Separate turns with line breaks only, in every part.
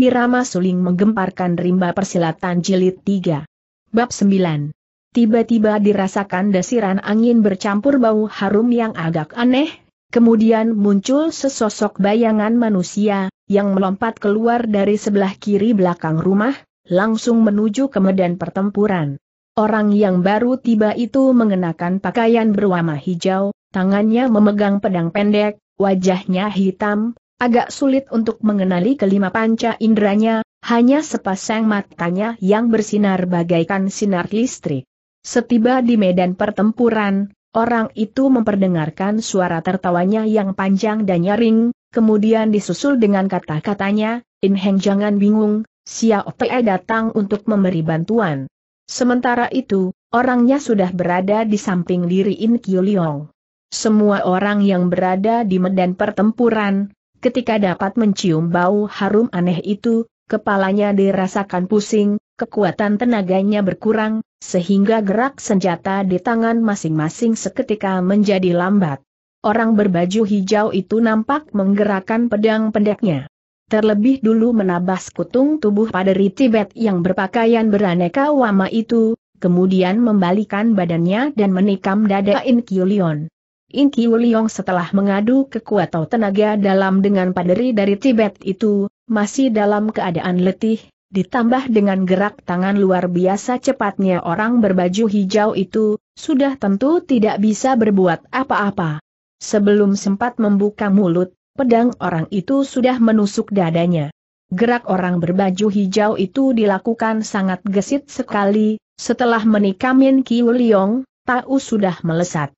Irama suling menggemparkan rimba persilatan jilid 3. Bab 9. Tiba-tiba dirasakan desiran angin bercampur bau harum yang agak aneh, kemudian muncul sesosok bayangan manusia, yang melompat keluar dari sebelah kiri belakang rumah, langsung menuju ke medan pertempuran. Orang yang baru tiba itu mengenakan pakaian berwarna hijau, tangannya memegang pedang pendek, wajahnya hitam, Agak sulit untuk mengenali kelima panca inderanya, hanya sepasang matanya yang bersinar bagaikan sinar listrik. Setiba di medan pertempuran, orang itu memperdengarkan suara tertawanya yang panjang dan nyaring, kemudian disusul dengan kata-katanya, In Heng jangan bingung, Xiao Pei datang untuk memberi bantuan. Sementara itu, orangnya sudah berada di samping diri In Kyu Leong. Semua orang yang berada di medan pertempuran, Ketika dapat mencium bau harum aneh itu, kepalanya dirasakan pusing, kekuatan tenaganya berkurang, sehingga gerak senjata di tangan masing-masing seketika menjadi lambat. Orang berbaju hijau itu nampak menggerakkan pedang pendeknya. Terlebih dulu menabas kutung tubuh paderi Tibet yang berpakaian beraneka wama itu, kemudian membalikan badannya dan menikam dada In Kyulion. Kiu Liong setelah mengadu kekuatan tenaga dalam dengan paderi dari Tibet itu, masih dalam keadaan letih, ditambah dengan gerak tangan luar biasa cepatnya orang berbaju hijau itu, sudah tentu tidak bisa berbuat apa-apa. Sebelum sempat membuka mulut, pedang orang itu sudah menusuk dadanya. Gerak orang berbaju hijau itu dilakukan sangat gesit sekali, setelah menikamin Kiu Liong, Tau sudah melesat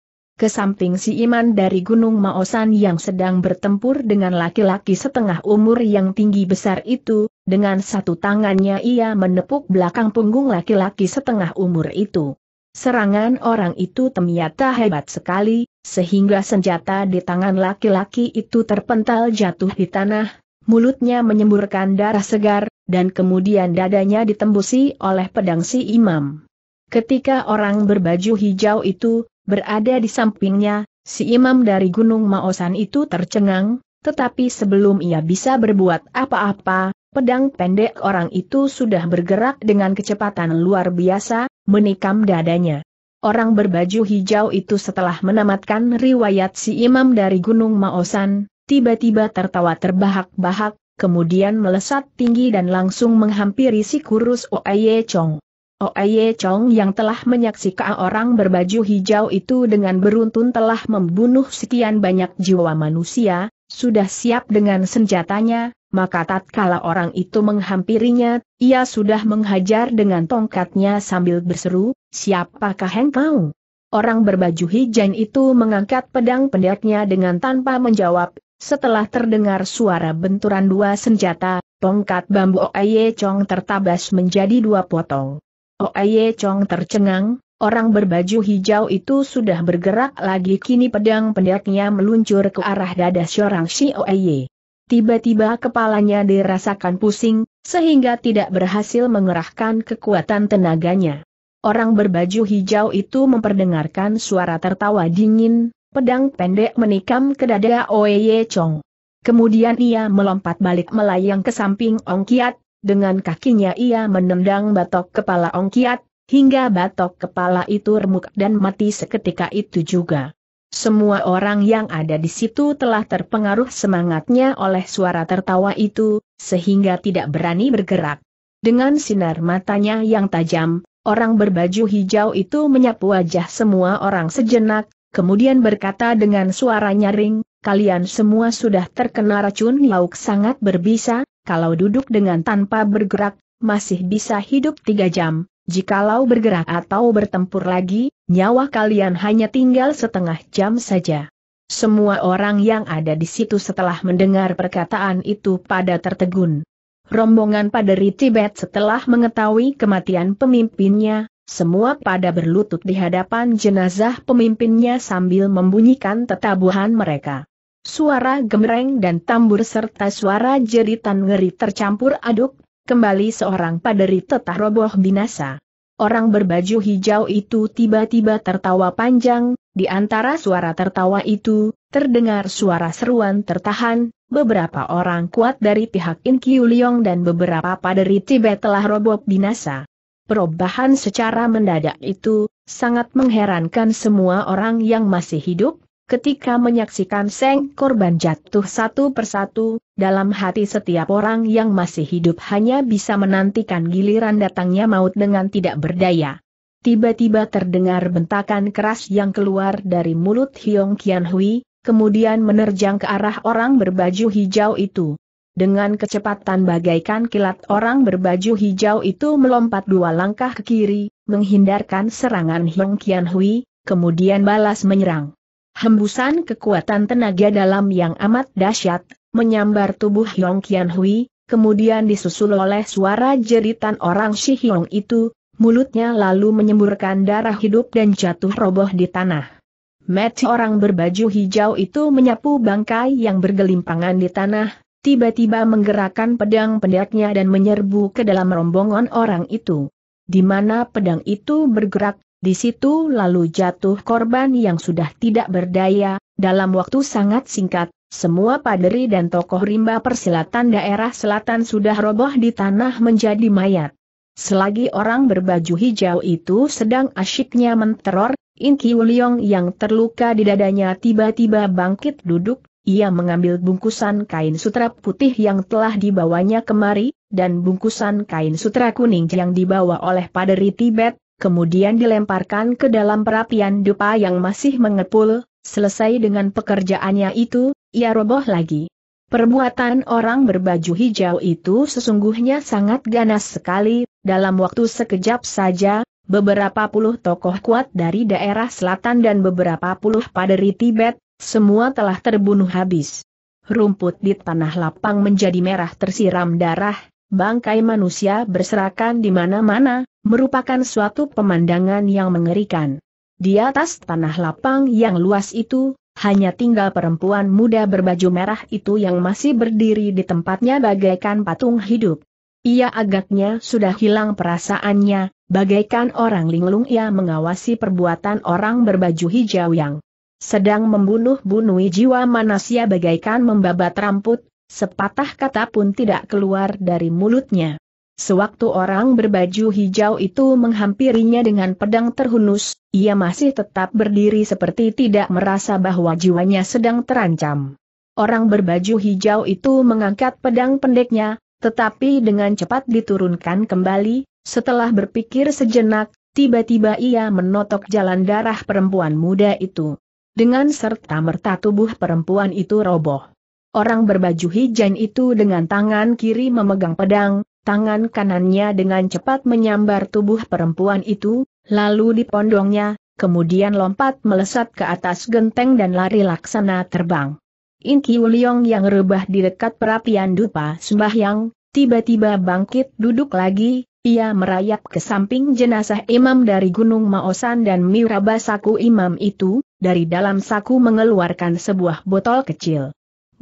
ke samping si Iman dari Gunung Maosan yang sedang bertempur dengan laki-laki setengah umur yang tinggi besar itu, dengan satu tangannya ia menepuk belakang punggung laki-laki setengah umur itu. Serangan orang itu ternyata hebat sekali, sehingga senjata di tangan laki-laki itu terpental jatuh di tanah, mulutnya menyemburkan darah segar, dan kemudian dadanya ditembusi oleh pedang si imam. Ketika orang berbaju hijau itu, Berada di sampingnya, si imam dari Gunung Maosan itu tercengang, tetapi sebelum ia bisa berbuat apa-apa, pedang pendek orang itu sudah bergerak dengan kecepatan luar biasa, menikam dadanya. Orang berbaju hijau itu setelah menamatkan riwayat si imam dari Gunung Maosan, tiba-tiba tertawa terbahak-bahak, kemudian melesat tinggi dan langsung menghampiri si kurus Oye Chong. Oye Chong yang telah menyaksikan orang berbaju hijau itu dengan beruntun telah membunuh sekian banyak jiwa manusia, sudah siap dengan senjatanya, maka tatkala orang itu menghampirinya, ia sudah menghajar dengan tongkatnya sambil berseru, siapakah engkau? Orang berbaju hijau itu mengangkat pedang pendeknya dengan tanpa menjawab, setelah terdengar suara benturan dua senjata, tongkat bambu Oye Chong tertabas menjadi dua potong. Oye Chong tercengang, orang berbaju hijau itu sudah bergerak lagi kini pedang pendeknya meluncur ke arah dada seorang si Oye. Tiba-tiba kepalanya dirasakan pusing, sehingga tidak berhasil mengerahkan kekuatan tenaganya. Orang berbaju hijau itu memperdengarkan suara tertawa dingin, pedang pendek menikam ke dada Oye Chong. Kemudian ia melompat balik melayang ke samping Ong Kiat, dengan kakinya ia menendang batok kepala Ong Kiat, hingga batok kepala itu remuk dan mati seketika itu juga. Semua orang yang ada di situ telah terpengaruh semangatnya oleh suara tertawa itu, sehingga tidak berani bergerak. Dengan sinar matanya yang tajam, orang berbaju hijau itu menyapu wajah semua orang sejenak, kemudian berkata dengan suara nyaring, kalian semua sudah terkena racun lauk sangat berbisa, kalau duduk dengan tanpa bergerak, masih bisa hidup tiga jam, jikalau bergerak atau bertempur lagi, nyawa kalian hanya tinggal setengah jam saja. Semua orang yang ada di situ setelah mendengar perkataan itu pada tertegun. Rombongan paderi Tibet setelah mengetahui kematian pemimpinnya, semua pada berlutut di hadapan jenazah pemimpinnya sambil membunyikan tetabuhan mereka. Suara gemereng dan tambur serta suara jeritan ngeri tercampur aduk, kembali seorang paderi tetah roboh binasa. Orang berbaju hijau itu tiba-tiba tertawa panjang, di antara suara tertawa itu, terdengar suara seruan tertahan, beberapa orang kuat dari pihak Inkyu Leong dan beberapa paderi Tibet telah roboh binasa. Perubahan secara mendadak itu, sangat mengherankan semua orang yang masih hidup, Ketika menyaksikan Seng korban jatuh satu persatu, dalam hati setiap orang yang masih hidup hanya bisa menantikan giliran datangnya maut dengan tidak berdaya. Tiba-tiba terdengar bentakan keras yang keluar dari mulut Hyong Kian Hui, kemudian menerjang ke arah orang berbaju hijau itu. Dengan kecepatan bagaikan kilat orang berbaju hijau itu melompat dua langkah ke kiri, menghindarkan serangan Hyong Kian Hui, kemudian balas menyerang. Hembusan kekuatan tenaga dalam yang amat dahsyat, menyambar tubuh Yong Qian Hui, kemudian disusul oleh suara jeritan orang Shi Hyong itu, mulutnya lalu menyemburkan darah hidup dan jatuh roboh di tanah. Mati orang berbaju hijau itu menyapu bangkai yang bergelimpangan di tanah, tiba-tiba menggerakkan pedang pendeknya dan menyerbu ke dalam rombongan orang itu. Di mana pedang itu bergerak, di situ lalu jatuh korban yang sudah tidak berdaya, dalam waktu sangat singkat, semua paderi dan tokoh rimba persilatan daerah selatan sudah roboh di tanah menjadi mayat. Selagi orang berbaju hijau itu sedang asyiknya menteror, In Kiuliong yang terluka di dadanya tiba-tiba bangkit duduk, ia mengambil bungkusan kain sutra putih yang telah dibawanya kemari, dan bungkusan kain sutra kuning yang dibawa oleh paderi Tibet, kemudian dilemparkan ke dalam perapian dupa yang masih mengepul, selesai dengan pekerjaannya itu, ia roboh lagi. Perbuatan orang berbaju hijau itu sesungguhnya sangat ganas sekali, dalam waktu sekejap saja, beberapa puluh tokoh kuat dari daerah selatan dan beberapa puluh paderi Tibet, semua telah terbunuh habis. Rumput di tanah lapang menjadi merah tersiram darah, bangkai manusia berserakan di mana-mana, merupakan suatu pemandangan yang mengerikan. Di atas tanah lapang yang luas itu, hanya tinggal perempuan muda berbaju merah itu yang masih berdiri di tempatnya bagaikan patung hidup. Ia agaknya sudah hilang perasaannya, bagaikan orang linglung ia mengawasi perbuatan orang berbaju hijau yang sedang membunuh-bunuhi jiwa manusia bagaikan membabat rambut, Sepatah kata pun tidak keluar dari mulutnya. Sewaktu orang berbaju hijau itu menghampirinya dengan pedang terhunus, ia masih tetap berdiri seperti tidak merasa bahwa jiwanya sedang terancam. Orang berbaju hijau itu mengangkat pedang pendeknya, tetapi dengan cepat diturunkan kembali, setelah berpikir sejenak, tiba-tiba ia menotok jalan darah perempuan muda itu. Dengan serta merta tubuh perempuan itu roboh. Orang berbaju hijau itu dengan tangan kiri memegang pedang, tangan kanannya dengan cepat menyambar tubuh perempuan itu, lalu dipondongnya, kemudian lompat melesat ke atas genteng dan lari laksana terbang. In Kiu yang rebah di dekat perapian dupa sembahyang, tiba-tiba bangkit duduk lagi, ia merayap ke samping jenazah imam dari Gunung Maosan dan mirabasaku saku imam itu, dari dalam saku mengeluarkan sebuah botol kecil.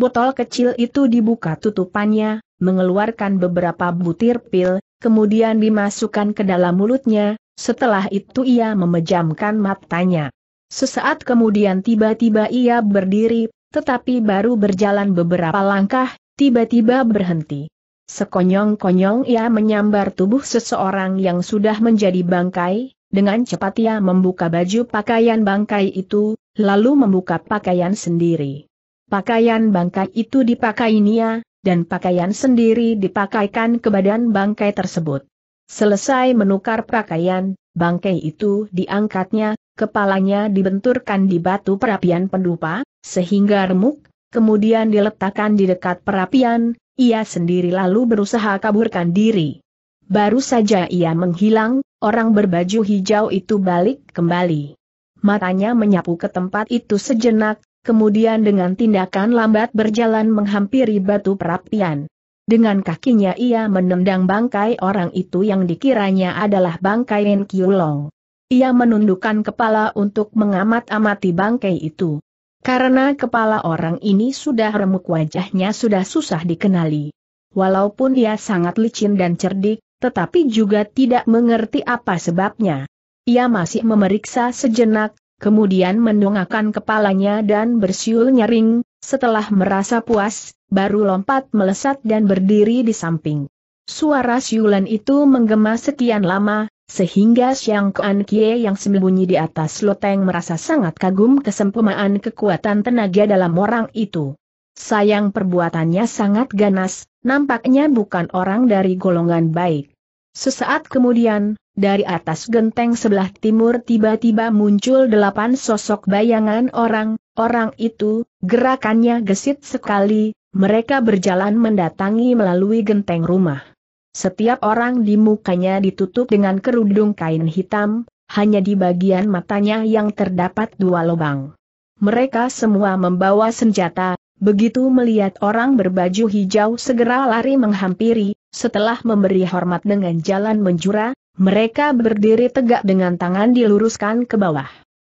Botol kecil itu dibuka tutupannya, mengeluarkan beberapa butir pil, kemudian dimasukkan ke dalam mulutnya, setelah itu ia memejamkan matanya. Sesaat kemudian tiba-tiba ia berdiri, tetapi baru berjalan beberapa langkah, tiba-tiba berhenti. Sekonyong-konyong ia menyambar tubuh seseorang yang sudah menjadi bangkai, dengan cepat ia membuka baju pakaian bangkai itu, lalu membuka pakaian sendiri. Pakaian bangkai itu dipakai dipakainya, dan pakaian sendiri dipakaikan ke badan bangkai tersebut. Selesai menukar pakaian, bangkai itu diangkatnya, kepalanya dibenturkan di batu perapian pendupa, sehingga remuk, kemudian diletakkan di dekat perapian, ia sendiri lalu berusaha kaburkan diri. Baru saja ia menghilang, orang berbaju hijau itu balik kembali. Matanya menyapu ke tempat itu sejenak, kemudian dengan tindakan lambat berjalan menghampiri batu perapian. Dengan kakinya ia menendang bangkai orang itu yang dikiranya adalah bangkai Long. Ia menundukkan kepala untuk mengamat-amati bangkai itu. Karena kepala orang ini sudah remuk wajahnya sudah susah dikenali. Walaupun ia sangat licin dan cerdik, tetapi juga tidak mengerti apa sebabnya. Ia masih memeriksa sejenak, kemudian mendongakkan kepalanya dan bersiul nyaring, setelah merasa puas, baru lompat melesat dan berdiri di samping. Suara siulan itu menggema sekian lama, sehingga Siang Kuan Kie yang sembunyi di atas loteng merasa sangat kagum kesempurnaan kekuatan tenaga dalam orang itu. Sayang perbuatannya sangat ganas, nampaknya bukan orang dari golongan baik. Sesaat kemudian, dari atas genteng sebelah timur tiba-tiba muncul delapan sosok bayangan orang, orang itu, gerakannya gesit sekali, mereka berjalan mendatangi melalui genteng rumah. Setiap orang di mukanya ditutup dengan kerudung kain hitam, hanya di bagian matanya yang terdapat dua lubang. Mereka semua membawa senjata, begitu melihat orang berbaju hijau segera lari menghampiri, setelah memberi hormat dengan jalan menjurah. Mereka berdiri tegak dengan tangan diluruskan ke bawah.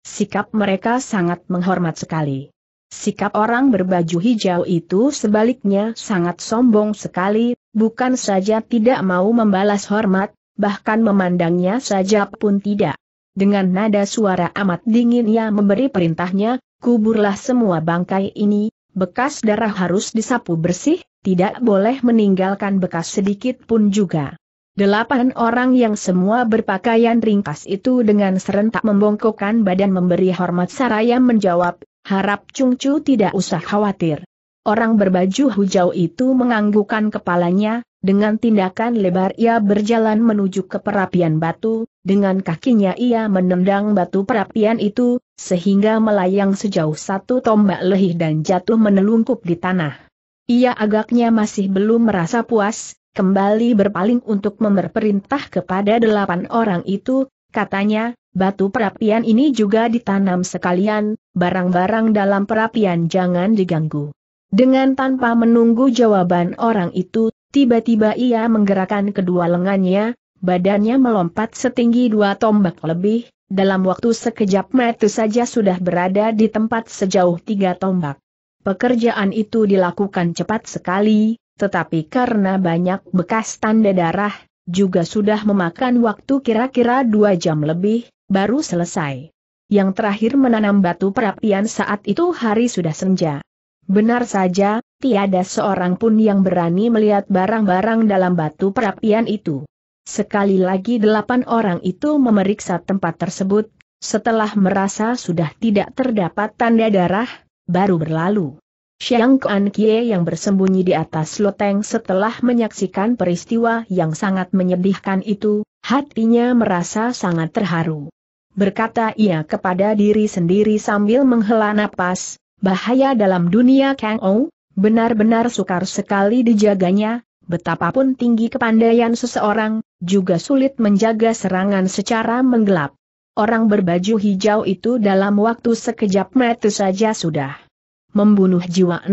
Sikap mereka sangat menghormat sekali. Sikap orang berbaju hijau itu sebaliknya sangat sombong sekali, bukan saja tidak mau membalas hormat, bahkan memandangnya saja pun tidak. Dengan nada suara amat dingin ia memberi perintahnya, kuburlah semua bangkai ini, bekas darah harus disapu bersih, tidak boleh meninggalkan bekas sedikit pun juga. Delapan orang yang semua berpakaian ringkas itu dengan serentak membongkokkan badan memberi hormat Saraya menjawab, harap Cungcu tidak usah khawatir. Orang berbaju hijau itu menganggukkan kepalanya, dengan tindakan lebar ia berjalan menuju ke perapian batu, dengan kakinya ia menendang batu perapian itu, sehingga melayang sejauh satu tombak lehih dan jatuh menelungkup di tanah. Ia agaknya masih belum merasa puas, kembali berpaling untuk memberperintah kepada delapan orang itu, katanya, batu perapian ini juga ditanam sekalian, barang-barang dalam perapian jangan diganggu. Dengan tanpa menunggu jawaban orang itu, tiba-tiba ia menggerakkan kedua lengannya, badannya melompat setinggi dua tombak lebih, dalam waktu sekejap mata saja sudah berada di tempat sejauh tiga tombak. Pekerjaan itu dilakukan cepat sekali, tetapi karena banyak bekas tanda darah, juga sudah memakan waktu kira-kira dua jam lebih, baru selesai. Yang terakhir menanam batu perapian saat itu hari sudah senja. Benar saja, tiada seorang pun yang berani melihat barang-barang dalam batu perapian itu. Sekali lagi delapan orang itu memeriksa tempat tersebut, setelah merasa sudah tidak terdapat tanda darah, baru berlalu. Xiang Kuan Kie yang bersembunyi di atas loteng setelah menyaksikan peristiwa yang sangat menyedihkan itu, hatinya merasa sangat terharu. Berkata ia kepada diri sendiri sambil menghela napas, bahaya dalam dunia Kang Ou, benar-benar sukar sekali dijaganya, betapapun tinggi kepandaian seseorang, juga sulit menjaga serangan secara menggelap. Orang berbaju hijau itu dalam waktu sekejap mati saja sudah membunuh jiwa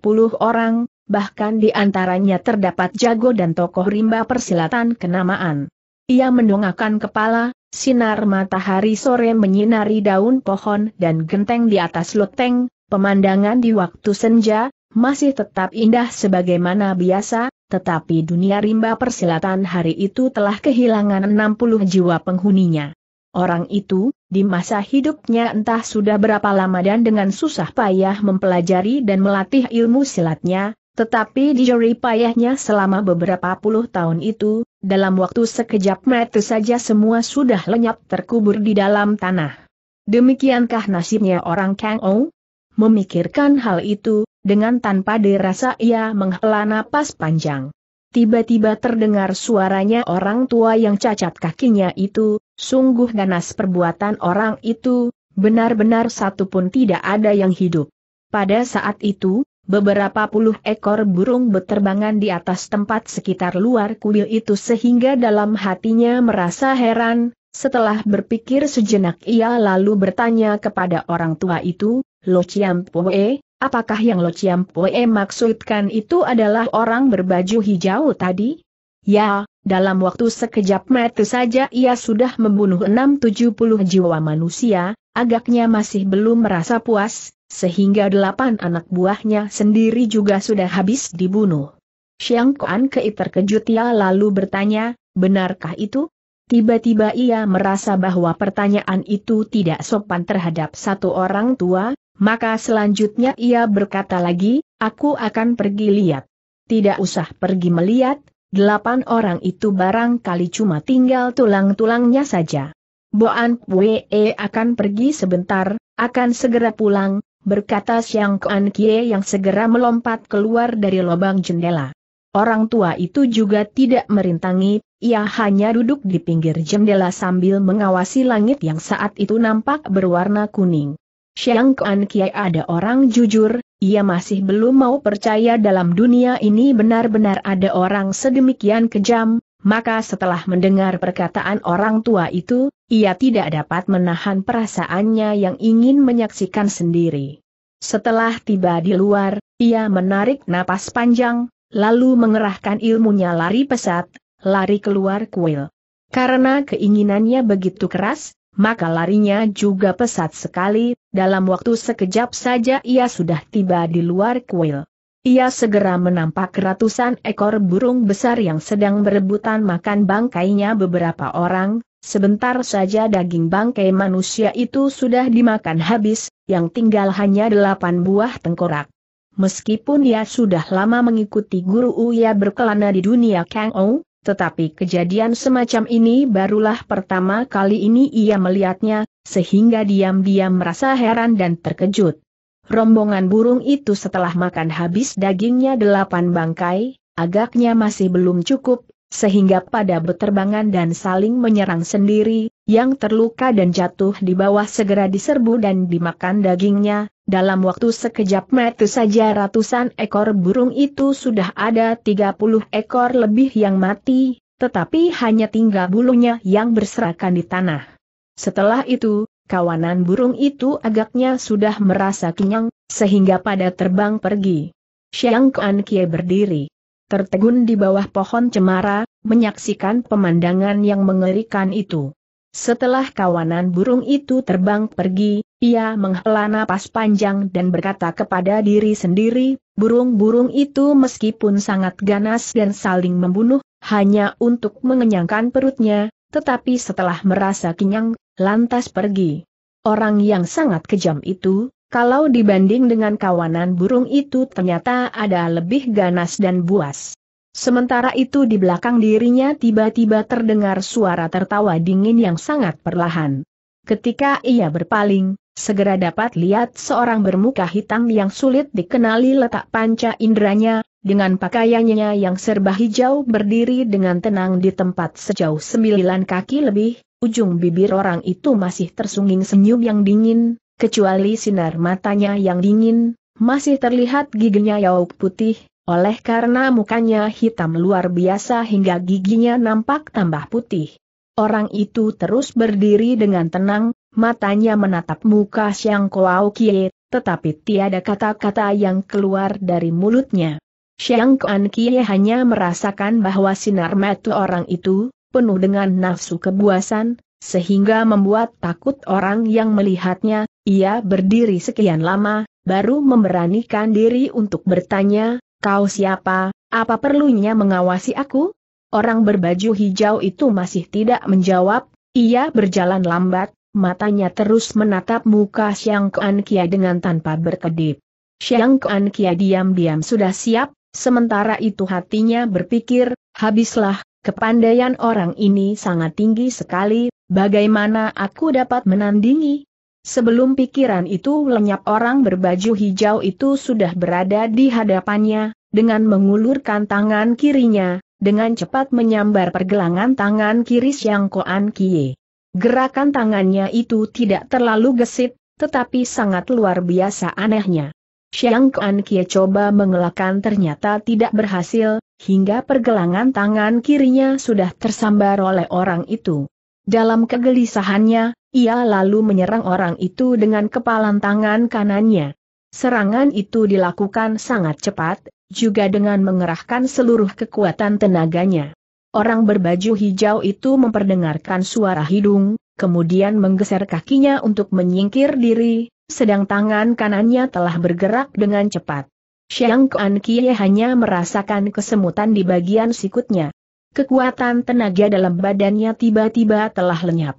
puluh orang, bahkan di antaranya terdapat jago dan tokoh rimba persilatan kenamaan. Ia mendongakkan kepala, sinar matahari sore menyinari daun pohon dan genteng di atas loteng, pemandangan di waktu senja, masih tetap indah sebagaimana biasa, tetapi dunia rimba persilatan hari itu telah kehilangan 60 jiwa penghuninya. Orang itu, di masa hidupnya entah sudah berapa lama dan dengan susah payah mempelajari dan melatih ilmu silatnya, tetapi di jari payahnya selama beberapa puluh tahun itu, dalam waktu sekejap mata saja semua sudah lenyap terkubur di dalam tanah. Demikiankah nasibnya orang Kang Ou? Memikirkan hal itu, dengan tanpa dirasa ia menghela napas panjang tiba-tiba terdengar suaranya orang tua yang cacat kakinya itu, sungguh ganas perbuatan orang itu, benar-benar satu pun tidak ada yang hidup. Pada saat itu, beberapa puluh ekor burung beterbangan di atas tempat sekitar luar kuil itu sehingga dalam hatinya merasa heran, setelah berpikir sejenak ia lalu bertanya kepada orang tua itu, Lo Chiam Pue, Apakah yang Lo Chiam Poe maksudkan itu adalah orang berbaju hijau tadi? Ya, dalam waktu sekejap mata saja ia sudah membunuh enam tujuh puluh jiwa manusia, agaknya masih belum merasa puas, sehingga delapan anak buahnya sendiri juga sudah habis dibunuh. Xiang Kuan Kei terkejut ia lalu bertanya, benarkah itu? Tiba-tiba ia merasa bahwa pertanyaan itu tidak sopan terhadap satu orang tua, maka selanjutnya ia berkata lagi, aku akan pergi lihat. Tidak usah pergi melihat, delapan orang itu barangkali cuma tinggal tulang-tulangnya saja. Boan Pue akan pergi sebentar, akan segera pulang, berkata siang Kuan Kie yang segera melompat keluar dari lubang jendela. Orang tua itu juga tidak merintangi, ia hanya duduk di pinggir jendela sambil mengawasi langit yang saat itu nampak berwarna kuning. Siang Kuan Kiai ada orang jujur, ia masih belum mau percaya dalam dunia ini benar-benar ada orang sedemikian kejam, maka setelah mendengar perkataan orang tua itu, ia tidak dapat menahan perasaannya yang ingin menyaksikan sendiri. Setelah tiba di luar, ia menarik napas panjang, lalu mengerahkan ilmunya lari pesat, lari keluar kuil. Karena keinginannya begitu keras, maka larinya juga pesat sekali, dalam waktu sekejap saja ia sudah tiba di luar kuil. Ia segera menampak ratusan ekor burung besar yang sedang berebutan makan bangkainya beberapa orang, sebentar saja daging bangkai manusia itu sudah dimakan habis, yang tinggal hanya delapan buah tengkorak. Meskipun ia sudah lama mengikuti guru Uya berkelana di dunia Kang Ou, tetapi kejadian semacam ini barulah pertama kali ini ia melihatnya, sehingga diam-diam merasa heran dan terkejut. Rombongan burung itu setelah makan habis dagingnya delapan bangkai, agaknya masih belum cukup, sehingga pada beterbangan dan saling menyerang sendiri, yang terluka dan jatuh di bawah segera diserbu dan dimakan dagingnya, dalam waktu sekejap mata saja ratusan ekor burung itu sudah ada 30 ekor lebih yang mati, tetapi hanya tinggal bulunya yang berserakan di tanah. Setelah itu, kawanan burung itu agaknya sudah merasa kenyang, sehingga pada terbang pergi. Xiang Kuan Kie berdiri. Tertegun di bawah pohon cemara, menyaksikan pemandangan yang mengerikan itu. Setelah kawanan burung itu terbang pergi, ia menghela napas panjang dan berkata kepada diri sendiri, burung-burung itu meskipun sangat ganas dan saling membunuh, hanya untuk mengenyangkan perutnya, tetapi setelah merasa kenyang, lantas pergi. Orang yang sangat kejam itu, kalau dibanding dengan kawanan burung itu ternyata ada lebih ganas dan buas. Sementara itu di belakang dirinya tiba-tiba terdengar suara tertawa dingin yang sangat perlahan. Ketika ia berpaling, segera dapat lihat seorang bermuka hitam yang sulit dikenali letak panca inderanya, dengan pakaiannya yang serba hijau berdiri dengan tenang di tempat sejauh sembilan kaki lebih, ujung bibir orang itu masih tersungging senyum yang dingin, kecuali sinar matanya yang dingin, masih terlihat giginya yauk putih, oleh karena mukanya hitam luar biasa hingga giginya nampak tambah putih. Orang itu terus berdiri dengan tenang, matanya menatap muka Xiang Kuo Kie, tetapi tiada kata-kata yang keluar dari mulutnya. Xiang Kuan Kie hanya merasakan bahwa sinar mata orang itu, penuh dengan nafsu kebuasan, sehingga membuat takut orang yang melihatnya, ia berdiri sekian lama, baru memberanikan diri untuk bertanya, Kau siapa, apa perlunya mengawasi aku? Orang berbaju hijau itu masih tidak menjawab, ia berjalan lambat, matanya terus menatap muka Xiang Kuan Kia dengan tanpa berkedip. Xiang Kuan Kia diam-diam sudah siap, sementara itu hatinya berpikir, habislah, kepandaian orang ini sangat tinggi sekali, bagaimana aku dapat menandingi? Sebelum pikiran itu lenyap orang berbaju hijau itu sudah berada di hadapannya, dengan mengulurkan tangan kirinya, dengan cepat menyambar pergelangan tangan kiri Siang Koan Kie. Gerakan tangannya itu tidak terlalu gesit, tetapi sangat luar biasa anehnya. Siang Kuan Kie coba mengelakkan ternyata tidak berhasil, hingga pergelangan tangan kirinya sudah tersambar oleh orang itu. Dalam kegelisahannya, ia lalu menyerang orang itu dengan kepalan tangan kanannya. Serangan itu dilakukan sangat cepat, juga dengan mengerahkan seluruh kekuatan tenaganya. Orang berbaju hijau itu memperdengarkan suara hidung, kemudian menggeser kakinya untuk menyingkir diri, sedang tangan kanannya telah bergerak dengan cepat. Xiang Kuan Kie hanya merasakan kesemutan di bagian sikutnya. Kekuatan tenaga dalam badannya tiba-tiba telah lenyap.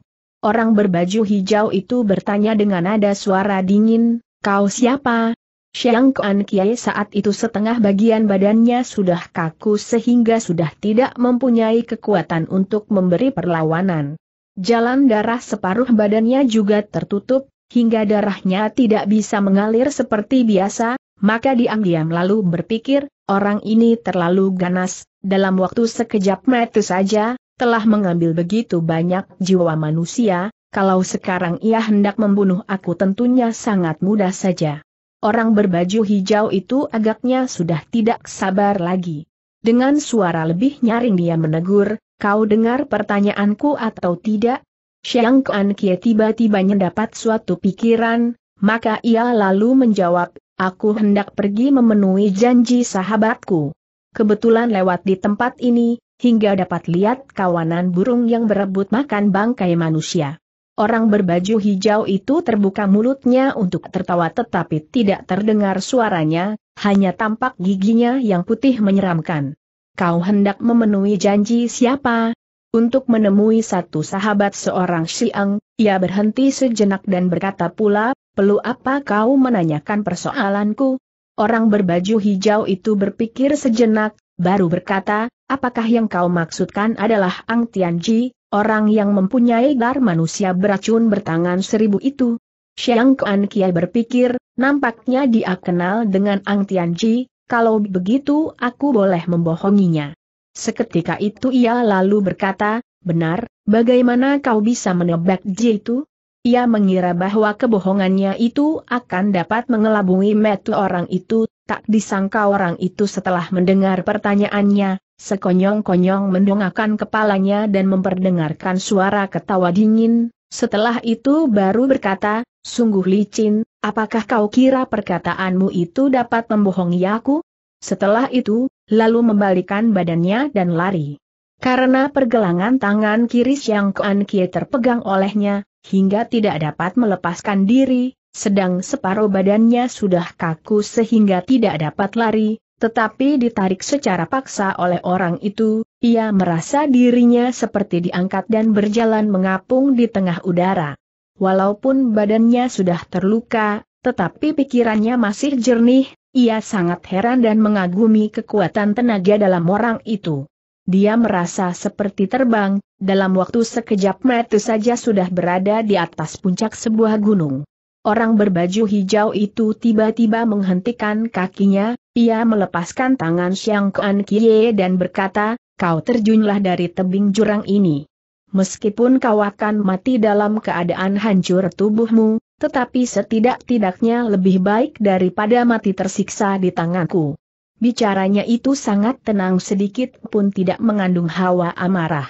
Orang berbaju hijau itu bertanya dengan nada suara dingin, kau siapa? Xiang Kuan Kiai saat itu setengah bagian badannya sudah kaku sehingga sudah tidak mempunyai kekuatan untuk memberi perlawanan. Jalan darah separuh badannya juga tertutup, hingga darahnya tidak bisa mengalir seperti biasa, maka diam-diam lalu berpikir, orang ini terlalu ganas, dalam waktu sekejap mati saja, telah mengambil begitu banyak jiwa manusia, kalau sekarang ia hendak membunuh aku tentunya sangat mudah saja. Orang berbaju hijau itu agaknya sudah tidak sabar lagi. Dengan suara lebih nyaring dia menegur, kau dengar pertanyaanku atau tidak? Xiang Kuan Kie tiba-tiba mendapat suatu pikiran, maka ia lalu menjawab, aku hendak pergi memenuhi janji sahabatku. Kebetulan lewat di tempat ini, hingga dapat lihat kawanan burung yang berebut makan bangkai manusia. Orang berbaju hijau itu terbuka mulutnya untuk tertawa tetapi tidak terdengar suaranya, hanya tampak giginya yang putih menyeramkan. Kau hendak memenuhi janji siapa? Untuk menemui satu sahabat seorang Siang, ia berhenti sejenak dan berkata pula, perlu apa kau menanyakan persoalanku? Orang berbaju hijau itu berpikir sejenak, baru berkata, apakah yang kau maksudkan adalah Ang Tianji, orang yang mempunyai gar manusia beracun bertangan seribu itu? Xiang Kuan Kiai berpikir, nampaknya dia kenal dengan Ang Tianji, kalau begitu aku boleh membohonginya. Seketika itu ia lalu berkata, benar, bagaimana kau bisa menebak Ji itu? Ia mengira bahwa kebohongannya itu akan dapat mengelabui metu orang itu, Tak disangka orang itu setelah mendengar pertanyaannya, sekonyong-konyong mendongakkan kepalanya dan memperdengarkan suara ketawa dingin, setelah itu baru berkata, sungguh licin, apakah kau kira perkataanmu itu dapat membohongi aku? Setelah itu, lalu membalikan badannya dan lari. Karena pergelangan tangan kiri yang Kuan Kie terpegang olehnya, hingga tidak dapat melepaskan diri, sedang separuh badannya sudah kaku sehingga tidak dapat lari, tetapi ditarik secara paksa oleh orang itu, ia merasa dirinya seperti diangkat dan berjalan mengapung di tengah udara. Walaupun badannya sudah terluka, tetapi pikirannya masih jernih, ia sangat heran dan mengagumi kekuatan tenaga dalam orang itu. Dia merasa seperti terbang, dalam waktu sekejap mata saja sudah berada di atas puncak sebuah gunung. Orang berbaju hijau itu tiba-tiba menghentikan kakinya, ia melepaskan tangan Xiang Kuan Kie dan berkata, kau terjunlah dari tebing jurang ini. Meskipun kau akan mati dalam keadaan hancur tubuhmu, tetapi setidak-tidaknya lebih baik daripada mati tersiksa di tanganku. Bicaranya itu sangat tenang sedikit pun tidak mengandung hawa amarah.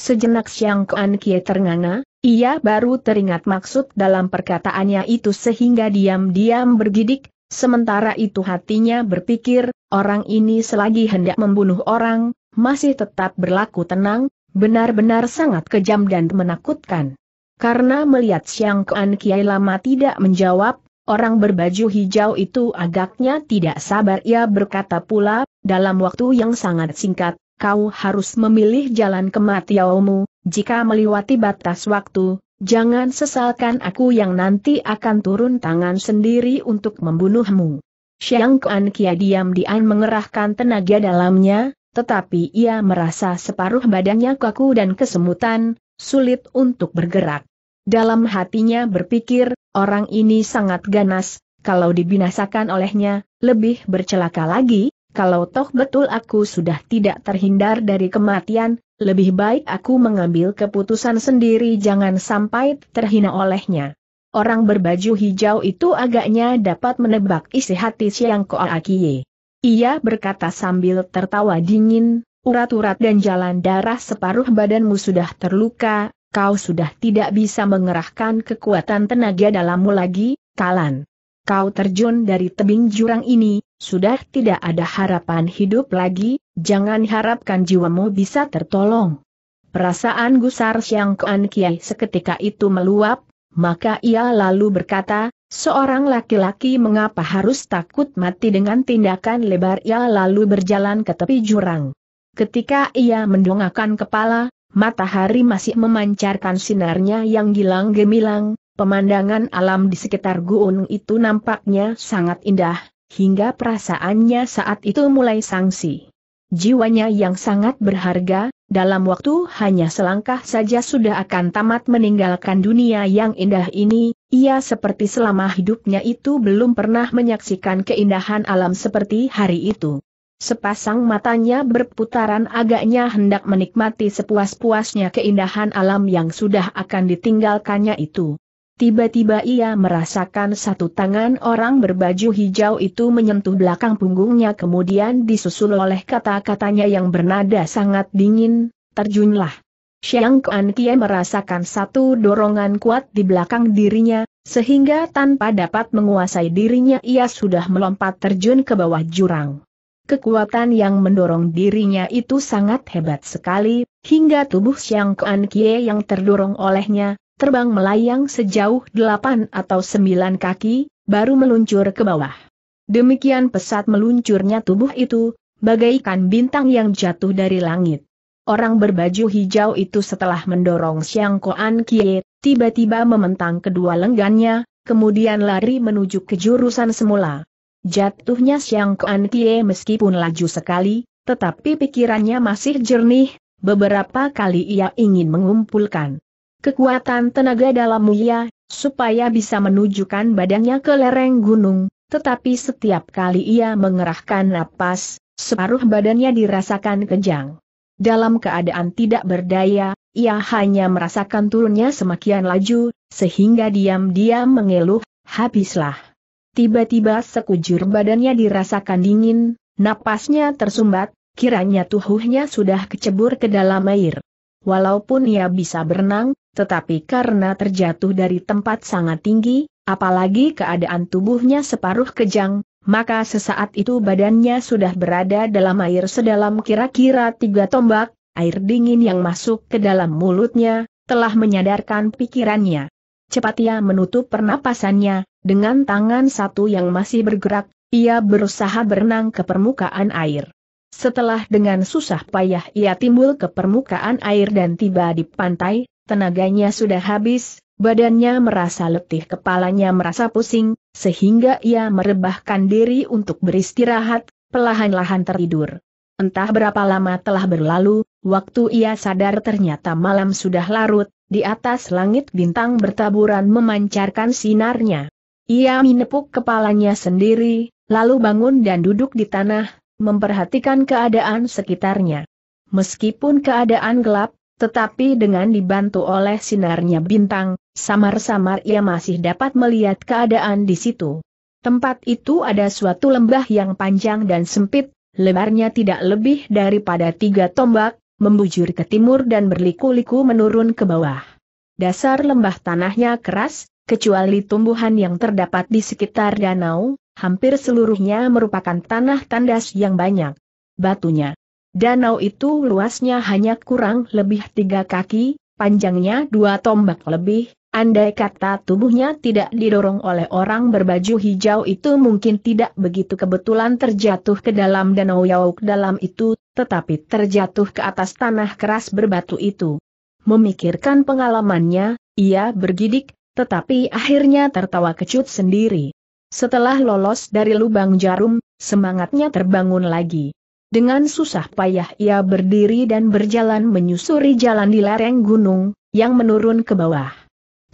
Sejenak Xiang Kuan Kie ternganga, ia baru teringat maksud dalam perkataannya itu sehingga diam-diam bergidik, sementara itu hatinya berpikir, orang ini selagi hendak membunuh orang, masih tetap berlaku tenang, benar-benar sangat kejam dan menakutkan. Karena melihat Siang Kuan Kiai lama tidak menjawab, orang berbaju hijau itu agaknya tidak sabar ia berkata pula, dalam waktu yang sangat singkat, kau harus memilih jalan kematianmu, jika melewati batas waktu, jangan sesalkan aku yang nanti akan turun tangan sendiri untuk membunuhmu. Xiang Kuan Kia diam-diam mengerahkan tenaga dalamnya, tetapi ia merasa separuh badannya kaku dan kesemutan, sulit untuk bergerak. Dalam hatinya berpikir, orang ini sangat ganas, kalau dibinasakan olehnya, lebih bercelaka lagi, kalau toh betul aku sudah tidak terhindar dari kematian, lebih baik aku mengambil keputusan sendiri jangan sampai terhina olehnya. Orang berbaju hijau itu agaknya dapat menebak isi hati Siang Koa Akiye. Ia berkata sambil tertawa dingin, urat-urat dan jalan darah separuh badanmu sudah terluka, kau sudah tidak bisa mengerahkan kekuatan tenaga dalammu lagi, Kalan. Kau terjun dari tebing jurang ini, sudah tidak ada harapan hidup lagi, jangan harapkan jiwamu bisa tertolong. Perasaan gusar Siang Kuan Kiai seketika itu meluap, maka ia lalu berkata, seorang laki-laki mengapa harus takut mati dengan tindakan lebar ia lalu berjalan ke tepi jurang. Ketika ia mendongakkan kepala, matahari masih memancarkan sinarnya yang gilang gemilang, pemandangan alam di sekitar gunung itu nampaknya sangat indah, hingga perasaannya saat itu mulai sangsi. Jiwanya yang sangat berharga, dalam waktu hanya selangkah saja sudah akan tamat meninggalkan dunia yang indah ini, ia seperti selama hidupnya itu belum pernah menyaksikan keindahan alam seperti hari itu. Sepasang matanya berputaran agaknya hendak menikmati sepuas-puasnya keindahan alam yang sudah akan ditinggalkannya itu. Tiba-tiba ia merasakan satu tangan orang berbaju hijau itu menyentuh belakang punggungnya kemudian disusul oleh kata-katanya yang bernada sangat dingin, terjunlah. Xiang Kuan Kie merasakan satu dorongan kuat di belakang dirinya, sehingga tanpa dapat menguasai dirinya ia sudah melompat terjun ke bawah jurang. Kekuatan yang mendorong dirinya itu sangat hebat sekali, hingga tubuh Xiang Kuan Kie yang terdorong olehnya, terbang melayang sejauh delapan atau sembilan kaki, baru meluncur ke bawah. Demikian pesat meluncurnya tubuh itu, bagaikan bintang yang jatuh dari langit. Orang berbaju hijau itu setelah mendorong Xiang Koan Kie, tiba-tiba mementang kedua lengannya, kemudian lari menuju ke jurusan semula. Jatuhnya Xiang Koan Kie meskipun laju sekali, tetapi pikirannya masih jernih, beberapa kali ia ingin mengumpulkan kekuatan tenaga dalam Muya, supaya bisa menunjukkan badannya ke lereng gunung, tetapi setiap kali ia mengerahkan napas, separuh badannya dirasakan kejang. Dalam keadaan tidak berdaya, ia hanya merasakan turunnya semakin laju, sehingga diam-diam mengeluh, habislah. Tiba-tiba sekujur badannya dirasakan dingin, napasnya tersumbat, kiranya tubuhnya sudah kecebur ke dalam air. Walaupun ia bisa berenang, tetapi karena terjatuh dari tempat sangat tinggi, apalagi keadaan tubuhnya separuh kejang, maka sesaat itu badannya sudah berada dalam air sedalam kira-kira tiga tombak, air dingin yang masuk ke dalam mulutnya, telah menyadarkan pikirannya. Cepat ia menutup pernapasannya, dengan tangan satu yang masih bergerak, ia berusaha berenang ke permukaan air. Setelah dengan susah payah ia timbul ke permukaan air dan tiba di pantai, Tenaganya sudah habis, badannya merasa letih kepalanya merasa pusing, sehingga ia merebahkan diri untuk beristirahat, pelahan-lahan tertidur. Entah berapa lama telah berlalu, waktu ia sadar ternyata malam sudah larut, di atas langit bintang bertaburan memancarkan sinarnya. Ia menepuk kepalanya sendiri, lalu bangun dan duduk di tanah, memperhatikan keadaan sekitarnya. Meskipun keadaan gelap, tetapi dengan dibantu oleh sinarnya bintang, samar-samar ia masih dapat melihat keadaan di situ. Tempat itu ada suatu lembah yang panjang dan sempit, lebarnya tidak lebih daripada tiga tombak, membujur ke timur dan berliku-liku menurun ke bawah. Dasar lembah tanahnya keras, kecuali tumbuhan yang terdapat di sekitar danau, hampir seluruhnya merupakan tanah tandas yang banyak. Batunya Danau itu luasnya hanya kurang lebih tiga kaki, panjangnya dua tombak lebih, andai kata tubuhnya tidak didorong oleh orang berbaju hijau itu mungkin tidak begitu kebetulan terjatuh ke dalam danau yauk dalam itu, tetapi terjatuh ke atas tanah keras berbatu itu. Memikirkan pengalamannya, ia bergidik, tetapi akhirnya tertawa kecut sendiri. Setelah lolos dari lubang jarum, semangatnya terbangun lagi. Dengan susah payah ia berdiri dan berjalan menyusuri jalan di lereng gunung, yang menurun ke bawah.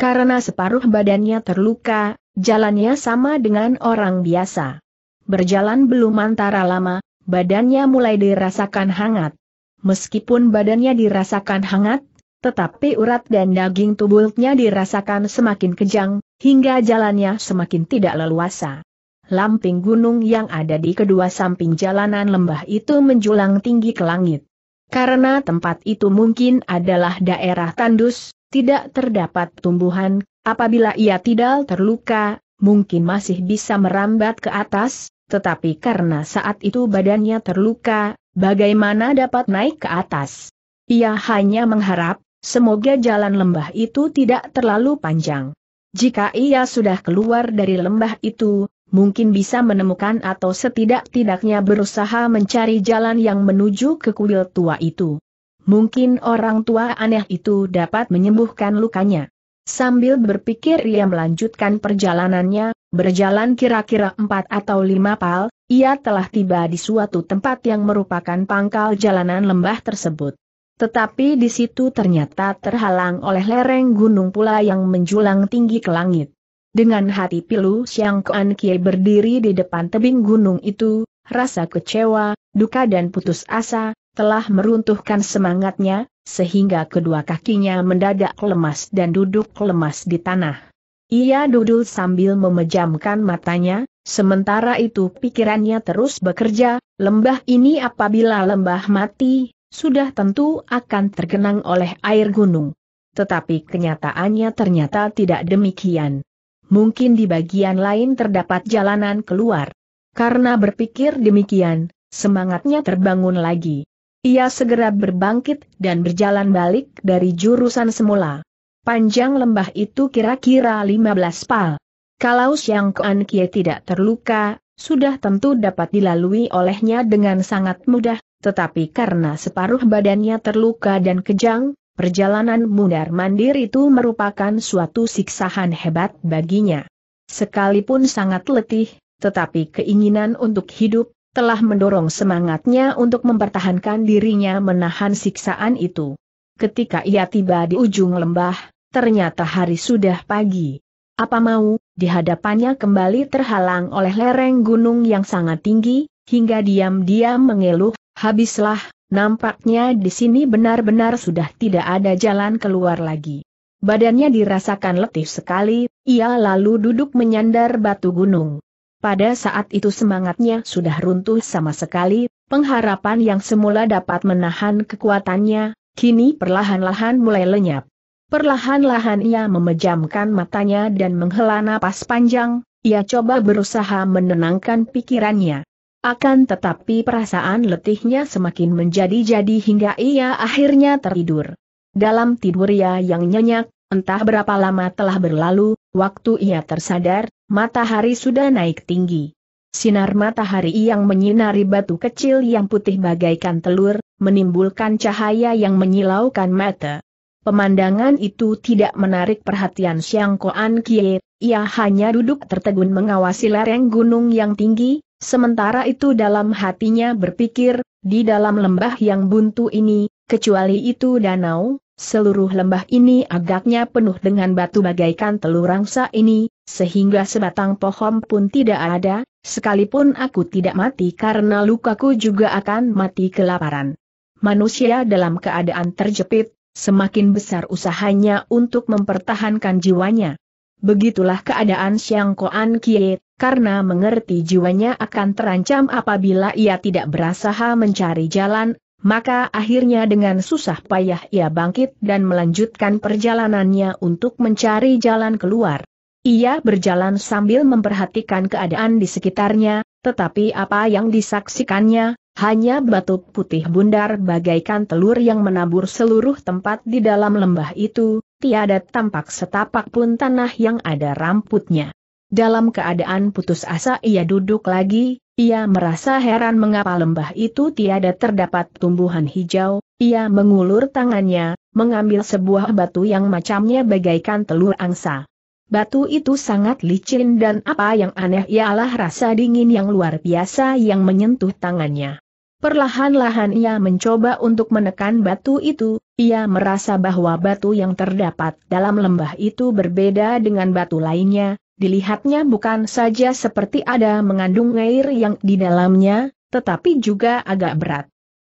Karena separuh badannya terluka, jalannya sama dengan orang biasa. Berjalan belum antara lama, badannya mulai dirasakan hangat. Meskipun badannya dirasakan hangat, tetapi urat dan daging tubuhnya dirasakan semakin kejang, hingga jalannya semakin tidak leluasa. Lamping gunung yang ada di kedua samping jalanan lembah itu menjulang tinggi ke langit. Karena tempat itu mungkin adalah daerah tandus, tidak terdapat tumbuhan, apabila ia tidak terluka, mungkin masih bisa merambat ke atas, tetapi karena saat itu badannya terluka, bagaimana dapat naik ke atas? Ia hanya mengharap, semoga jalan lembah itu tidak terlalu panjang. Jika ia sudah keluar dari lembah itu, mungkin bisa menemukan atau setidak-tidaknya berusaha mencari jalan yang menuju ke kuil tua itu. Mungkin orang tua aneh itu dapat menyembuhkan lukanya. Sambil berpikir ia melanjutkan perjalanannya, berjalan kira-kira empat atau lima pal, ia telah tiba di suatu tempat yang merupakan pangkal jalanan lembah tersebut. Tetapi di situ ternyata terhalang oleh lereng gunung pula yang menjulang tinggi ke langit. Dengan hati pilu Siang Kuan Kie berdiri di depan tebing gunung itu, rasa kecewa, duka dan putus asa, telah meruntuhkan semangatnya, sehingga kedua kakinya mendadak lemas dan duduk lemas di tanah. Ia duduk sambil memejamkan matanya, sementara itu pikirannya terus bekerja, lembah ini apabila lembah mati, sudah tentu akan tergenang oleh air gunung. Tetapi kenyataannya ternyata tidak demikian mungkin di bagian lain terdapat jalanan keluar. Karena berpikir demikian, semangatnya terbangun lagi. Ia segera berbangkit dan berjalan balik dari jurusan semula. Panjang lembah itu kira-kira 15 pal. Kalau Siang Kuan Kie tidak terluka, sudah tentu dapat dilalui olehnya dengan sangat mudah, tetapi karena separuh badannya terluka dan kejang, Perjalanan mundar-mandir itu merupakan suatu siksaan hebat baginya. Sekalipun sangat letih, tetapi keinginan untuk hidup telah mendorong semangatnya untuk mempertahankan dirinya menahan siksaan itu. Ketika ia tiba di ujung lembah, ternyata hari sudah pagi. Apa mau, di hadapannya kembali terhalang oleh lereng gunung yang sangat tinggi, hingga diam-diam mengeluh, habislah Nampaknya di sini benar-benar sudah tidak ada jalan keluar lagi. Badannya dirasakan letih sekali, ia lalu duduk menyandar batu gunung. Pada saat itu semangatnya sudah runtuh sama sekali, pengharapan yang semula dapat menahan kekuatannya, kini perlahan-lahan mulai lenyap. Perlahan-lahan ia memejamkan matanya dan menghela napas panjang, ia coba berusaha menenangkan pikirannya. Akan tetapi perasaan letihnya semakin menjadi-jadi hingga ia akhirnya tertidur. Dalam tidur ia yang nyenyak, entah berapa lama telah berlalu, waktu ia tersadar, matahari sudah naik tinggi. Sinar matahari yang menyinari batu kecil yang putih bagaikan telur, menimbulkan cahaya yang menyilaukan mata. Pemandangan itu tidak menarik perhatian Xiang Koan Kie, ia hanya duduk tertegun mengawasi lereng gunung yang tinggi, sementara itu dalam hatinya berpikir, di dalam lembah yang buntu ini, kecuali itu danau, seluruh lembah ini agaknya penuh dengan batu bagaikan telur angsa ini, sehingga sebatang pohon pun tidak ada, sekalipun aku tidak mati karena lukaku juga akan mati kelaparan. Manusia dalam keadaan terjepit, semakin besar usahanya untuk mempertahankan jiwanya. Begitulah keadaan Xiang Koan Kie, karena mengerti jiwanya akan terancam apabila ia tidak berusaha mencari jalan, maka akhirnya dengan susah payah ia bangkit dan melanjutkan perjalanannya untuk mencari jalan keluar. Ia berjalan sambil memperhatikan keadaan di sekitarnya, tetapi apa yang disaksikannya, hanya batu putih bundar bagaikan telur yang menabur seluruh tempat di dalam lembah itu, tiada tampak setapak pun tanah yang ada rambutnya. Dalam keadaan putus asa ia duduk lagi, ia merasa heran mengapa lembah itu tiada terdapat tumbuhan hijau, ia mengulur tangannya, mengambil sebuah batu yang macamnya bagaikan telur angsa. Batu itu sangat licin dan apa yang aneh ialah rasa dingin yang luar biasa yang menyentuh tangannya. Perlahan-lahan ia mencoba untuk menekan batu itu, ia merasa bahwa batu yang terdapat dalam lembah itu berbeda dengan batu lainnya, dilihatnya bukan saja seperti ada mengandung air yang di dalamnya, tetapi juga agak berat.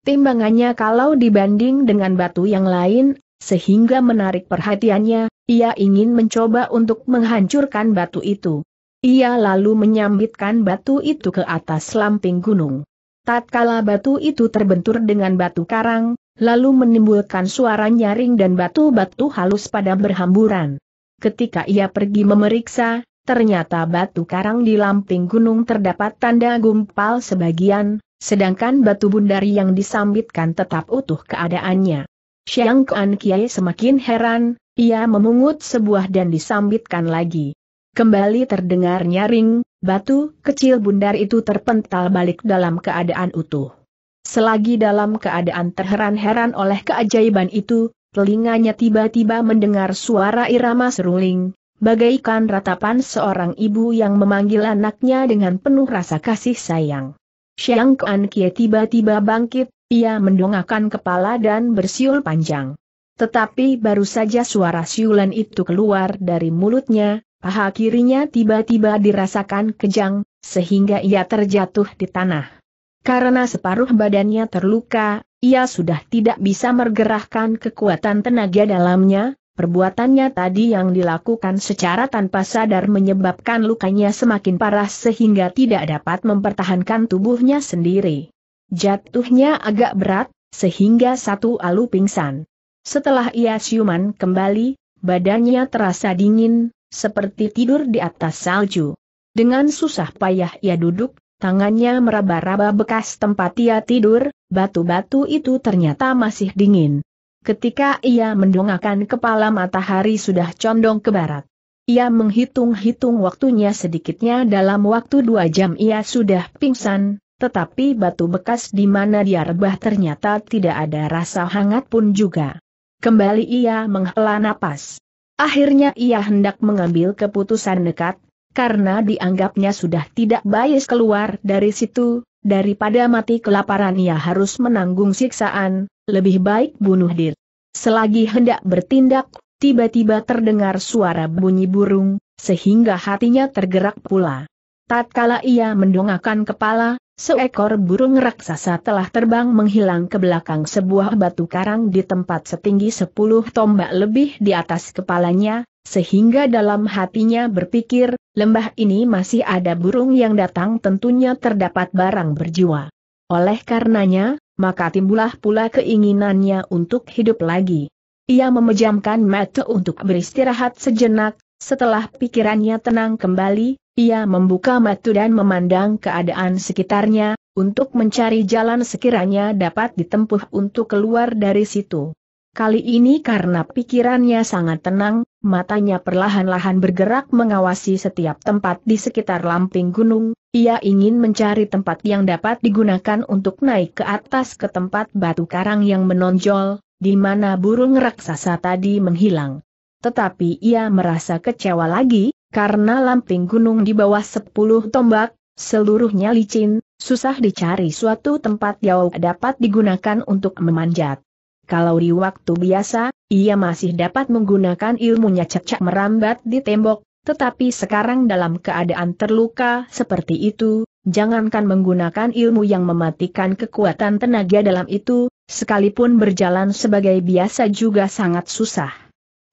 Timbangannya kalau dibanding dengan batu yang lain, sehingga menarik perhatiannya, ia ingin mencoba untuk menghancurkan batu itu. Ia lalu menyambitkan batu itu ke atas lamping gunung. Tatkala batu itu terbentur dengan batu karang, lalu menimbulkan suara nyaring dan batu-batu halus pada berhamburan. Ketika ia pergi memeriksa, ternyata batu karang di lamping gunung terdapat tanda gumpal sebagian, sedangkan batu bundar yang disambitkan tetap utuh keadaannya. Xiang Kuan Kiai semakin heran, ia memungut sebuah dan disambitkan lagi. Kembali terdengar nyaring, batu kecil bundar itu terpental balik dalam keadaan utuh. Selagi dalam keadaan terheran-heran oleh keajaiban itu, telinganya tiba-tiba mendengar suara irama seruling, bagaikan ratapan seorang ibu yang memanggil anaknya dengan penuh rasa kasih sayang. Xiang Kuan Kie tiba-tiba bangkit, ia mendongakkan kepala dan bersiul panjang. Tetapi baru saja suara siulan itu keluar dari mulutnya, Paha kirinya tiba-tiba dirasakan kejang, sehingga ia terjatuh di tanah. Karena separuh badannya terluka, ia sudah tidak bisa mergerahkan kekuatan tenaga dalamnya, perbuatannya tadi yang dilakukan secara tanpa sadar menyebabkan lukanya semakin parah sehingga tidak dapat mempertahankan tubuhnya sendiri. Jatuhnya agak berat, sehingga satu alu pingsan. Setelah ia siuman kembali, badannya terasa dingin, seperti tidur di atas salju. Dengan susah payah ia duduk, tangannya meraba-raba bekas tempat ia tidur, batu-batu itu ternyata masih dingin. Ketika ia mendongakkan kepala matahari sudah condong ke barat. Ia menghitung-hitung waktunya sedikitnya dalam waktu dua jam ia sudah pingsan, tetapi batu bekas di mana dia rebah ternyata tidak ada rasa hangat pun juga. Kembali ia menghela napas. Akhirnya ia hendak mengambil keputusan dekat, karena dianggapnya sudah tidak bias keluar dari situ, daripada mati kelaparan ia harus menanggung siksaan, lebih baik bunuh diri. Selagi hendak bertindak, tiba-tiba terdengar suara bunyi burung, sehingga hatinya tergerak pula. Tatkala ia mendongakkan kepala, Seekor burung raksasa telah terbang menghilang ke belakang sebuah batu karang di tempat setinggi sepuluh tombak lebih di atas kepalanya, sehingga dalam hatinya berpikir, lembah ini masih ada burung yang datang tentunya terdapat barang berjiwa. Oleh karenanya, maka timbullah pula keinginannya untuk hidup lagi. Ia memejamkan mata untuk beristirahat sejenak, setelah pikirannya tenang kembali, ia membuka mata dan memandang keadaan sekitarnya, untuk mencari jalan sekiranya dapat ditempuh untuk keluar dari situ. Kali ini karena pikirannya sangat tenang, matanya perlahan-lahan bergerak mengawasi setiap tempat di sekitar lamping gunung, ia ingin mencari tempat yang dapat digunakan untuk naik ke atas ke tempat batu karang yang menonjol, di mana burung raksasa tadi menghilang. Tetapi ia merasa kecewa lagi, karena lamping gunung di bawah sepuluh tombak, seluruhnya licin, susah dicari suatu tempat yang dapat digunakan untuk memanjat. Kalau di waktu biasa, ia masih dapat menggunakan ilmunya cecak merambat di tembok, tetapi sekarang dalam keadaan terluka seperti itu, jangankan menggunakan ilmu yang mematikan kekuatan tenaga dalam itu, sekalipun berjalan sebagai biasa juga sangat susah.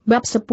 Bab 10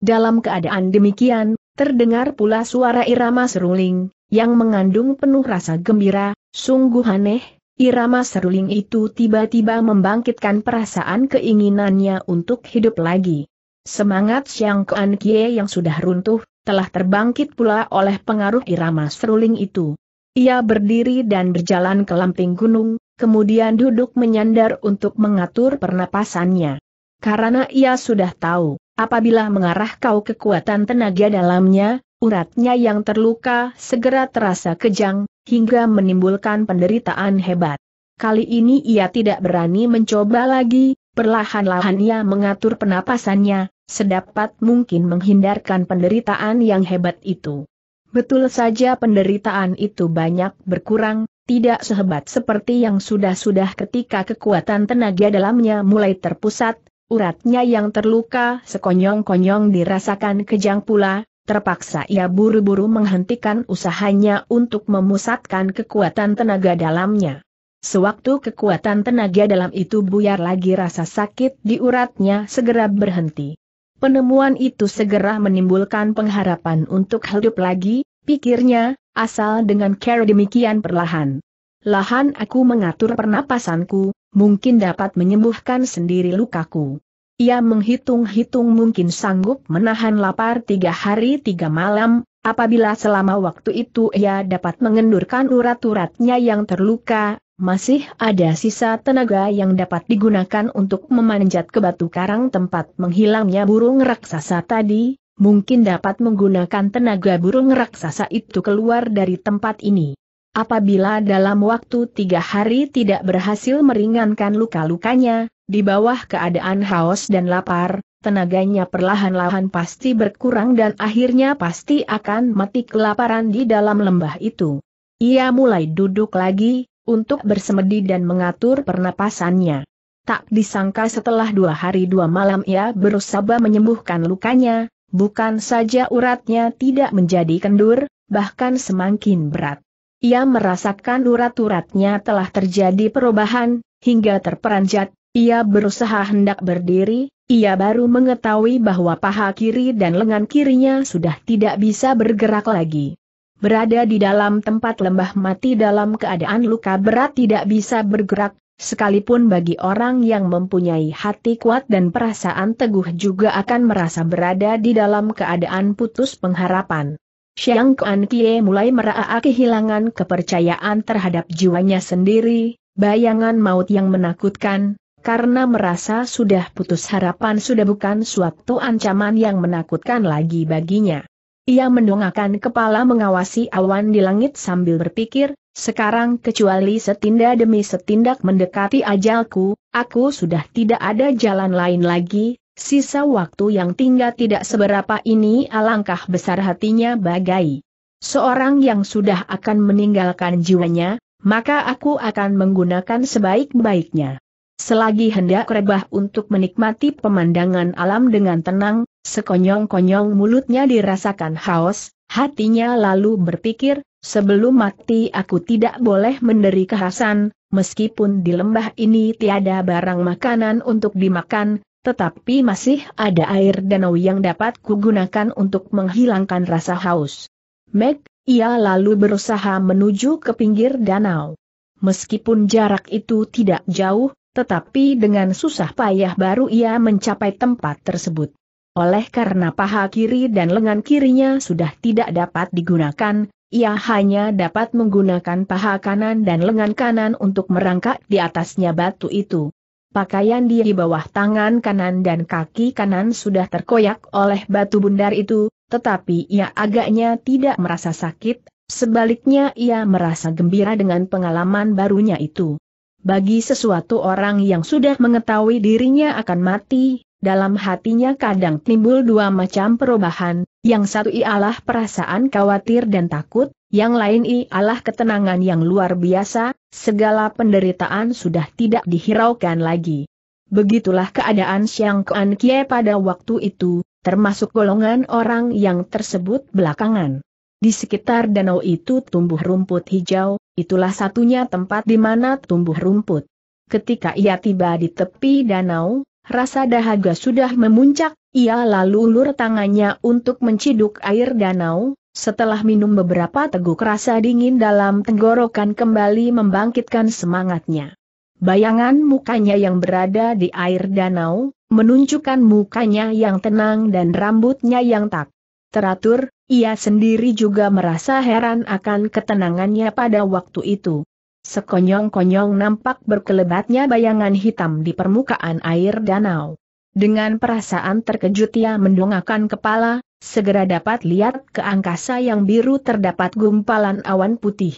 Dalam keadaan demikian, Terdengar pula suara irama seruling, yang mengandung penuh rasa gembira, sungguh aneh, irama seruling itu tiba-tiba membangkitkan perasaan keinginannya untuk hidup lagi. Semangat Siang Kuan Kie yang sudah runtuh, telah terbangkit pula oleh pengaruh irama seruling itu. Ia berdiri dan berjalan ke lamping gunung, kemudian duduk menyandar untuk mengatur pernapasannya. Karena ia sudah tahu, Apabila mengarah kau kekuatan tenaga dalamnya, uratnya yang terluka segera terasa kejang, hingga menimbulkan penderitaan hebat. Kali ini ia tidak berani mencoba lagi, perlahan-lahan ia mengatur penapasannya, sedapat mungkin menghindarkan penderitaan yang hebat itu. Betul saja penderitaan itu banyak berkurang, tidak sehebat seperti yang sudah-sudah ketika kekuatan tenaga dalamnya mulai terpusat, Uratnya yang terluka sekonyong-konyong dirasakan kejang pula, terpaksa ia buru-buru menghentikan usahanya untuk memusatkan kekuatan tenaga dalamnya. Sewaktu kekuatan tenaga dalam itu buyar lagi rasa sakit di uratnya segera berhenti. Penemuan itu segera menimbulkan pengharapan untuk hidup lagi, pikirnya, asal dengan cara demikian perlahan. Lahan aku mengatur pernapasanku, mungkin dapat menyembuhkan sendiri lukaku. Ia menghitung-hitung mungkin sanggup menahan lapar tiga hari tiga malam, apabila selama waktu itu ia dapat mengendurkan urat-uratnya yang terluka, masih ada sisa tenaga yang dapat digunakan untuk memanjat ke batu karang tempat menghilangnya burung raksasa tadi, mungkin dapat menggunakan tenaga burung raksasa itu keluar dari tempat ini. Apabila dalam waktu tiga hari tidak berhasil meringankan luka-lukanya, di bawah keadaan haus dan lapar, tenaganya perlahan-lahan pasti berkurang dan akhirnya pasti akan mati kelaparan di dalam lembah itu. Ia mulai duduk lagi, untuk bersemedi dan mengatur pernapasannya. Tak disangka setelah dua hari dua malam ia berusaha menyembuhkan lukanya, bukan saja uratnya tidak menjadi kendur, bahkan semakin berat. Ia merasakan urat-uratnya telah terjadi perubahan, hingga terperanjat, ia berusaha hendak berdiri, ia baru mengetahui bahwa paha kiri dan lengan kirinya sudah tidak bisa bergerak lagi. Berada di dalam tempat lembah mati dalam keadaan luka berat tidak bisa bergerak, sekalipun bagi orang yang mempunyai hati kuat dan perasaan teguh juga akan merasa berada di dalam keadaan putus pengharapan. Xiang Kuan Kie mulai meraa kehilangan kepercayaan terhadap jiwanya sendiri, bayangan maut yang menakutkan, karena merasa sudah putus harapan sudah bukan suatu ancaman yang menakutkan lagi baginya. Ia mendongakkan kepala mengawasi awan di langit sambil berpikir, sekarang kecuali setinda demi setindak mendekati ajalku, aku sudah tidak ada jalan lain lagi, Sisa waktu yang tinggal tidak seberapa ini alangkah besar hatinya bagai. Seorang yang sudah akan meninggalkan jiwanya, maka aku akan menggunakan sebaik-baiknya. Selagi hendak rebah untuk menikmati pemandangan alam dengan tenang, sekonyong-konyong mulutnya dirasakan haus, hatinya lalu berpikir, sebelum mati aku tidak boleh menderi kehasan, meskipun di lembah ini tiada barang makanan untuk dimakan, tetapi masih ada air danau yang dapat kugunakan untuk menghilangkan rasa haus. Meg, ia lalu berusaha menuju ke pinggir danau. Meskipun jarak itu tidak jauh, tetapi dengan susah payah baru ia mencapai tempat tersebut. Oleh karena paha kiri dan lengan kirinya sudah tidak dapat digunakan, ia hanya dapat menggunakan paha kanan dan lengan kanan untuk merangkak di atasnya batu itu pakaian dia di bawah tangan kanan dan kaki kanan sudah terkoyak oleh batu bundar itu, tetapi ia agaknya tidak merasa sakit, sebaliknya ia merasa gembira dengan pengalaman barunya itu. Bagi sesuatu orang yang sudah mengetahui dirinya akan mati, dalam hatinya kadang timbul dua macam perubahan, yang satu ialah perasaan khawatir dan takut, yang lain ialah ketenangan yang luar biasa, segala penderitaan sudah tidak dihiraukan lagi. Begitulah keadaan siang Kuan Kie pada waktu itu, termasuk golongan orang yang tersebut belakangan. Di sekitar danau itu tumbuh rumput hijau, itulah satunya tempat di mana tumbuh rumput. Ketika ia tiba di tepi danau, rasa dahaga sudah memuncak, ia lalu ulur tangannya untuk menciduk air danau, setelah minum beberapa teguk rasa dingin dalam tenggorokan kembali membangkitkan semangatnya. Bayangan mukanya yang berada di air danau, menunjukkan mukanya yang tenang dan rambutnya yang tak teratur, ia sendiri juga merasa heran akan ketenangannya pada waktu itu. Sekonyong-konyong nampak berkelebatnya bayangan hitam di permukaan air danau. Dengan perasaan terkejut ia mendongakkan kepala, segera dapat lihat ke angkasa yang biru terdapat gumpalan awan putih.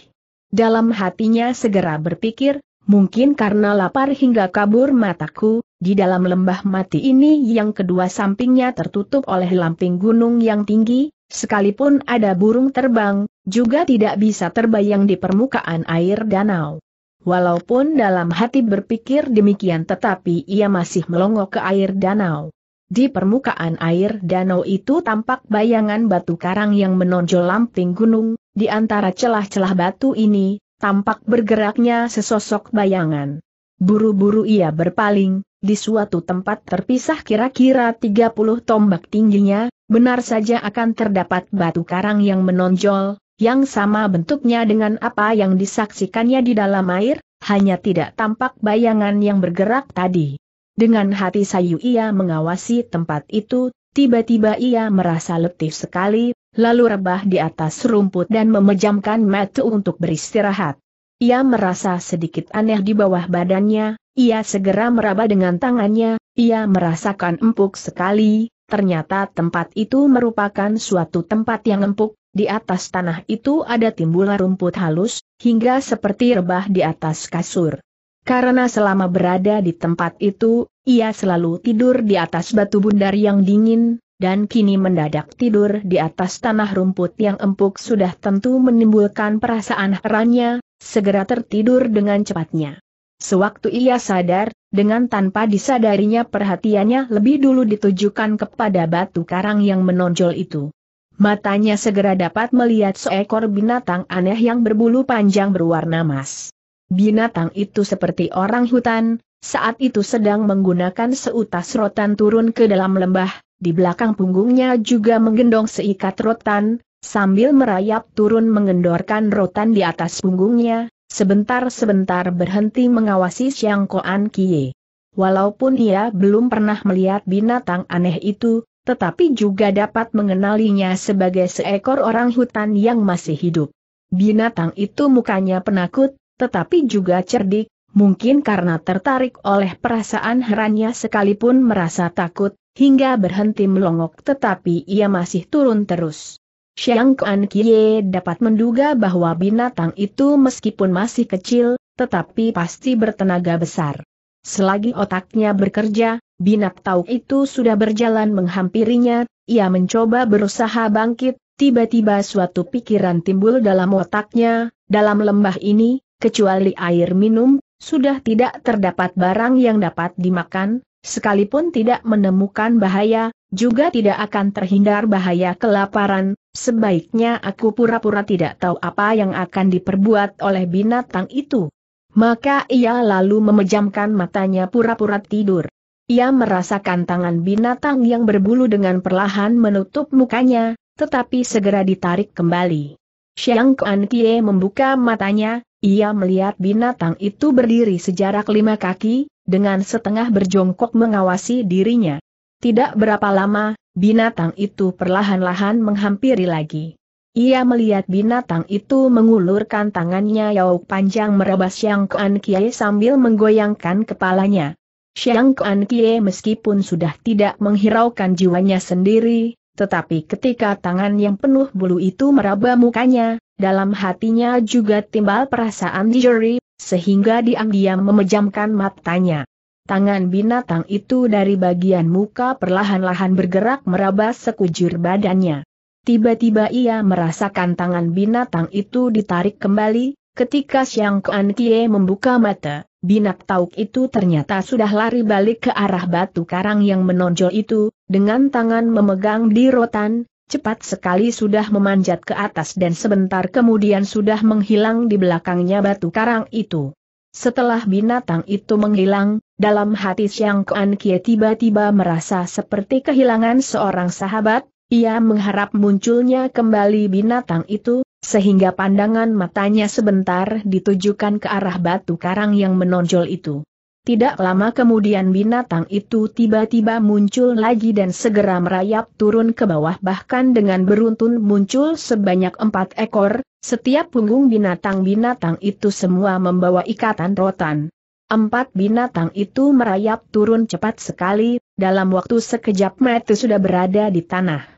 Dalam hatinya segera berpikir, mungkin karena lapar hingga kabur mataku, di dalam lembah mati ini yang kedua sampingnya tertutup oleh lamping gunung yang tinggi, sekalipun ada burung terbang, juga tidak bisa terbayang di permukaan air danau. Walaupun dalam hati berpikir demikian tetapi ia masih melongo ke air danau. Di permukaan air danau itu tampak bayangan batu karang yang menonjol lamping gunung, di antara celah-celah batu ini, tampak bergeraknya sesosok bayangan. Buru-buru ia berpaling, di suatu tempat terpisah kira-kira 30 tombak tingginya, benar saja akan terdapat batu karang yang menonjol, yang sama bentuknya dengan apa yang disaksikannya di dalam air, hanya tidak tampak bayangan yang bergerak tadi. Dengan hati sayu ia mengawasi tempat itu, tiba-tiba ia merasa letih sekali, lalu rebah di atas rumput dan memejamkan mata untuk beristirahat. Ia merasa sedikit aneh di bawah badannya, ia segera meraba dengan tangannya, ia merasakan empuk sekali, ternyata tempat itu merupakan suatu tempat yang empuk, di atas tanah itu ada timbulan rumput halus, hingga seperti rebah di atas kasur. Karena selama berada di tempat itu, ia selalu tidur di atas batu bundar yang dingin, dan kini mendadak tidur di atas tanah rumput yang empuk sudah tentu menimbulkan perasaan herannya, segera tertidur dengan cepatnya. Sewaktu ia sadar, dengan tanpa disadarinya perhatiannya lebih dulu ditujukan kepada batu karang yang menonjol itu. Matanya segera dapat melihat seekor binatang aneh yang berbulu panjang berwarna emas. Binatang itu seperti orang hutan, saat itu sedang menggunakan seutas rotan turun ke dalam lembah, di belakang punggungnya juga menggendong seikat rotan, sambil merayap turun mengendorkan rotan di atas punggungnya, sebentar-sebentar berhenti mengawasi Siang Koan Kie. Walaupun ia belum pernah melihat binatang aneh itu, tetapi juga dapat mengenalinya sebagai seekor orang hutan yang masih hidup. Binatang itu mukanya penakut, tetapi juga cerdik, mungkin karena tertarik oleh perasaan herannya sekalipun merasa takut, hingga berhenti melongok tetapi ia masih turun terus. Xiang Kuan Kie dapat menduga bahwa binatang itu meskipun masih kecil, tetapi pasti bertenaga besar. Selagi otaknya bekerja, binatang itu sudah berjalan menghampirinya, ia mencoba berusaha bangkit, tiba-tiba suatu pikiran timbul dalam otaknya, dalam lembah ini, Kecuali air minum, sudah tidak terdapat barang yang dapat dimakan, sekalipun tidak menemukan bahaya, juga tidak akan terhindar bahaya kelaparan, sebaiknya aku pura-pura tidak tahu apa yang akan diperbuat oleh binatang itu. Maka ia lalu memejamkan matanya pura-pura tidur. Ia merasakan tangan binatang yang berbulu dengan perlahan menutup mukanya, tetapi segera ditarik kembali. Xiang Kuan Kie membuka matanya, ia melihat binatang itu berdiri sejarak lima kaki, dengan setengah berjongkok mengawasi dirinya. Tidak berapa lama, binatang itu perlahan-lahan menghampiri lagi. Ia melihat binatang itu mengulurkan tangannya yauk panjang merebas Xiang Kuan Kie sambil menggoyangkan kepalanya. Xiang Kuan Kie meskipun sudah tidak menghiraukan jiwanya sendiri, tetapi ketika tangan yang penuh bulu itu meraba mukanya, dalam hatinya juga timbal perasaan dijeri, sehingga diam-diam memejamkan matanya. Tangan binatang itu dari bagian muka perlahan-lahan bergerak meraba sekujur badannya. Tiba-tiba ia merasakan tangan binatang itu ditarik kembali, ketika Siang Kuan Kie membuka mata. Binak Tauk itu ternyata sudah lari balik ke arah batu karang yang menonjol itu, dengan tangan memegang di rotan, cepat sekali sudah memanjat ke atas dan sebentar kemudian sudah menghilang di belakangnya batu karang itu. Setelah binatang itu menghilang, dalam hati Siang Kuan Kie tiba-tiba merasa seperti kehilangan seorang sahabat, ia mengharap munculnya kembali binatang itu, sehingga pandangan matanya sebentar ditujukan ke arah batu karang yang menonjol itu. Tidak lama kemudian binatang itu tiba-tiba muncul lagi dan segera merayap turun ke bawah bahkan dengan beruntun muncul sebanyak empat ekor, setiap punggung binatang-binatang itu semua membawa ikatan rotan. Empat binatang itu merayap turun cepat sekali, dalam waktu sekejap mata sudah berada di tanah.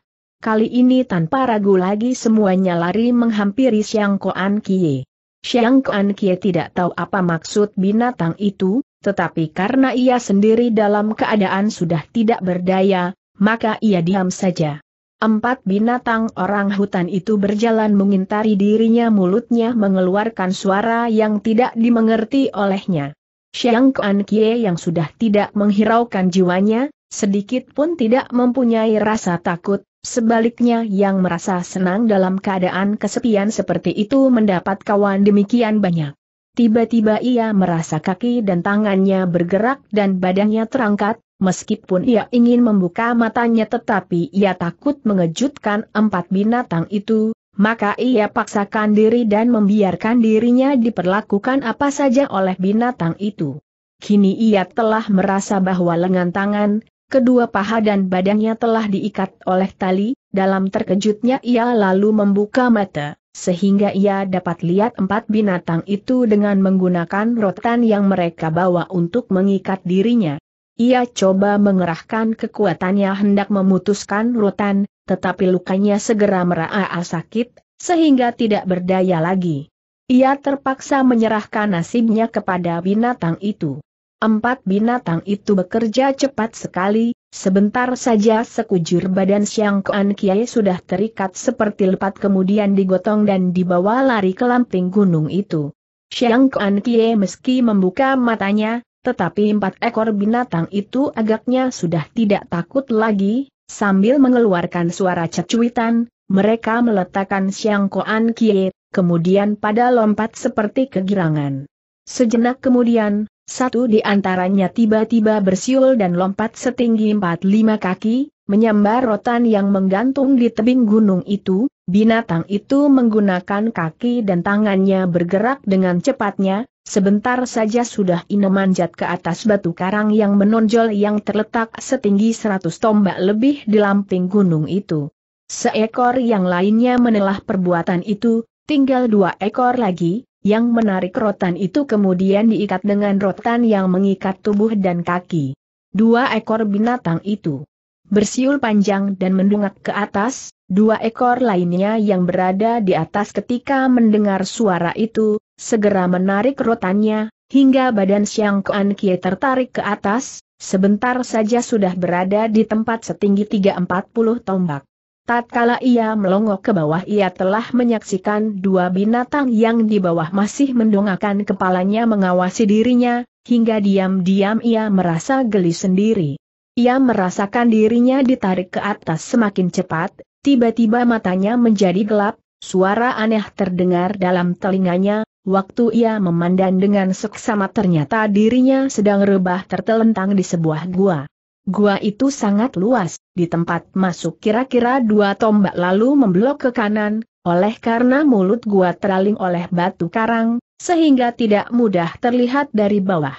Kali ini tanpa ragu lagi semuanya lari menghampiri Siang Koan Kie. Siang Koan Kie tidak tahu apa maksud binatang itu, tetapi karena ia sendiri dalam keadaan sudah tidak berdaya, maka ia diam saja. Empat binatang orang hutan itu berjalan mengintari dirinya mulutnya mengeluarkan suara yang tidak dimengerti olehnya. Siang Koan Kie yang sudah tidak menghiraukan jiwanya, sedikit pun tidak mempunyai rasa takut, Sebaliknya yang merasa senang dalam keadaan kesepian seperti itu mendapat kawan demikian banyak. Tiba-tiba ia merasa kaki dan tangannya bergerak dan badannya terangkat, meskipun ia ingin membuka matanya tetapi ia takut mengejutkan empat binatang itu, maka ia paksakan diri dan membiarkan dirinya diperlakukan apa saja oleh binatang itu. Kini ia telah merasa bahwa lengan tangan, Kedua paha dan badannya telah diikat oleh tali, dalam terkejutnya ia lalu membuka mata, sehingga ia dapat lihat empat binatang itu dengan menggunakan rotan yang mereka bawa untuk mengikat dirinya. Ia coba mengerahkan kekuatannya hendak memutuskan rotan, tetapi lukanya segera meraa sakit, sehingga tidak berdaya lagi. Ia terpaksa menyerahkan nasibnya kepada binatang itu. Empat binatang itu bekerja cepat sekali, sebentar saja sekujur badan Siang Kuan Kiai sudah terikat seperti lepat kemudian digotong dan dibawa lari ke lamping gunung itu. Siang Kuan Kiai meski membuka matanya, tetapi empat ekor binatang itu agaknya sudah tidak takut lagi, sambil mengeluarkan suara cecuitan, mereka meletakkan Siang Kuan Kiai, kemudian pada lompat seperti kegirangan. Sejenak kemudian, satu di antaranya tiba-tiba bersiul dan lompat setinggi 4-5 kaki, menyambar rotan yang menggantung di tebing gunung itu, binatang itu menggunakan kaki dan tangannya bergerak dengan cepatnya, sebentar saja sudah Ino manjat ke atas batu karang yang menonjol yang terletak setinggi 100 tombak lebih di lamping gunung itu. Seekor yang lainnya menelah perbuatan itu, tinggal dua ekor lagi, yang menarik rotan itu kemudian diikat dengan rotan yang mengikat tubuh dan kaki. Dua ekor binatang itu bersiul panjang dan mendungak ke atas, dua ekor lainnya yang berada di atas ketika mendengar suara itu, segera menarik rotannya, hingga badan Siang Kuan Kie tertarik ke atas, sebentar saja sudah berada di tempat setinggi 340 tombak. Tatkala ia melongok ke bawah ia telah menyaksikan dua binatang yang di bawah masih mendongakkan kepalanya mengawasi dirinya, hingga diam-diam ia merasa geli sendiri. Ia merasakan dirinya ditarik ke atas semakin cepat, tiba-tiba matanya menjadi gelap, suara aneh terdengar dalam telinganya, waktu ia memandang dengan seksama ternyata dirinya sedang rebah tertelentang di sebuah gua. Gua itu sangat luas, di tempat masuk kira-kira dua tombak lalu memblok ke kanan, oleh karena mulut gua teraling oleh batu karang, sehingga tidak mudah terlihat dari bawah.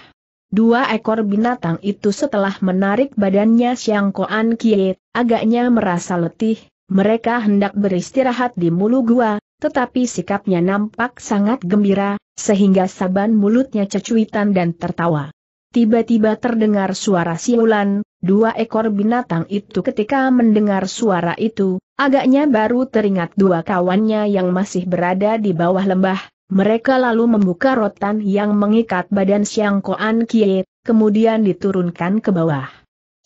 Dua ekor binatang itu setelah menarik badannya Siang Koan Kiet, agaknya merasa letih, mereka hendak beristirahat di mulu gua, tetapi sikapnya nampak sangat gembira, sehingga saban mulutnya cecuitan dan tertawa. Tiba-tiba terdengar suara siulan, Dua ekor binatang itu ketika mendengar suara itu, agaknya baru teringat dua kawannya yang masih berada di bawah lembah, mereka lalu membuka rotan yang mengikat badan Siang Koan Kie, kemudian diturunkan ke bawah.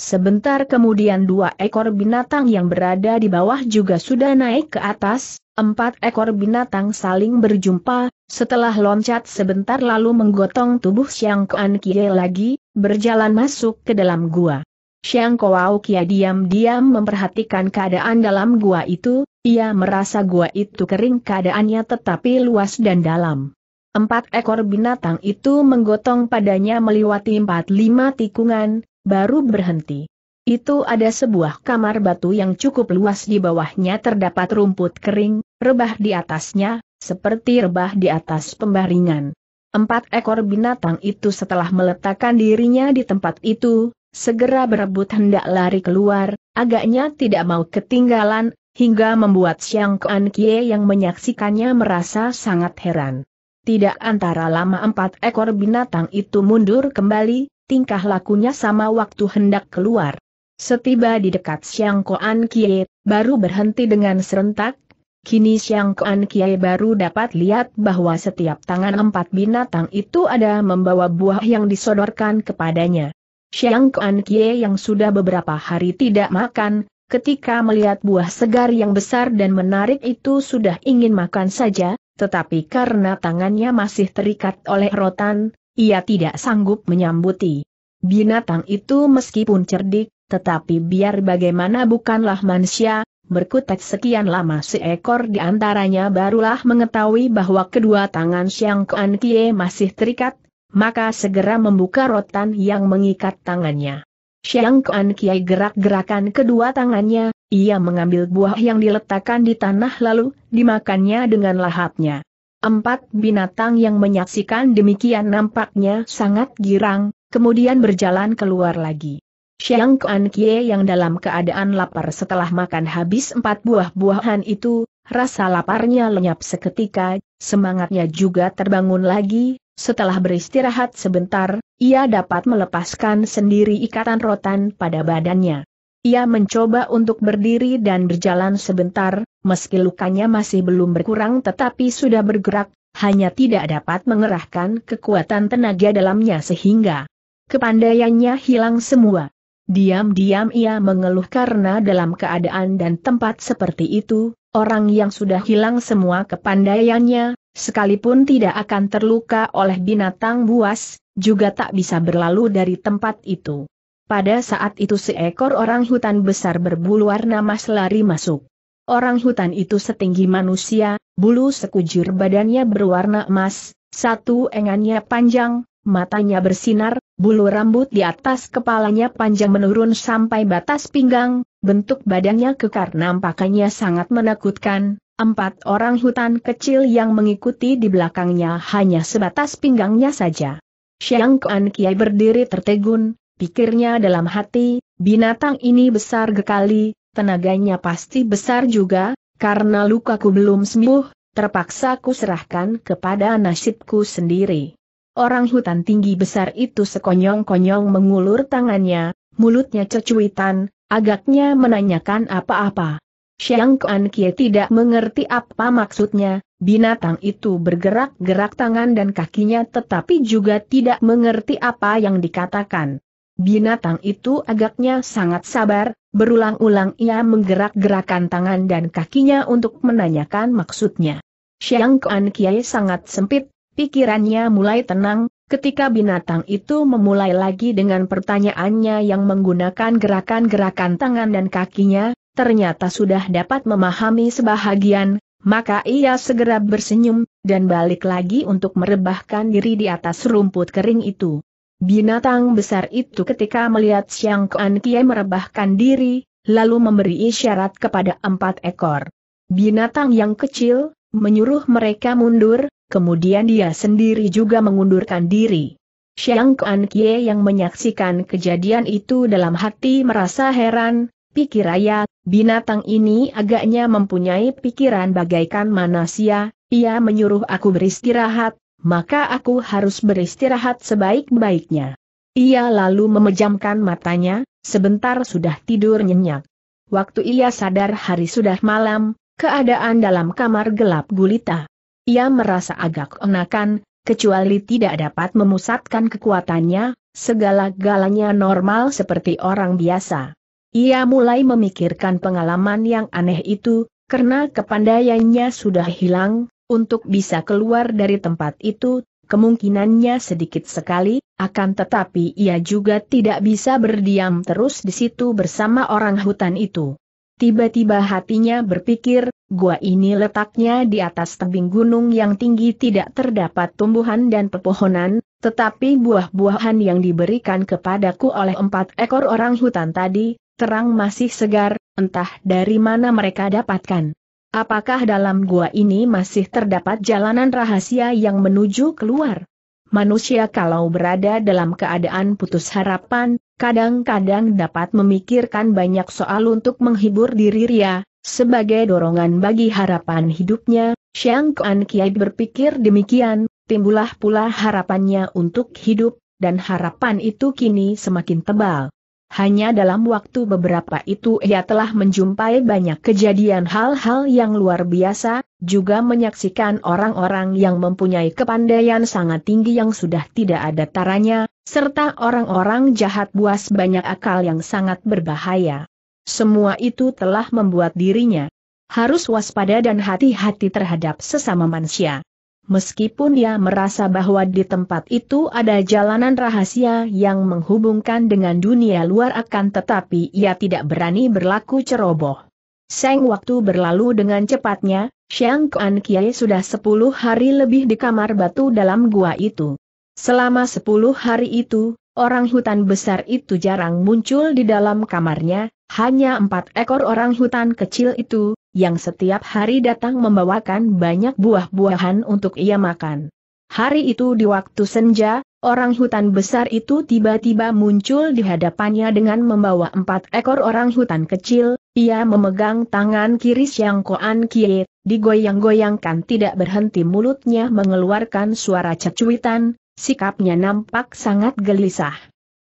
Sebentar kemudian dua ekor binatang yang berada di bawah juga sudah naik ke atas, empat ekor binatang saling berjumpa, setelah loncat sebentar lalu menggotong tubuh Siang Koan Kie lagi, berjalan masuk ke dalam gua. Xiang Kuo Kia diam-diam memperhatikan keadaan dalam gua itu, ia merasa gua itu kering keadaannya tetapi luas dan dalam. Empat ekor binatang itu menggotong padanya meliwati empat lima tikungan, baru berhenti. Itu ada sebuah kamar batu yang cukup luas di bawahnya terdapat rumput kering, rebah di atasnya, seperti rebah di atas pembaringan. Empat ekor binatang itu setelah meletakkan dirinya di tempat itu, segera berebut hendak lari keluar, agaknya tidak mau ketinggalan, hingga membuat Xiang Kuan Kie yang menyaksikannya merasa sangat heran. Tidak antara lama empat ekor binatang itu mundur kembali, tingkah lakunya sama waktu hendak keluar. Setiba di dekat Xiang Kuan Kie, baru berhenti dengan serentak, Kini Siang Kuan Kiai baru dapat lihat bahwa setiap tangan empat binatang itu ada membawa buah yang disodorkan kepadanya. Xiang Kuan Kie yang sudah beberapa hari tidak makan, ketika melihat buah segar yang besar dan menarik itu sudah ingin makan saja, tetapi karena tangannya masih terikat oleh rotan, ia tidak sanggup menyambuti. Binatang itu meskipun cerdik, tetapi biar bagaimana bukanlah manusia, berkutat sekian lama seekor di antaranya barulah mengetahui bahwa kedua tangan Xiang Kuan Kie masih terikat, maka segera membuka rotan yang mengikat tangannya. Xiang Kuan Kiai gerak-gerakan kedua tangannya, ia mengambil buah yang diletakkan di tanah lalu, dimakannya dengan lahapnya. Empat binatang yang menyaksikan demikian nampaknya sangat girang, kemudian berjalan keluar lagi. Xiang Kuan Kie yang dalam keadaan lapar setelah makan habis empat buah-buahan itu, rasa laparnya lenyap seketika, semangatnya juga terbangun lagi, setelah beristirahat sebentar, ia dapat melepaskan sendiri ikatan rotan pada badannya. Ia mencoba untuk berdiri dan berjalan sebentar, meski lukanya masih belum berkurang tetapi sudah bergerak, hanya tidak dapat mengerahkan kekuatan tenaga dalamnya sehingga kepandaiannya hilang semua. Diam-diam ia mengeluh karena dalam keadaan dan tempat seperti itu, orang yang sudah hilang semua kepandaiannya, sekalipun tidak akan terluka oleh binatang buas, juga tak bisa berlalu dari tempat itu. Pada saat itu seekor orang hutan besar berbulu warna emas lari masuk. Orang hutan itu setinggi manusia, bulu sekujur badannya berwarna emas, satu engannya panjang, matanya bersinar, bulu rambut di atas kepalanya panjang menurun sampai batas pinggang, bentuk badannya kekar nampakannya sangat menakutkan, Empat orang hutan kecil yang mengikuti di belakangnya hanya sebatas pinggangnya saja. Xiang Kuan Kiai berdiri tertegun, pikirnya dalam hati, binatang ini besar gekali, tenaganya pasti besar juga, karena lukaku belum sembuh, terpaksa kuserahkan kepada nasibku sendiri. Orang hutan tinggi besar itu sekonyong-konyong mengulur tangannya, mulutnya cecuitan, agaknya menanyakan apa-apa. Xiang Kuan Kie tidak mengerti apa maksudnya, binatang itu bergerak-gerak tangan dan kakinya tetapi juga tidak mengerti apa yang dikatakan. Binatang itu agaknya sangat sabar, berulang-ulang ia menggerak-gerakan tangan dan kakinya untuk menanyakan maksudnya. Xiang Kuan Kie sangat sempit, pikirannya mulai tenang, ketika binatang itu memulai lagi dengan pertanyaannya yang menggunakan gerakan-gerakan tangan dan kakinya, ternyata sudah dapat memahami sebahagian, maka ia segera bersenyum, dan balik lagi untuk merebahkan diri di atas rumput kering itu. Binatang besar itu ketika melihat Siang Kuan Kie merebahkan diri, lalu memberi isyarat kepada empat ekor binatang yang kecil, menyuruh mereka mundur, kemudian dia sendiri juga mengundurkan diri. Siang Kuan Kie yang menyaksikan kejadian itu dalam hati merasa heran, Pikir Raya, binatang ini agaknya mempunyai pikiran bagaikan manusia, ia menyuruh aku beristirahat, maka aku harus beristirahat sebaik-baiknya. Ia lalu memejamkan matanya, sebentar sudah tidur nyenyak. Waktu ia sadar hari sudah malam, keadaan dalam kamar gelap gulita. Ia merasa agak enakan, kecuali tidak dapat memusatkan kekuatannya, segala-galanya normal seperti orang biasa. Ia mulai memikirkan pengalaman yang aneh itu, karena kepandaiannya sudah hilang, untuk bisa keluar dari tempat itu, kemungkinannya sedikit sekali, akan tetapi ia juga tidak bisa berdiam terus di situ bersama orang hutan itu. Tiba-tiba hatinya berpikir, gua ini letaknya di atas tebing gunung yang tinggi tidak terdapat tumbuhan dan pepohonan, tetapi buah-buahan yang diberikan kepadaku oleh empat ekor orang hutan tadi, terang masih segar, entah dari mana mereka dapatkan. Apakah dalam gua ini masih terdapat jalanan rahasia yang menuju keluar? Manusia kalau berada dalam keadaan putus harapan, kadang-kadang dapat memikirkan banyak soal untuk menghibur diri ria, sebagai dorongan bagi harapan hidupnya, Xiang Kuan Kiai berpikir demikian, timbullah pula harapannya untuk hidup, dan harapan itu kini semakin tebal. Hanya dalam waktu beberapa itu ia telah menjumpai banyak kejadian hal-hal yang luar biasa, juga menyaksikan orang-orang yang mempunyai kepandaian sangat tinggi yang sudah tidak ada taranya, serta orang-orang jahat buas banyak akal yang sangat berbahaya. Semua itu telah membuat dirinya harus waspada dan hati-hati terhadap sesama manusia meskipun dia merasa bahwa di tempat itu ada jalanan rahasia yang menghubungkan dengan dunia luar akan tetapi ia tidak berani berlaku ceroboh. Seng waktu berlalu dengan cepatnya, Xiang Kuan Kiai sudah sepuluh hari lebih di kamar batu dalam gua itu. Selama sepuluh hari itu, orang hutan besar itu jarang muncul di dalam kamarnya, hanya empat ekor orang hutan kecil itu, yang setiap hari datang membawakan banyak buah-buahan untuk ia makan. Hari itu di waktu senja, orang hutan besar itu tiba-tiba muncul di hadapannya dengan membawa empat ekor orang hutan kecil, ia memegang tangan kiri Siang Koan Kie, digoyang-goyangkan tidak berhenti mulutnya mengeluarkan suara cecuitan, sikapnya nampak sangat gelisah.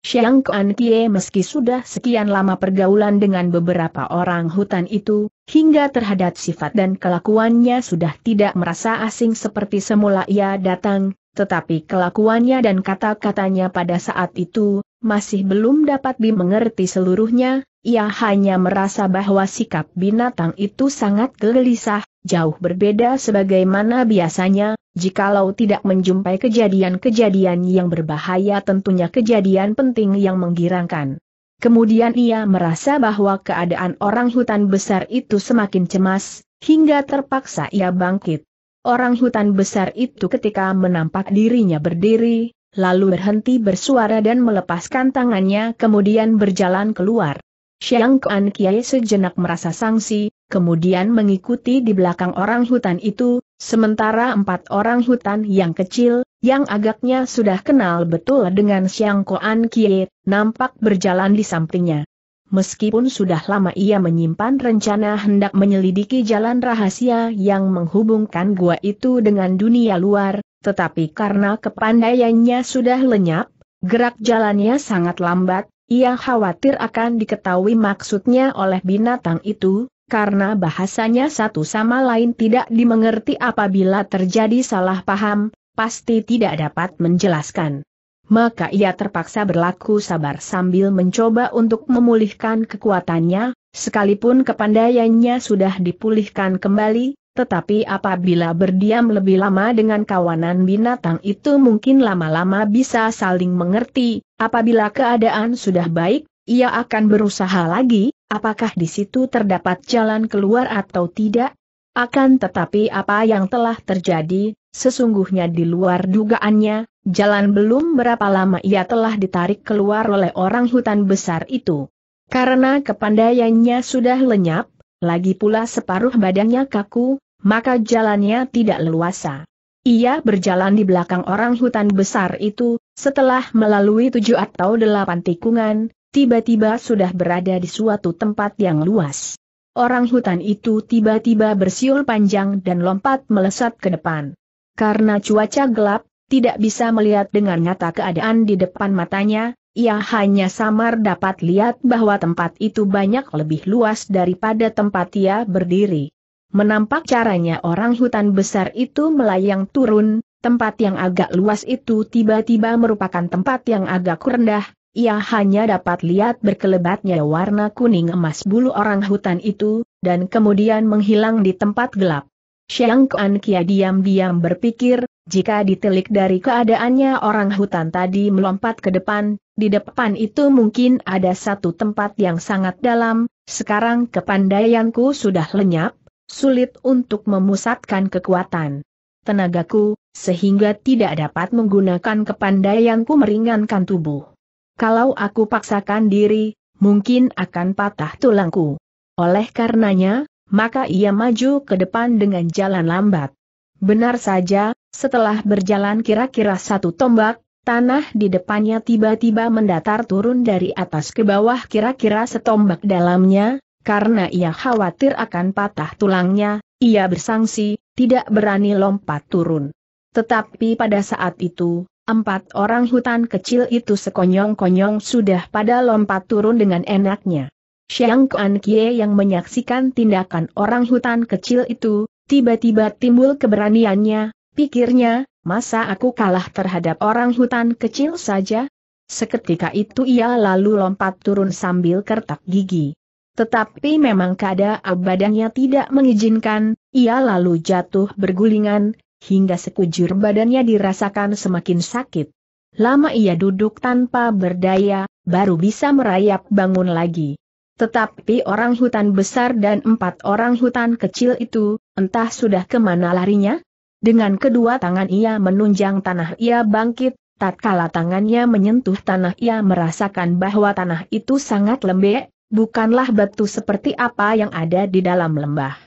Xiang Kuan Kie meski sudah sekian lama pergaulan dengan beberapa orang hutan itu, hingga terhadap sifat dan kelakuannya sudah tidak merasa asing seperti semula ia datang, tetapi kelakuannya dan kata-katanya pada saat itu, masih belum dapat dimengerti seluruhnya, ia hanya merasa bahwa sikap binatang itu sangat gelisah, jauh berbeda sebagaimana biasanya, jikalau tidak menjumpai kejadian-kejadian yang berbahaya tentunya kejadian penting yang menggirangkan. Kemudian ia merasa bahwa keadaan orang hutan besar itu semakin cemas, hingga terpaksa ia bangkit. Orang hutan besar itu ketika menampak dirinya berdiri, lalu berhenti bersuara dan melepaskan tangannya kemudian berjalan keluar. Xiang Kuan Kiai sejenak merasa sangsi, kemudian mengikuti di belakang orang hutan itu, sementara empat orang hutan yang kecil, yang agaknya sudah kenal betul dengan Xiang Kuan Kiai, nampak berjalan di sampingnya. Meskipun sudah lama ia menyimpan rencana hendak menyelidiki jalan rahasia yang menghubungkan gua itu dengan dunia luar, tetapi karena kepandaiannya sudah lenyap, gerak jalannya sangat lambat, ia khawatir akan diketahui maksudnya oleh binatang itu, karena bahasanya satu sama lain tidak dimengerti apabila terjadi salah paham, pasti tidak dapat menjelaskan. Maka ia terpaksa berlaku sabar sambil mencoba untuk memulihkan kekuatannya, sekalipun kepandaiannya sudah dipulihkan kembali, tetapi apabila berdiam lebih lama dengan kawanan binatang itu mungkin lama-lama bisa saling mengerti, apabila keadaan sudah baik, ia akan berusaha lagi, apakah di situ terdapat jalan keluar atau tidak? Akan tetapi apa yang telah terjadi, sesungguhnya di luar dugaannya, jalan belum berapa lama ia telah ditarik keluar oleh orang hutan besar itu. Karena kepandaiannya sudah lenyap, lagi pula separuh badannya kaku, maka jalannya tidak leluasa. Ia berjalan di belakang orang hutan besar itu, setelah melalui tujuh atau delapan tikungan, tiba-tiba sudah berada di suatu tempat yang luas. Orang hutan itu tiba-tiba bersiul panjang dan lompat melesat ke depan. Karena cuaca gelap, tidak bisa melihat dengan nyata keadaan di depan matanya, ia hanya samar dapat lihat bahwa tempat itu banyak lebih luas daripada tempat ia berdiri. Menampak caranya orang hutan besar itu melayang turun, tempat yang agak luas itu tiba-tiba merupakan tempat yang agak rendah, ia hanya dapat lihat berkelebatnya warna kuning emas bulu orang hutan itu, dan kemudian menghilang di tempat gelap. Xiang Kuan Kia diam-diam berpikir, jika ditelik dari keadaannya orang hutan tadi melompat ke depan, di depan itu mungkin ada satu tempat yang sangat dalam, sekarang kepandaianku sudah lenyap, sulit untuk memusatkan kekuatan tenagaku, sehingga tidak dapat menggunakan kepandaianku meringankan tubuh. Kalau aku paksakan diri, mungkin akan patah tulangku. Oleh karenanya, maka ia maju ke depan dengan jalan lambat. Benar saja, setelah berjalan kira-kira satu tombak, Tanah di depannya tiba-tiba mendatar turun dari atas ke bawah kira-kira setombak dalamnya, karena ia khawatir akan patah tulangnya, ia bersangsi, tidak berani lompat turun. Tetapi pada saat itu, empat orang hutan kecil itu sekonyong-konyong sudah pada lompat turun dengan enaknya. Xiang Kuan Kie yang menyaksikan tindakan orang hutan kecil itu, tiba-tiba timbul keberaniannya, pikirnya, Masa aku kalah terhadap orang hutan kecil saja? Seketika itu ia lalu lompat turun sambil kertak gigi. Tetapi memang keadaan badannya tidak mengizinkan, ia lalu jatuh bergulingan, hingga sekujur badannya dirasakan semakin sakit. Lama ia duduk tanpa berdaya, baru bisa merayap bangun lagi. Tetapi orang hutan besar dan empat orang hutan kecil itu, entah sudah kemana larinya, dengan kedua tangan ia menunjang tanah ia bangkit, tatkala tangannya menyentuh tanah ia merasakan bahwa tanah itu sangat lembek, bukanlah batu seperti apa yang ada di dalam lembah.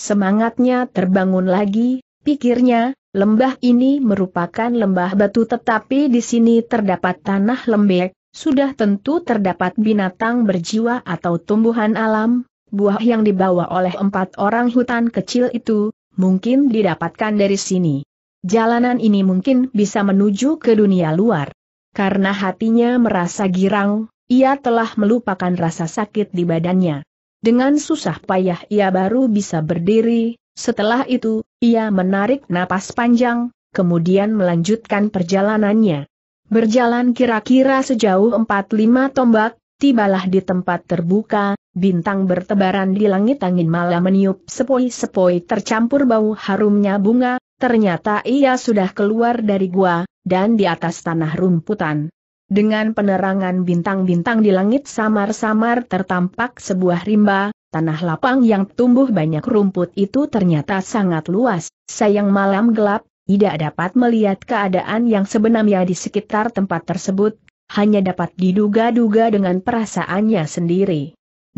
Semangatnya terbangun lagi, pikirnya, lembah ini merupakan lembah batu tetapi di sini terdapat tanah lembek, sudah tentu terdapat binatang berjiwa atau tumbuhan alam, buah yang dibawa oleh empat orang hutan kecil itu, mungkin didapatkan dari sini. Jalanan ini mungkin bisa menuju ke dunia luar. Karena hatinya merasa girang, ia telah melupakan rasa sakit di badannya. Dengan susah payah ia baru bisa berdiri, setelah itu, ia menarik napas panjang, kemudian melanjutkan perjalanannya. Berjalan kira-kira sejauh 4-5 tombak, tibalah di tempat terbuka, Bintang bertebaran di langit angin malam meniup sepoi-sepoi tercampur bau harumnya bunga, ternyata ia sudah keluar dari gua, dan di atas tanah rumputan. Dengan penerangan bintang-bintang di langit samar-samar tertampak sebuah rimba, tanah lapang yang tumbuh banyak rumput itu ternyata sangat luas, sayang malam gelap, tidak dapat melihat keadaan yang sebenarnya di sekitar tempat tersebut, hanya dapat diduga-duga dengan perasaannya sendiri.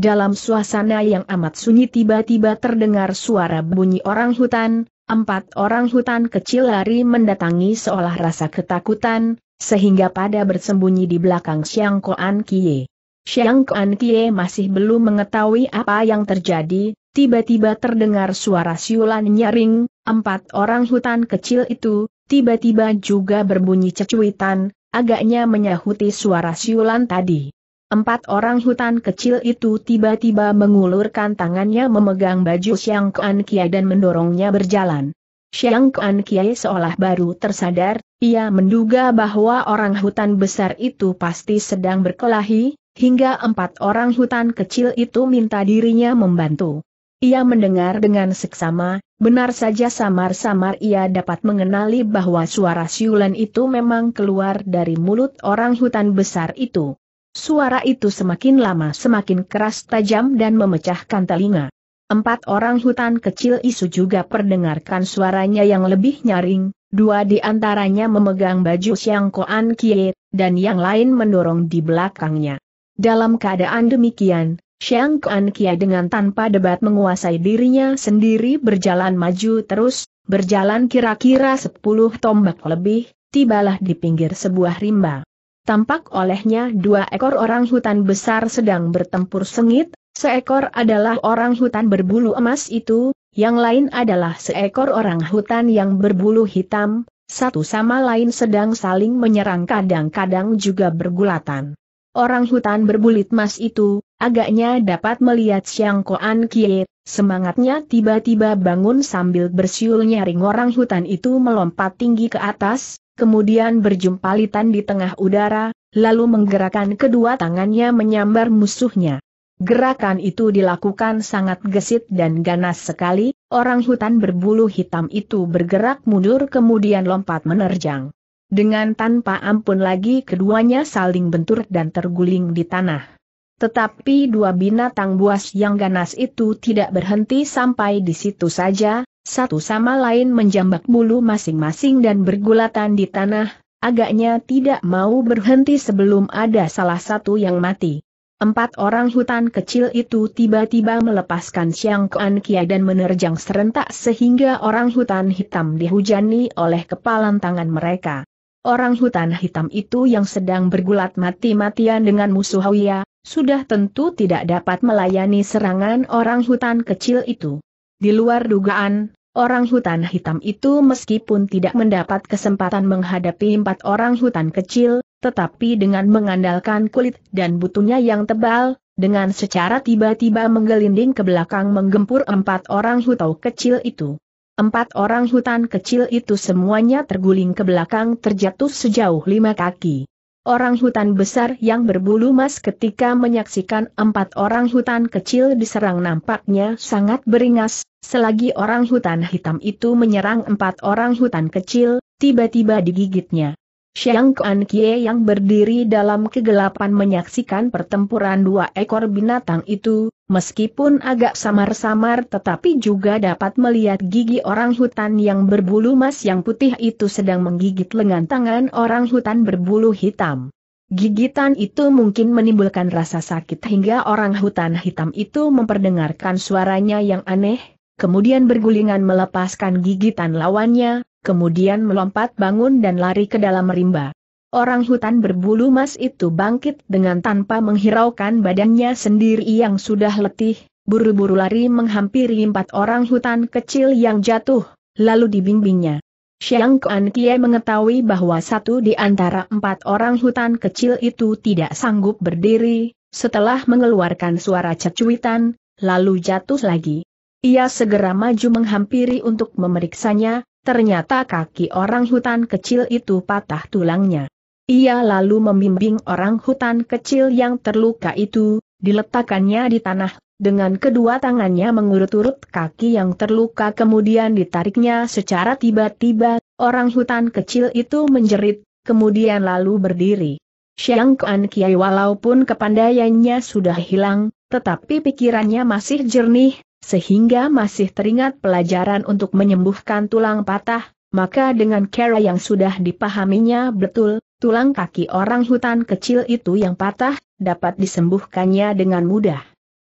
Dalam suasana yang amat sunyi tiba-tiba terdengar suara bunyi orang hutan, empat orang hutan kecil lari mendatangi seolah rasa ketakutan, sehingga pada bersembunyi di belakang Siang Koan Kie. Siang Koan Kie masih belum mengetahui apa yang terjadi, tiba-tiba terdengar suara siulan nyaring, empat orang hutan kecil itu, tiba-tiba juga berbunyi cecuitan, agaknya menyahuti suara siulan tadi. Empat orang hutan kecil itu tiba-tiba mengulurkan tangannya memegang baju Xiang Kuan Kiai dan mendorongnya berjalan. Xiang Kuan Kiai seolah baru tersadar, ia menduga bahwa orang hutan besar itu pasti sedang berkelahi, hingga empat orang hutan kecil itu minta dirinya membantu. Ia mendengar dengan seksama, benar saja samar-samar ia dapat mengenali bahwa suara siulan itu memang keluar dari mulut orang hutan besar itu. Suara itu semakin lama semakin keras tajam dan memecahkan telinga. Empat orang hutan kecil isu juga perdengarkan suaranya yang lebih nyaring, dua di antaranya memegang baju Siang Koan Kie, dan yang lain mendorong di belakangnya. Dalam keadaan demikian, Siang Kuan Kia dengan tanpa debat menguasai dirinya sendiri berjalan maju terus, berjalan kira-kira sepuluh tombak lebih, tibalah di pinggir sebuah rimba tampak olehnya dua ekor orang hutan besar sedang bertempur sengit, seekor adalah orang hutan berbulu emas itu, yang lain adalah seekor orang hutan yang berbulu hitam, satu sama lain sedang saling menyerang kadang-kadang juga bergulatan. Orang hutan berbulit emas itu, agaknya dapat melihat Siang Koan Kie, semangatnya tiba-tiba bangun sambil bersiul nyaring orang hutan itu melompat tinggi ke atas, kemudian berjumpalitan di tengah udara, lalu menggerakkan kedua tangannya menyambar musuhnya. Gerakan itu dilakukan sangat gesit dan ganas sekali, orang hutan berbulu hitam itu bergerak mundur kemudian lompat menerjang. Dengan tanpa ampun lagi keduanya saling bentur dan terguling di tanah. Tetapi dua binatang buas yang ganas itu tidak berhenti sampai di situ saja, satu sama lain menjambak bulu masing-masing dan bergulatan di tanah, agaknya tidak mau berhenti sebelum ada salah satu yang mati. Empat orang hutan kecil itu tiba-tiba melepaskan Siang Kuan Kia dan menerjang serentak sehingga orang hutan hitam dihujani oleh kepalan tangan mereka. Orang hutan hitam itu yang sedang bergulat mati-matian dengan musuh Hauya, sudah tentu tidak dapat melayani serangan orang hutan kecil itu. Di luar dugaan, orang hutan hitam itu meskipun tidak mendapat kesempatan menghadapi empat orang hutan kecil, tetapi dengan mengandalkan kulit dan butuhnya yang tebal, dengan secara tiba-tiba menggelinding ke belakang menggempur empat orang hutau kecil itu. Empat orang hutan kecil itu semuanya terguling ke belakang terjatuh sejauh lima kaki. Orang hutan besar yang berbulu emas ketika menyaksikan empat orang hutan kecil diserang nampaknya sangat beringas, selagi orang hutan hitam itu menyerang empat orang hutan kecil, tiba-tiba digigitnya. Xiang Kuan Kie yang berdiri dalam kegelapan menyaksikan pertempuran dua ekor binatang itu, meskipun agak samar-samar tetapi juga dapat melihat gigi orang hutan yang berbulu emas yang putih itu sedang menggigit lengan tangan orang hutan berbulu hitam. Gigitan itu mungkin menimbulkan rasa sakit hingga orang hutan hitam itu memperdengarkan suaranya yang aneh, kemudian bergulingan melepaskan gigitan lawannya, kemudian melompat bangun dan lari ke dalam rimba. Orang hutan berbulu emas itu bangkit dengan tanpa menghiraukan badannya sendiri yang sudah letih, buru-buru lari menghampiri empat orang hutan kecil yang jatuh, lalu dibimbingnya. Xiang Kuan Kie mengetahui bahwa satu di antara empat orang hutan kecil itu tidak sanggup berdiri, setelah mengeluarkan suara cecuitan, lalu jatuh lagi. Ia segera maju menghampiri untuk memeriksanya, Ternyata kaki orang hutan kecil itu patah tulangnya. Ia lalu membimbing orang hutan kecil yang terluka itu, diletakkannya di tanah, dengan kedua tangannya mengurut-urut kaki yang terluka kemudian ditariknya secara tiba-tiba, orang hutan kecil itu menjerit, kemudian lalu berdiri. Siang Kuan Kiai walaupun kepandaiannya sudah hilang, tetapi pikirannya masih jernih, sehingga masih teringat pelajaran untuk menyembuhkan tulang patah, maka dengan cara yang sudah dipahaminya betul, tulang kaki orang hutan kecil itu yang patah, dapat disembuhkannya dengan mudah.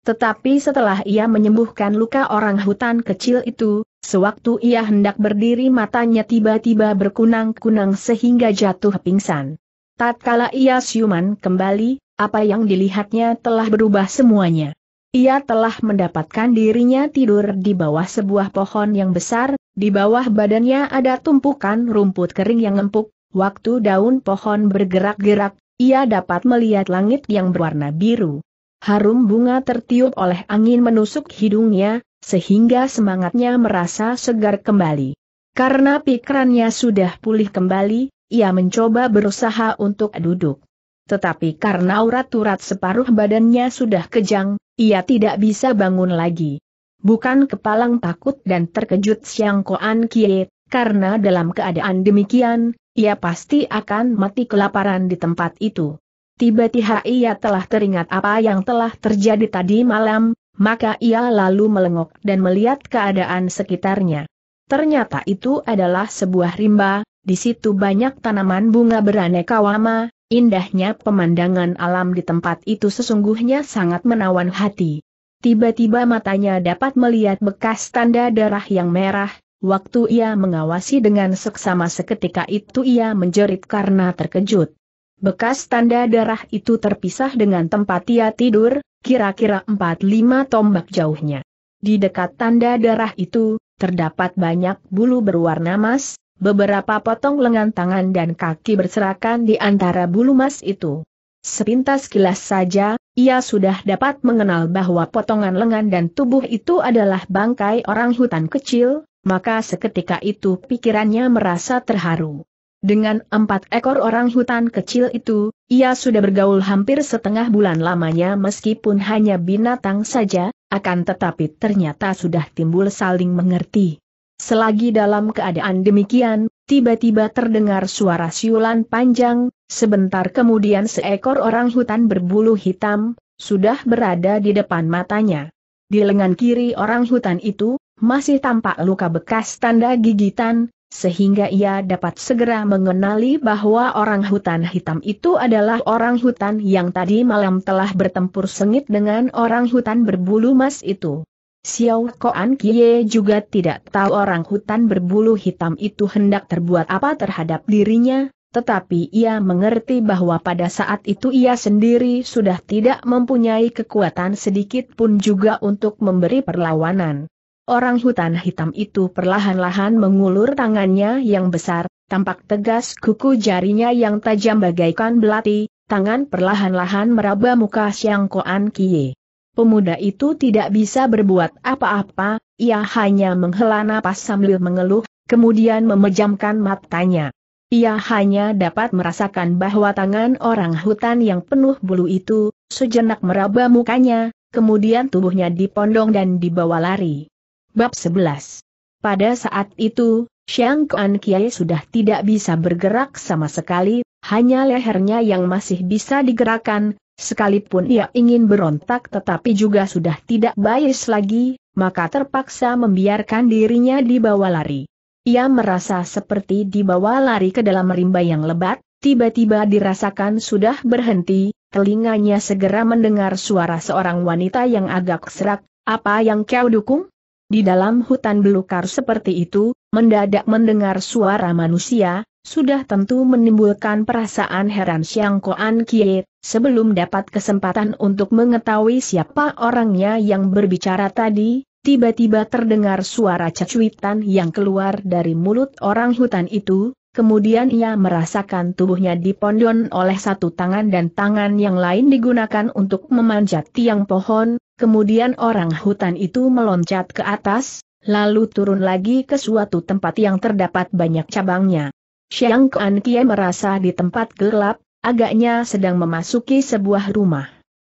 Tetapi setelah ia menyembuhkan luka orang hutan kecil itu, sewaktu ia hendak berdiri matanya tiba-tiba berkunang-kunang sehingga jatuh pingsan. Tatkala ia siuman kembali, apa yang dilihatnya telah berubah semuanya. Ia telah mendapatkan dirinya tidur di bawah sebuah pohon yang besar, di bawah badannya ada tumpukan rumput kering yang empuk, waktu daun pohon bergerak-gerak, ia dapat melihat langit yang berwarna biru. Harum bunga tertiup oleh angin menusuk hidungnya, sehingga semangatnya merasa segar kembali. Karena pikirannya sudah pulih kembali, ia mencoba berusaha untuk duduk. Tetapi karena urat-urat separuh badannya sudah kejang, ia tidak bisa bangun lagi. Bukan kepalang takut dan terkejut Siang Koan Kie, karena dalam keadaan demikian, ia pasti akan mati kelaparan di tempat itu. Tiba-tiba ia telah teringat apa yang telah terjadi tadi malam, maka ia lalu melengok dan melihat keadaan sekitarnya. Ternyata itu adalah sebuah rimba, di situ banyak tanaman bunga beraneka warna. Indahnya pemandangan alam di tempat itu sesungguhnya sangat menawan hati. Tiba-tiba matanya dapat melihat bekas tanda darah yang merah, waktu ia mengawasi dengan seksama seketika itu ia menjerit karena terkejut. Bekas tanda darah itu terpisah dengan tempat ia tidur, kira-kira 4-5 tombak jauhnya. Di dekat tanda darah itu, terdapat banyak bulu berwarna emas, beberapa potong lengan tangan dan kaki berserakan di antara bulu mas itu. Sepintas kilas saja, ia sudah dapat mengenal bahwa potongan lengan dan tubuh itu adalah bangkai orang hutan kecil, maka seketika itu pikirannya merasa terharu. Dengan empat ekor orang hutan kecil itu, ia sudah bergaul hampir setengah bulan lamanya meskipun hanya binatang saja, akan tetapi ternyata sudah timbul saling mengerti. Selagi dalam keadaan demikian, tiba-tiba terdengar suara siulan panjang, sebentar kemudian seekor orang hutan berbulu hitam, sudah berada di depan matanya. Di lengan kiri orang hutan itu, masih tampak luka bekas tanda gigitan, sehingga ia dapat segera mengenali bahwa orang hutan hitam itu adalah orang hutan yang tadi malam telah bertempur sengit dengan orang hutan berbulu emas itu. Xiao Koan Kie juga tidak tahu orang hutan berbulu hitam itu hendak terbuat apa terhadap dirinya, tetapi ia mengerti bahwa pada saat itu ia sendiri sudah tidak mempunyai kekuatan sedikit pun juga untuk memberi perlawanan. Orang hutan hitam itu perlahan-lahan mengulur tangannya yang besar, tampak tegas kuku jarinya yang tajam bagaikan belati, tangan perlahan-lahan meraba muka Xiang Koan Kie. Pemuda itu tidak bisa berbuat apa-apa, ia hanya menghela napas sambil mengeluh, kemudian memejamkan matanya. Ia hanya dapat merasakan bahwa tangan orang hutan yang penuh bulu itu, sejenak meraba mukanya, kemudian tubuhnya dipondong dan dibawa lari. Bab 11 Pada saat itu, Xiang Kuan Kiai sudah tidak bisa bergerak sama sekali, hanya lehernya yang masih bisa digerakkan, Sekalipun ia ingin berontak tetapi juga sudah tidak bias lagi, maka terpaksa membiarkan dirinya dibawa lari. Ia merasa seperti dibawa lari ke dalam rimba yang lebat, tiba-tiba dirasakan sudah berhenti, telinganya segera mendengar suara seorang wanita yang agak serak, apa yang kau dukung? Di dalam hutan belukar seperti itu, mendadak mendengar suara manusia, sudah tentu menimbulkan perasaan heran Siang Koan Kiet, Sebelum dapat kesempatan untuk mengetahui siapa orangnya yang berbicara tadi, tiba-tiba terdengar suara cecuitan yang keluar dari mulut orang hutan itu, kemudian ia merasakan tubuhnya dipondon oleh satu tangan dan tangan yang lain digunakan untuk memanjat tiang pohon, kemudian orang hutan itu meloncat ke atas, lalu turun lagi ke suatu tempat yang terdapat banyak cabangnya. Xiang Kuan Kie merasa di tempat gelap, agaknya sedang memasuki sebuah rumah.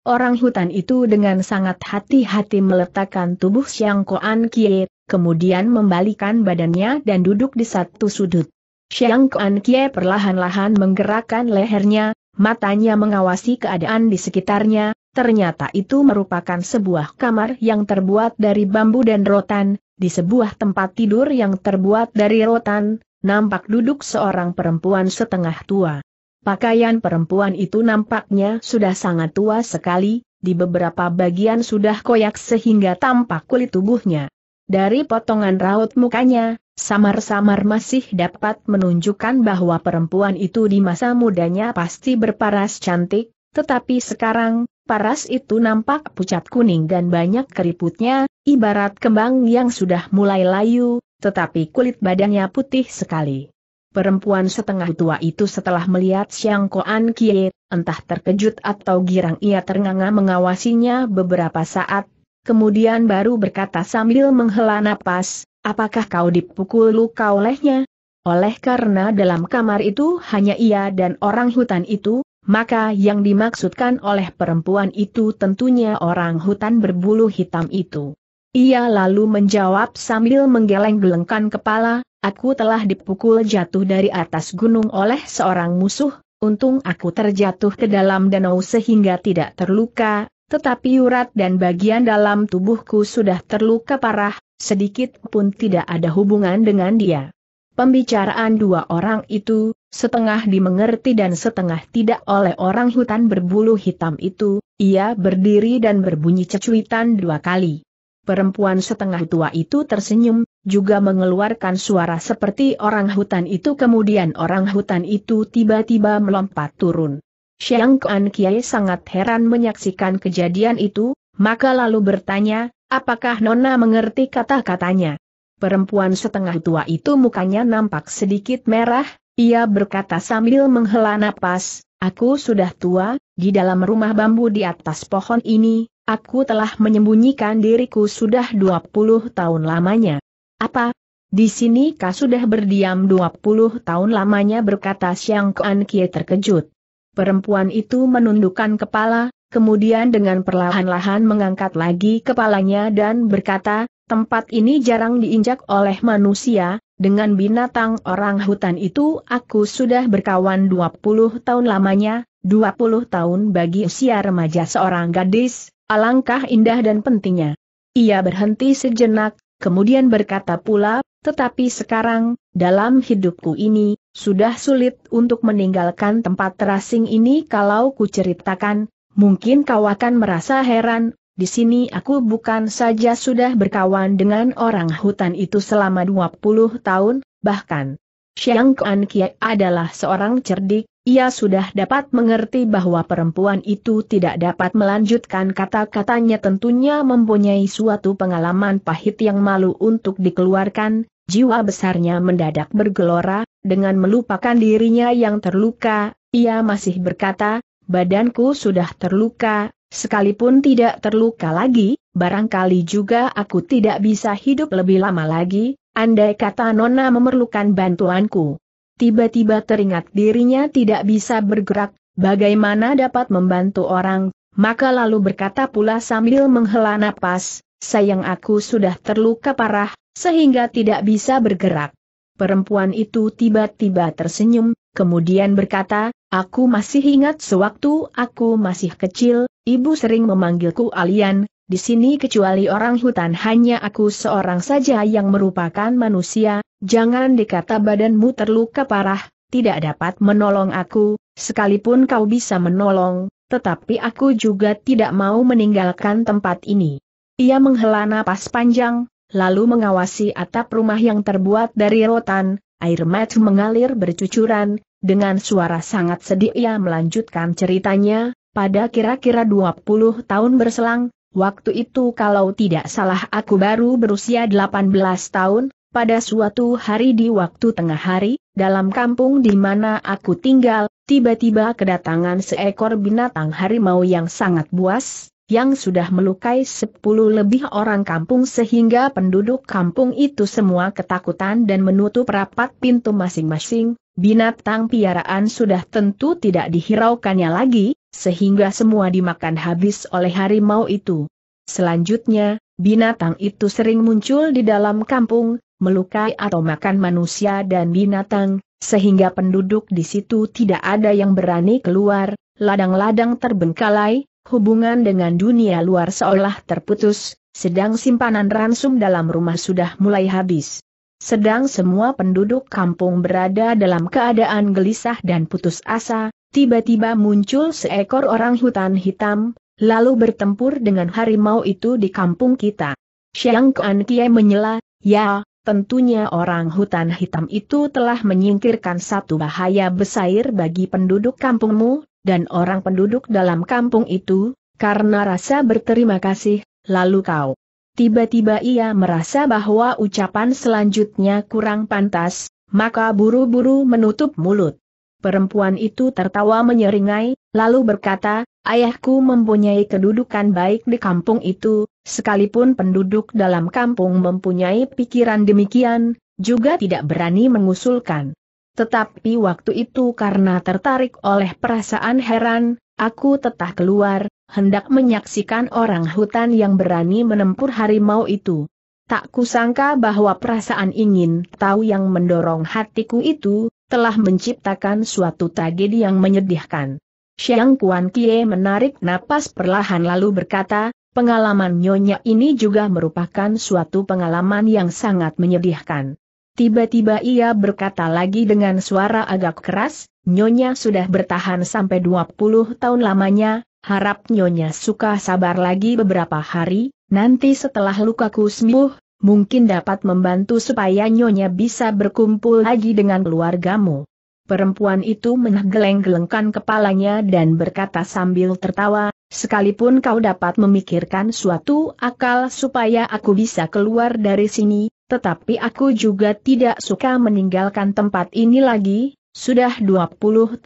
Orang hutan itu dengan sangat hati-hati meletakkan tubuh Xiang Koan Kie, kemudian membalikan badannya dan duduk di satu sudut. Xiang Koan Kie perlahan-lahan menggerakkan lehernya, matanya mengawasi keadaan di sekitarnya, ternyata itu merupakan sebuah kamar yang terbuat dari bambu dan rotan, di sebuah tempat tidur yang terbuat dari rotan, nampak duduk seorang perempuan setengah tua. Pakaian perempuan itu nampaknya sudah sangat tua sekali, di beberapa bagian sudah koyak sehingga tampak kulit tubuhnya. Dari potongan raut mukanya, samar-samar masih dapat menunjukkan bahwa perempuan itu di masa mudanya pasti berparas cantik, tetapi sekarang, paras itu nampak pucat kuning dan banyak keriputnya, ibarat kembang yang sudah mulai layu, tetapi kulit badannya putih sekali. Perempuan setengah tua itu setelah melihat Xiang Koan Kie, entah terkejut atau girang ia ternganga mengawasinya beberapa saat, kemudian baru berkata sambil menghela napas, apakah kau dipukul luka olehnya? Oleh karena dalam kamar itu hanya ia dan orang hutan itu, maka yang dimaksudkan oleh perempuan itu tentunya orang hutan berbulu hitam itu. Ia lalu menjawab sambil menggeleng-gelengkan kepala, Aku telah dipukul jatuh dari atas gunung oleh seorang musuh, untung aku terjatuh ke dalam danau sehingga tidak terluka, tetapi urat dan bagian dalam tubuhku sudah terluka parah, sedikit pun tidak ada hubungan dengan dia. Pembicaraan dua orang itu, setengah dimengerti dan setengah tidak oleh orang hutan berbulu hitam itu, ia berdiri dan berbunyi cecuitan dua kali. Perempuan setengah tua itu tersenyum, juga mengeluarkan suara seperti orang hutan itu kemudian orang hutan itu tiba-tiba melompat turun. Xiang Kuan Kiai sangat heran menyaksikan kejadian itu, maka lalu bertanya, apakah Nona mengerti kata-katanya? Perempuan setengah tua itu mukanya nampak sedikit merah, ia berkata sambil menghela napas, aku sudah tua, di dalam rumah bambu di atas pohon ini, aku telah menyembunyikan diriku sudah 20 tahun lamanya. Apa? Di sini kau sudah berdiam 20 tahun lamanya berkata siang Kuan Kie terkejut. Perempuan itu menundukkan kepala, kemudian dengan perlahan-lahan mengangkat lagi kepalanya dan berkata, tempat ini jarang diinjak oleh manusia, dengan binatang orang hutan itu aku sudah berkawan 20 tahun lamanya, 20 tahun bagi usia remaja seorang gadis, alangkah indah dan pentingnya. Ia berhenti sejenak, Kemudian berkata pula, tetapi sekarang, dalam hidupku ini, sudah sulit untuk meninggalkan tempat terasing ini kalau kuceritakan, mungkin kau akan merasa heran, di sini aku bukan saja sudah berkawan dengan orang hutan itu selama 20 tahun, bahkan Xiang Kuan Kie adalah seorang cerdik, ia sudah dapat mengerti bahwa perempuan itu tidak dapat melanjutkan kata-katanya tentunya mempunyai suatu pengalaman pahit yang malu untuk dikeluarkan, jiwa besarnya mendadak bergelora, dengan melupakan dirinya yang terluka, ia masih berkata, badanku sudah terluka, sekalipun tidak terluka lagi, barangkali juga aku tidak bisa hidup lebih lama lagi, andai kata Nona memerlukan bantuanku tiba-tiba teringat dirinya tidak bisa bergerak, bagaimana dapat membantu orang, maka lalu berkata pula sambil menghela napas, sayang aku sudah terluka parah, sehingga tidak bisa bergerak. Perempuan itu tiba-tiba tersenyum, kemudian berkata, aku masih ingat sewaktu aku masih kecil, ibu sering memanggilku Alian, di sini kecuali orang hutan hanya aku seorang saja yang merupakan manusia, jangan dikata badanmu terluka parah, tidak dapat menolong aku, sekalipun kau bisa menolong, tetapi aku juga tidak mau meninggalkan tempat ini. Ia menghela napas panjang, lalu mengawasi atap rumah yang terbuat dari rotan, air mata mengalir bercucuran, dengan suara sangat sedih ia melanjutkan ceritanya, pada kira-kira 20 tahun berselang, Waktu itu kalau tidak salah aku baru berusia 18 tahun, pada suatu hari di waktu tengah hari, dalam kampung di mana aku tinggal, tiba-tiba kedatangan seekor binatang harimau yang sangat buas, yang sudah melukai 10 lebih orang kampung sehingga penduduk kampung itu semua ketakutan dan menutup rapat pintu masing-masing, binatang piaraan sudah tentu tidak dihiraukannya lagi, sehingga semua dimakan habis oleh harimau itu. Selanjutnya, binatang itu sering muncul di dalam kampung, melukai atau makan manusia dan binatang, sehingga penduduk di situ tidak ada yang berani keluar, ladang-ladang terbengkalai, hubungan dengan dunia luar seolah terputus, sedang simpanan ransum dalam rumah sudah mulai habis. Sedang semua penduduk kampung berada dalam keadaan gelisah dan putus asa, tiba-tiba muncul seekor orang hutan hitam, lalu bertempur dengan harimau itu di kampung kita. Xiang Kuan Kie menyela, ya, tentunya orang hutan hitam itu telah menyingkirkan satu bahaya besar bagi penduduk kampungmu, dan orang penduduk dalam kampung itu, karena rasa berterima kasih, lalu kau. Tiba-tiba ia merasa bahwa ucapan selanjutnya kurang pantas, maka buru-buru menutup mulut. Perempuan itu tertawa menyeringai, lalu berkata, Ayahku mempunyai kedudukan baik di kampung itu, sekalipun penduduk dalam kampung mempunyai pikiran demikian, juga tidak berani mengusulkan. Tetapi waktu itu karena tertarik oleh perasaan heran, aku tetap keluar, hendak menyaksikan orang hutan yang berani menempur harimau itu. Tak kusangka bahwa perasaan ingin tahu yang mendorong hatiku itu, telah menciptakan suatu tragedi yang menyedihkan. Xiang Kuan Kie menarik napas perlahan lalu berkata, pengalaman Nyonya ini juga merupakan suatu pengalaman yang sangat menyedihkan. Tiba-tiba ia berkata lagi dengan suara agak keras, Nyonya sudah bertahan sampai 20 tahun lamanya, harap Nyonya suka sabar lagi beberapa hari, nanti setelah lukaku sembuh, mungkin dapat membantu supaya Nyonya bisa berkumpul lagi dengan keluargamu. Perempuan itu menggeleng-gelengkan kepalanya dan berkata sambil tertawa, sekalipun kau dapat memikirkan suatu akal supaya aku bisa keluar dari sini, tetapi aku juga tidak suka meninggalkan tempat ini lagi, sudah 20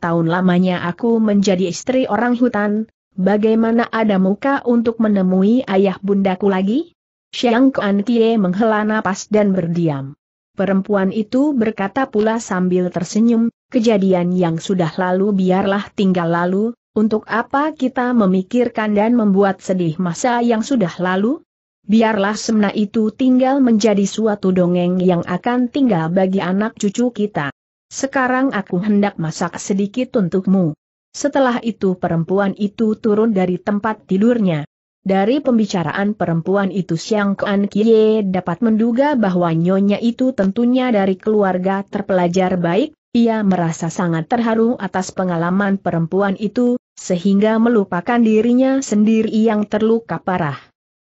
tahun lamanya aku menjadi istri orang hutan, bagaimana ada muka untuk menemui ayah bundaku lagi? Xiang Kuan Kie menghela napas dan berdiam. Perempuan itu berkata pula sambil tersenyum, kejadian yang sudah lalu biarlah tinggal lalu, untuk apa kita memikirkan dan membuat sedih masa yang sudah lalu? Biarlah semna itu tinggal menjadi suatu dongeng yang akan tinggal bagi anak cucu kita. Sekarang aku hendak masak sedikit untukmu. Setelah itu perempuan itu turun dari tempat tidurnya. Dari pembicaraan perempuan itu Siang Kuan Kie dapat menduga bahwa nyonya itu tentunya dari keluarga terpelajar baik, ia merasa sangat terharu atas pengalaman perempuan itu, sehingga melupakan dirinya sendiri yang terluka parah.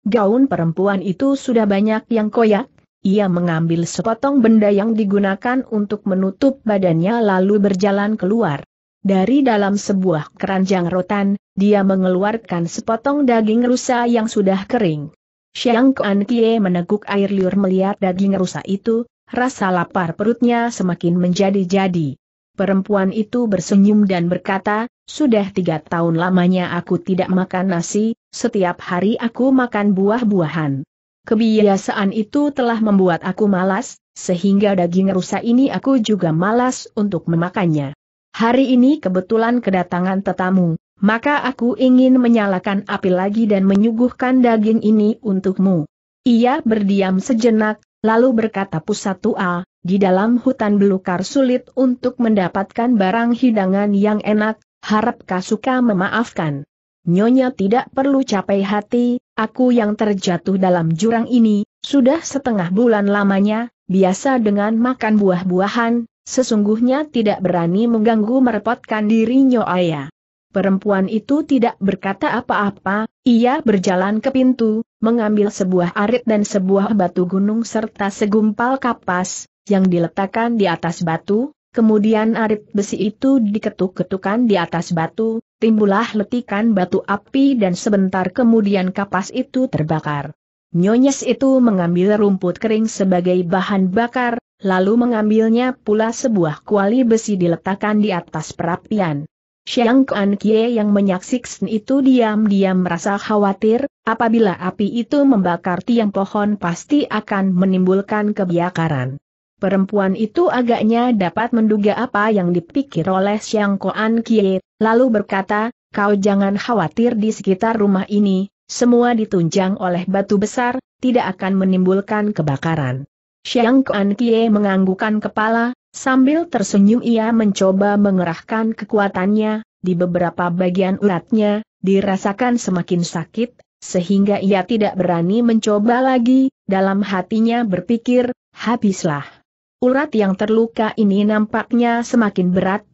Gaun perempuan itu sudah banyak yang koyak, ia mengambil sepotong benda yang digunakan untuk menutup badannya lalu berjalan keluar. Dari dalam sebuah keranjang rotan, dia mengeluarkan sepotong daging rusa yang sudah kering. Xiang Kuan Kie meneguk air liur melihat daging rusa itu, rasa lapar perutnya semakin menjadi-jadi. Perempuan itu bersenyum dan berkata, sudah tiga tahun lamanya aku tidak makan nasi, setiap hari aku makan buah-buahan. Kebiasaan itu telah membuat aku malas, sehingga daging rusa ini aku juga malas untuk memakannya. Hari ini kebetulan kedatangan tetamu, maka aku ingin menyalakan api lagi dan menyuguhkan daging ini untukmu. Ia berdiam sejenak, lalu berkata pusat tua, di dalam hutan belukar sulit untuk mendapatkan barang hidangan yang enak, harapkah suka memaafkan. Nyonya tidak perlu capai hati, aku yang terjatuh dalam jurang ini, sudah setengah bulan lamanya, biasa dengan makan buah-buahan, sesungguhnya tidak berani mengganggu merepotkan diri Nyoaya. Perempuan itu tidak berkata apa-apa, ia berjalan ke pintu, mengambil sebuah arit dan sebuah batu gunung serta segumpal kapas, yang diletakkan di atas batu, kemudian arit besi itu diketuk-ketukan di atas batu, timbullah letikan batu api dan sebentar kemudian kapas itu terbakar. Nyonyes itu mengambil rumput kering sebagai bahan bakar, lalu mengambilnya pula sebuah kuali besi diletakkan di atas perapian. Xiang Kuan Kie yang menyaksikan itu diam-diam merasa khawatir, apabila api itu membakar tiang pohon pasti akan menimbulkan kebakaran. Perempuan itu agaknya dapat menduga apa yang dipikir oleh Xiang Kuan Kie, lalu berkata, kau jangan khawatir di sekitar rumah ini, semua ditunjang oleh batu besar, tidak akan menimbulkan kebakaran. Xiang Kuan Kie menganggukan kepala, Sambil tersenyum ia mencoba mengerahkan kekuatannya, di beberapa bagian uratnya, dirasakan semakin sakit, sehingga ia tidak berani mencoba lagi, dalam hatinya berpikir, habislah. Urat yang terluka ini nampaknya semakin berat,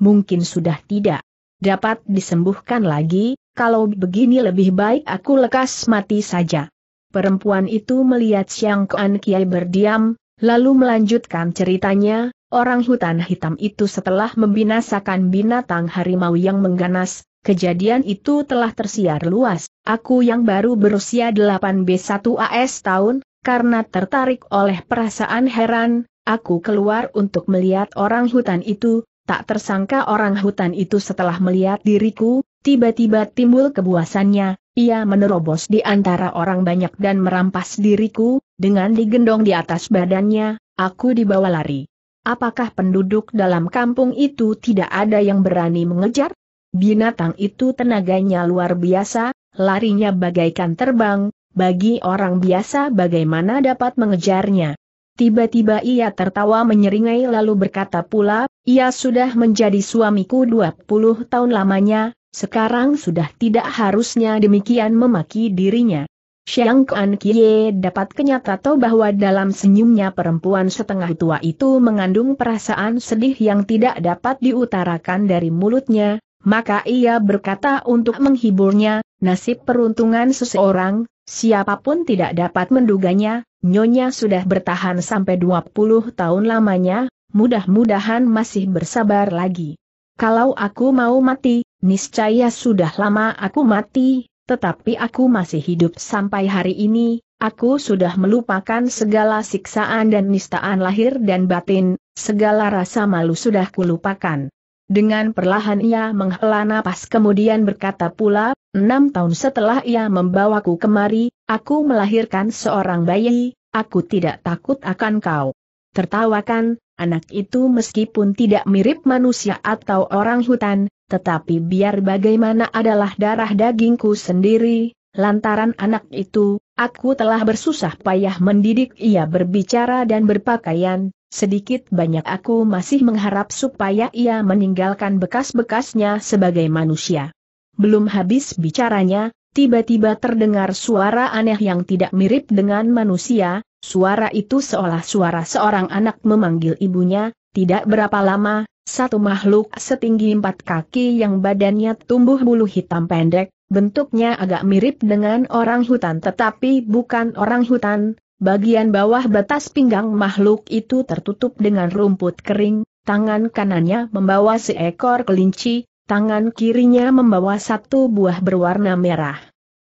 mungkin sudah tidak dapat disembuhkan lagi, kalau begini lebih baik aku lekas mati saja. Perempuan itu melihat Siang Kuan Kiai berdiam, lalu melanjutkan ceritanya, orang hutan hitam itu setelah membinasakan binatang harimau yang mengganas, kejadian itu telah tersiar luas. Aku yang baru berusia 8B1AS tahun, karena tertarik oleh perasaan heran, aku keluar untuk melihat orang hutan itu, tak tersangka orang hutan itu setelah melihat diriku, tiba-tiba timbul kebuasannya, ia menerobos di antara orang banyak dan merampas diriku, dengan digendong di atas badannya, aku dibawa lari. Apakah penduduk dalam kampung itu tidak ada yang berani mengejar? Binatang itu tenaganya luar biasa, larinya bagaikan terbang, bagi orang biasa bagaimana dapat mengejarnya. Tiba-tiba ia tertawa menyeringai lalu berkata pula, ia sudah menjadi suamiku 20 tahun lamanya, sekarang sudah tidak harusnya demikian memaki dirinya. Xiang Kuan Kie dapat kenyataan bahwa dalam senyumnya perempuan setengah tua itu mengandung perasaan sedih yang tidak dapat diutarakan dari mulutnya, maka ia berkata untuk menghiburnya, nasib peruntungan seseorang, siapapun tidak dapat menduganya, Nyonya sudah bertahan sampai 20 tahun lamanya, mudah-mudahan masih bersabar lagi. Kalau aku mau mati, niscaya sudah lama aku mati, tetapi aku masih hidup sampai hari ini, aku sudah melupakan segala siksaan dan nistaan lahir dan batin, segala rasa malu sudah kulupakan. Dengan perlahan ia menghela napas kemudian berkata pula, enam tahun setelah ia membawaku kemari, aku melahirkan seorang bayi, aku tidak takut akan kau. Tertawakan, anak itu meskipun tidak mirip manusia atau orang hutan, tetapi biar bagaimana adalah darah dagingku sendiri, lantaran anak itu, aku telah bersusah payah mendidik ia berbicara dan berpakaian, sedikit banyak aku masih mengharap supaya ia meninggalkan bekas-bekasnya sebagai manusia. Belum habis bicaranya, tiba-tiba terdengar suara aneh yang tidak mirip dengan manusia, suara itu seolah suara seorang anak memanggil ibunya, tidak berapa lama, satu makhluk setinggi empat kaki yang badannya tumbuh bulu hitam pendek, bentuknya agak mirip dengan orang hutan tetapi bukan orang hutan, bagian bawah batas pinggang makhluk itu tertutup dengan rumput kering, tangan kanannya membawa seekor kelinci, tangan kirinya membawa satu buah berwarna merah.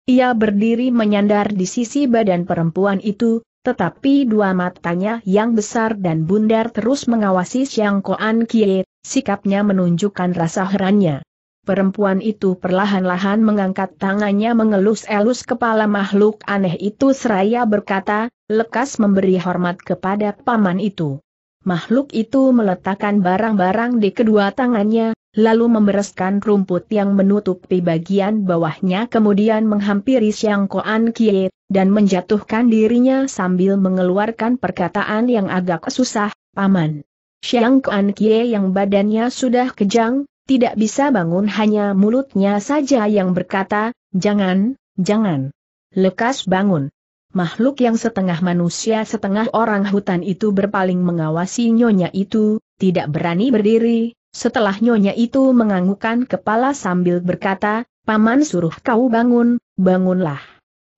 Ia berdiri menyandar di sisi badan perempuan itu, tetapi dua matanya yang besar dan bundar terus mengawasi Siang Koan Kiet. Sikapnya menunjukkan rasa herannya. Perempuan itu perlahan-lahan mengangkat tangannya mengelus-elus kepala makhluk aneh itu seraya berkata, lekas memberi hormat kepada paman itu. Makhluk itu meletakkan barang-barang di kedua tangannya, lalu membereskan rumput yang menutupi bagian bawahnya kemudian menghampiri Siang Koan Kie, dan menjatuhkan dirinya sambil mengeluarkan perkataan yang agak susah, Paman. Xiang Kuan Kie yang badannya sudah kejang, tidak bisa bangun hanya mulutnya saja yang berkata, jangan, jangan. Lekas bangun. Makhluk yang setengah manusia setengah orang hutan itu berpaling mengawasi nyonya itu, tidak berani berdiri, setelah nyonya itu menganggukkan kepala sambil berkata, Paman suruh kau bangun, bangunlah.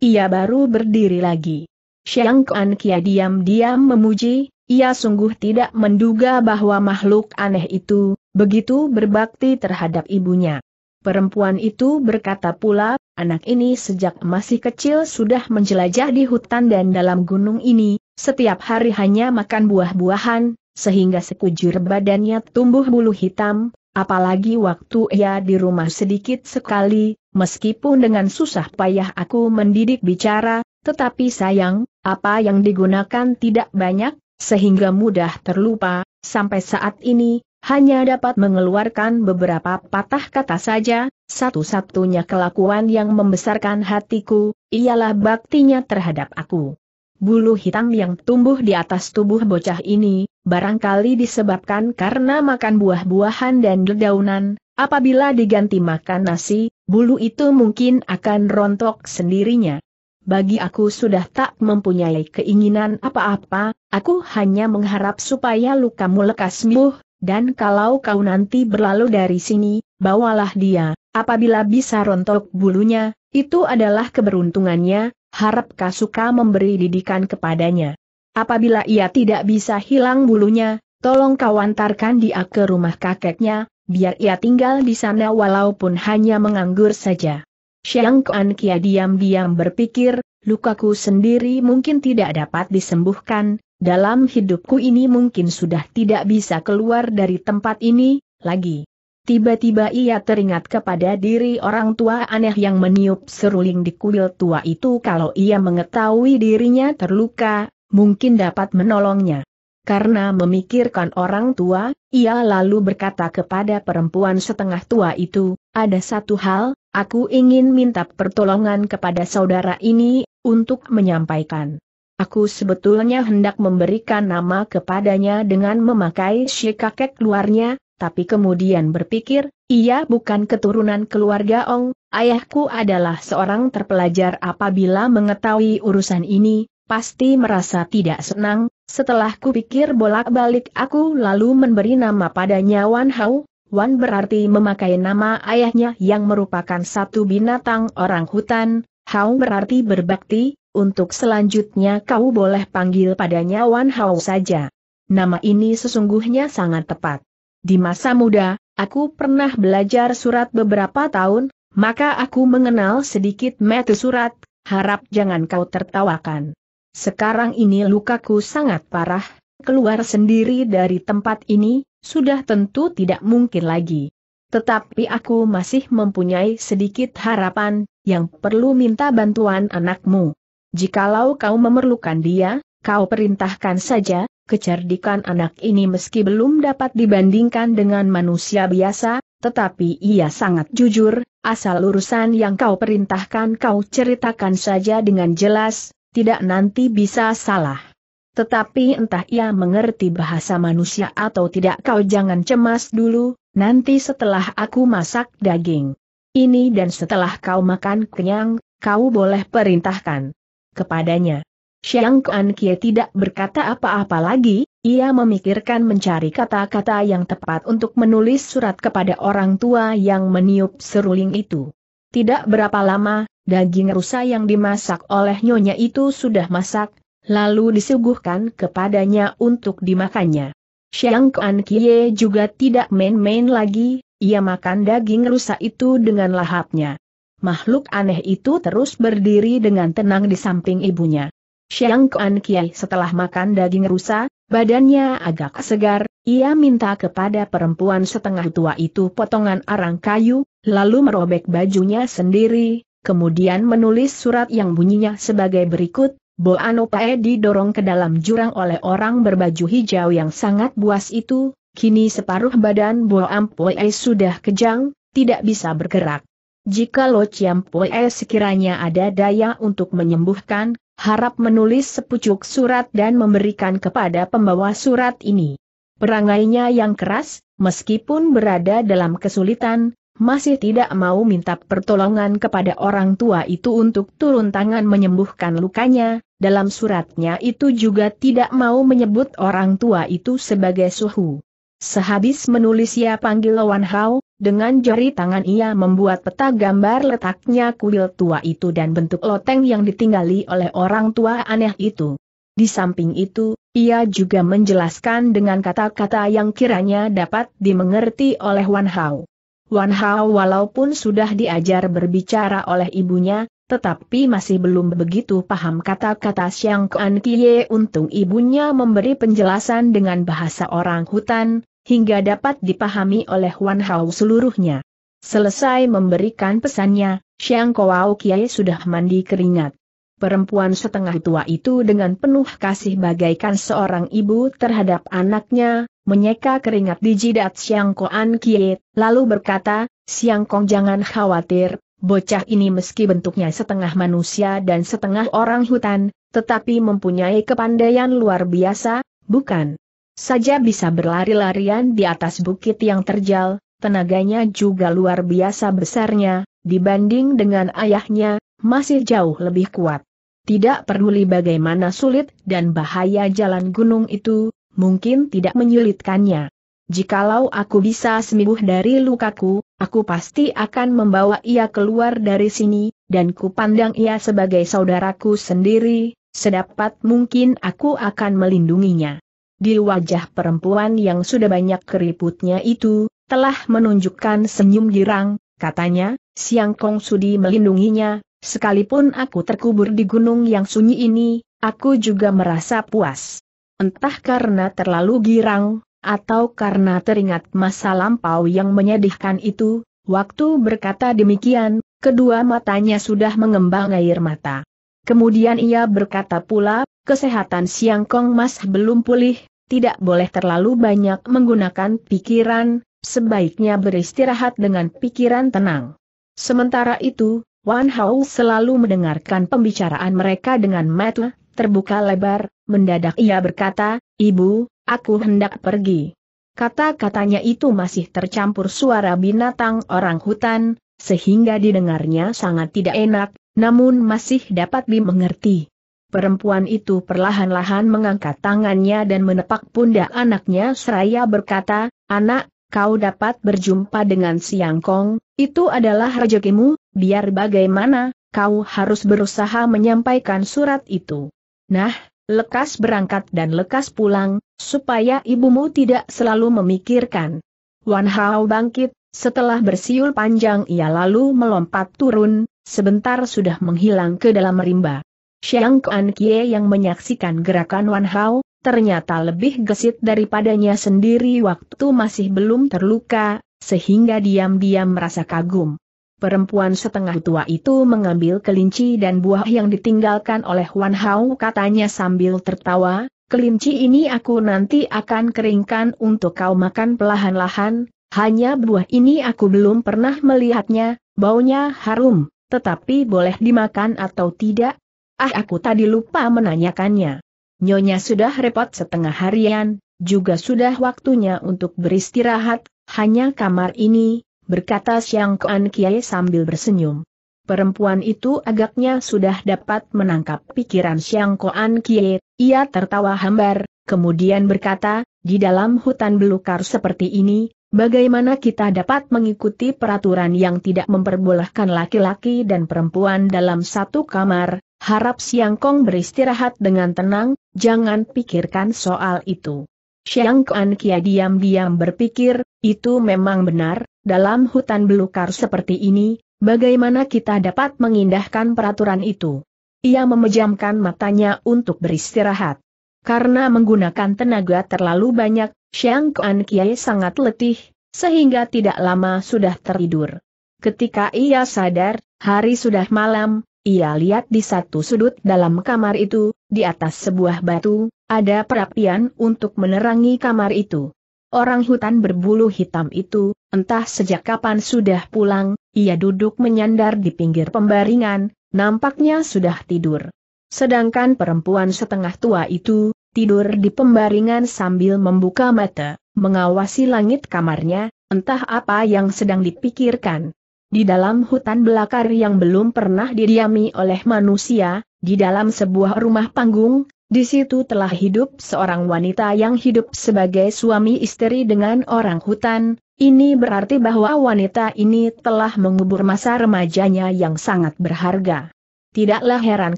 Ia baru berdiri lagi. Xiang Kuan Kia diam-diam memuji, ia sungguh tidak menduga bahwa makhluk aneh itu, begitu berbakti terhadap ibunya. Perempuan itu berkata pula, anak ini sejak masih kecil sudah menjelajah di hutan dan dalam gunung ini, setiap hari hanya makan buah-buahan, sehingga sekujur badannya tumbuh bulu hitam, apalagi waktu ia di rumah sedikit sekali, meskipun dengan susah payah aku mendidik bicara, tetapi sayang, apa yang digunakan tidak banyak, sehingga mudah terlupa, sampai saat ini, hanya dapat mengeluarkan beberapa patah kata saja, satu-satunya kelakuan yang membesarkan hatiku, ialah baktinya terhadap aku. Bulu hitam yang tumbuh di atas tubuh bocah ini, barangkali disebabkan karena makan buah-buahan dan dedaunan, apabila diganti makan nasi, bulu itu mungkin akan rontok sendirinya bagi aku sudah tak mempunyai keinginan apa-apa, aku hanya mengharap supaya lukamu lekas sembuh, dan kalau kau nanti berlalu dari sini, bawalah dia, apabila bisa rontok bulunya, itu adalah keberuntungannya, harap kau suka memberi didikan kepadanya. Apabila ia tidak bisa hilang bulunya, tolong kau antarkan dia ke rumah kakeknya, biar ia tinggal di sana walaupun hanya menganggur saja. Xiang Kuan Kia diam-diam berpikir, lukaku sendiri mungkin tidak dapat disembuhkan, dalam hidupku ini mungkin sudah tidak bisa keluar dari tempat ini, lagi. Tiba-tiba ia teringat kepada diri orang tua aneh yang meniup seruling di kuil tua itu kalau ia mengetahui dirinya terluka, mungkin dapat menolongnya. Karena memikirkan orang tua, ia lalu berkata kepada perempuan setengah tua itu, ada satu hal, Aku ingin minta pertolongan kepada saudara ini, untuk menyampaikan. Aku sebetulnya hendak memberikan nama kepadanya dengan memakai si kakek luarnya, tapi kemudian berpikir, ia bukan keturunan keluarga Ong, ayahku adalah seorang terpelajar apabila mengetahui urusan ini, pasti merasa tidak senang, setelah kupikir bolak-balik aku lalu memberi nama padanya Wan Hao, Wan berarti memakai nama ayahnya yang merupakan satu binatang orang hutan, Hao berarti berbakti, untuk selanjutnya kau boleh panggil padanya Wan Hao saja. Nama ini sesungguhnya sangat tepat. Di masa muda, aku pernah belajar surat beberapa tahun, maka aku mengenal sedikit metu surat, harap jangan kau tertawakan. Sekarang ini lukaku sangat parah, keluar sendiri dari tempat ini, sudah tentu tidak mungkin lagi. Tetapi aku masih mempunyai sedikit harapan, yang perlu minta bantuan anakmu. Jikalau kau memerlukan dia, kau perintahkan saja, kecerdikan anak ini meski belum dapat dibandingkan dengan manusia biasa, tetapi ia sangat jujur, asal urusan yang kau perintahkan kau ceritakan saja dengan jelas, tidak nanti bisa salah. Tetapi entah ia mengerti bahasa manusia atau tidak kau jangan cemas dulu, nanti setelah aku masak daging. Ini dan setelah kau makan kenyang, kau boleh perintahkan kepadanya. Xiang Kuan Kie tidak berkata apa-apa lagi, ia memikirkan mencari kata-kata yang tepat untuk menulis surat kepada orang tua yang meniup seruling itu. Tidak berapa lama, daging rusa yang dimasak oleh nyonya itu sudah masak, lalu disuguhkan kepadanya untuk dimakannya. Xiang Kuan Kie juga tidak main-main lagi, ia makan daging rusa itu dengan lahapnya. Makhluk aneh itu terus berdiri dengan tenang di samping ibunya. Xiang Kuan Kie setelah makan daging rusa, badannya agak segar, ia minta kepada perempuan setengah tua itu potongan arang kayu, lalu merobek bajunya sendiri, kemudian menulis surat yang bunyinya sebagai berikut, Bo Pae didorong ke dalam jurang oleh orang berbaju hijau yang sangat buas itu, kini separuh badan Bo Poe sudah kejang, tidak bisa bergerak. Jika Lo Chiam Poe sekiranya ada daya untuk menyembuhkan, harap menulis sepucuk surat dan memberikan kepada pembawa surat ini. Perangainya yang keras, meskipun berada dalam kesulitan, masih tidak mau minta pertolongan kepada orang tua itu untuk turun tangan menyembuhkan lukanya, dalam suratnya itu juga tidak mau menyebut orang tua itu sebagai suhu. Sehabis menulis ia ya panggil Wan Hao, dengan jari tangan ia membuat peta gambar letaknya kuil tua itu dan bentuk loteng yang ditinggali oleh orang tua aneh itu. Di samping itu, ia juga menjelaskan dengan kata-kata yang kiranya dapat dimengerti oleh Wan Hao. Wan Hao walaupun sudah diajar berbicara oleh ibunya, tetapi masih belum begitu paham kata-kata Xiang Kuan Kie untung ibunya memberi penjelasan dengan bahasa orang hutan, hingga dapat dipahami oleh Wan Hao seluruhnya. Selesai memberikan pesannya, Xiang Kuo Kie sudah mandi keringat. Perempuan setengah tua itu dengan penuh kasih bagaikan seorang ibu terhadap anaknya, menyeka keringat di jidat Siang Koan Kie, lalu berkata, Siang Kong jangan khawatir, bocah ini meski bentuknya setengah manusia dan setengah orang hutan, tetapi mempunyai kepandaian luar biasa, bukan saja bisa berlari-larian di atas bukit yang terjal, tenaganya juga luar biasa besarnya, dibanding dengan ayahnya, masih jauh lebih kuat. Tidak peduli bagaimana sulit dan bahaya jalan gunung itu, mungkin tidak menyulitkannya. Jikalau aku bisa sembuh dari lukaku, aku pasti akan membawa ia keluar dari sini, dan kupandang ia sebagai saudaraku sendiri, sedapat mungkin aku akan melindunginya. Di wajah perempuan yang sudah banyak keriputnya itu, telah menunjukkan senyum girang, katanya, Siang Kong Sudi melindunginya, Sekalipun aku terkubur di gunung yang sunyi ini, aku juga merasa puas. Entah karena terlalu girang, atau karena teringat masa lampau yang menyedihkan itu, waktu berkata demikian, kedua matanya sudah mengembang air mata. Kemudian ia berkata pula, kesehatan Siang Kong Mas belum pulih, tidak boleh terlalu banyak menggunakan pikiran, sebaiknya beristirahat dengan pikiran tenang. Sementara itu, Wan Hao selalu mendengarkan pembicaraan mereka dengan mata terbuka lebar, mendadak ia berkata, Ibu, aku hendak pergi. Kata-katanya itu masih tercampur suara binatang orang hutan, sehingga didengarnya sangat tidak enak, namun masih dapat dimengerti. Perempuan itu perlahan-lahan mengangkat tangannya dan menepak pundak anaknya seraya berkata, Anak, kau dapat berjumpa dengan Siang Kong, itu adalah rezekimu, biar bagaimana, kau harus berusaha menyampaikan surat itu. Nah, lekas berangkat dan lekas pulang, supaya ibumu tidak selalu memikirkan. Wan Hao bangkit, setelah bersiul panjang ia lalu melompat turun, sebentar sudah menghilang ke dalam rimba. Xiang Kuan Kie yang menyaksikan gerakan Wan Hao, ternyata lebih gesit daripadanya sendiri waktu masih belum terluka, sehingga diam-diam merasa kagum. Perempuan setengah tua itu mengambil kelinci dan buah yang ditinggalkan oleh Wan Hao katanya sambil tertawa, kelinci ini aku nanti akan keringkan untuk kau makan pelahan-lahan, hanya buah ini aku belum pernah melihatnya, baunya harum, tetapi boleh dimakan atau tidak? Ah aku tadi lupa menanyakannya. Nyonya sudah repot setengah harian, juga sudah waktunya untuk beristirahat, hanya kamar ini, berkata Siang Kuan Kiai sambil bersenyum. Perempuan itu agaknya sudah dapat menangkap pikiran Siang Kuan Kiai, ia tertawa hambar, kemudian berkata, di dalam hutan belukar seperti ini, bagaimana kita dapat mengikuti peraturan yang tidak memperbolehkan laki-laki dan perempuan dalam satu kamar, harap Siang Kong beristirahat dengan tenang, jangan pikirkan soal itu. Siang Kuan Kiai diam-diam berpikir, itu memang benar, dalam hutan belukar seperti ini, bagaimana kita dapat mengindahkan peraturan itu? Ia memejamkan matanya untuk beristirahat. Karena menggunakan tenaga terlalu banyak, Xiang Kuan Kiai sangat letih, sehingga tidak lama sudah tertidur. Ketika ia sadar, hari sudah malam, ia lihat di satu sudut dalam kamar itu, di atas sebuah batu, ada perapian untuk menerangi kamar itu. Orang hutan berbulu hitam itu, entah sejak kapan sudah pulang, ia duduk menyandar di pinggir pembaringan, nampaknya sudah tidur. Sedangkan perempuan setengah tua itu, tidur di pembaringan sambil membuka mata, mengawasi langit kamarnya, entah apa yang sedang dipikirkan. Di dalam hutan belakar yang belum pernah didiami oleh manusia, di dalam sebuah rumah panggung, di situ telah hidup seorang wanita yang hidup sebagai suami istri dengan orang hutan, ini berarti bahwa wanita ini telah mengubur masa remajanya yang sangat berharga. Tidaklah heran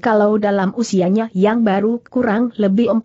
kalau dalam usianya yang baru kurang lebih 40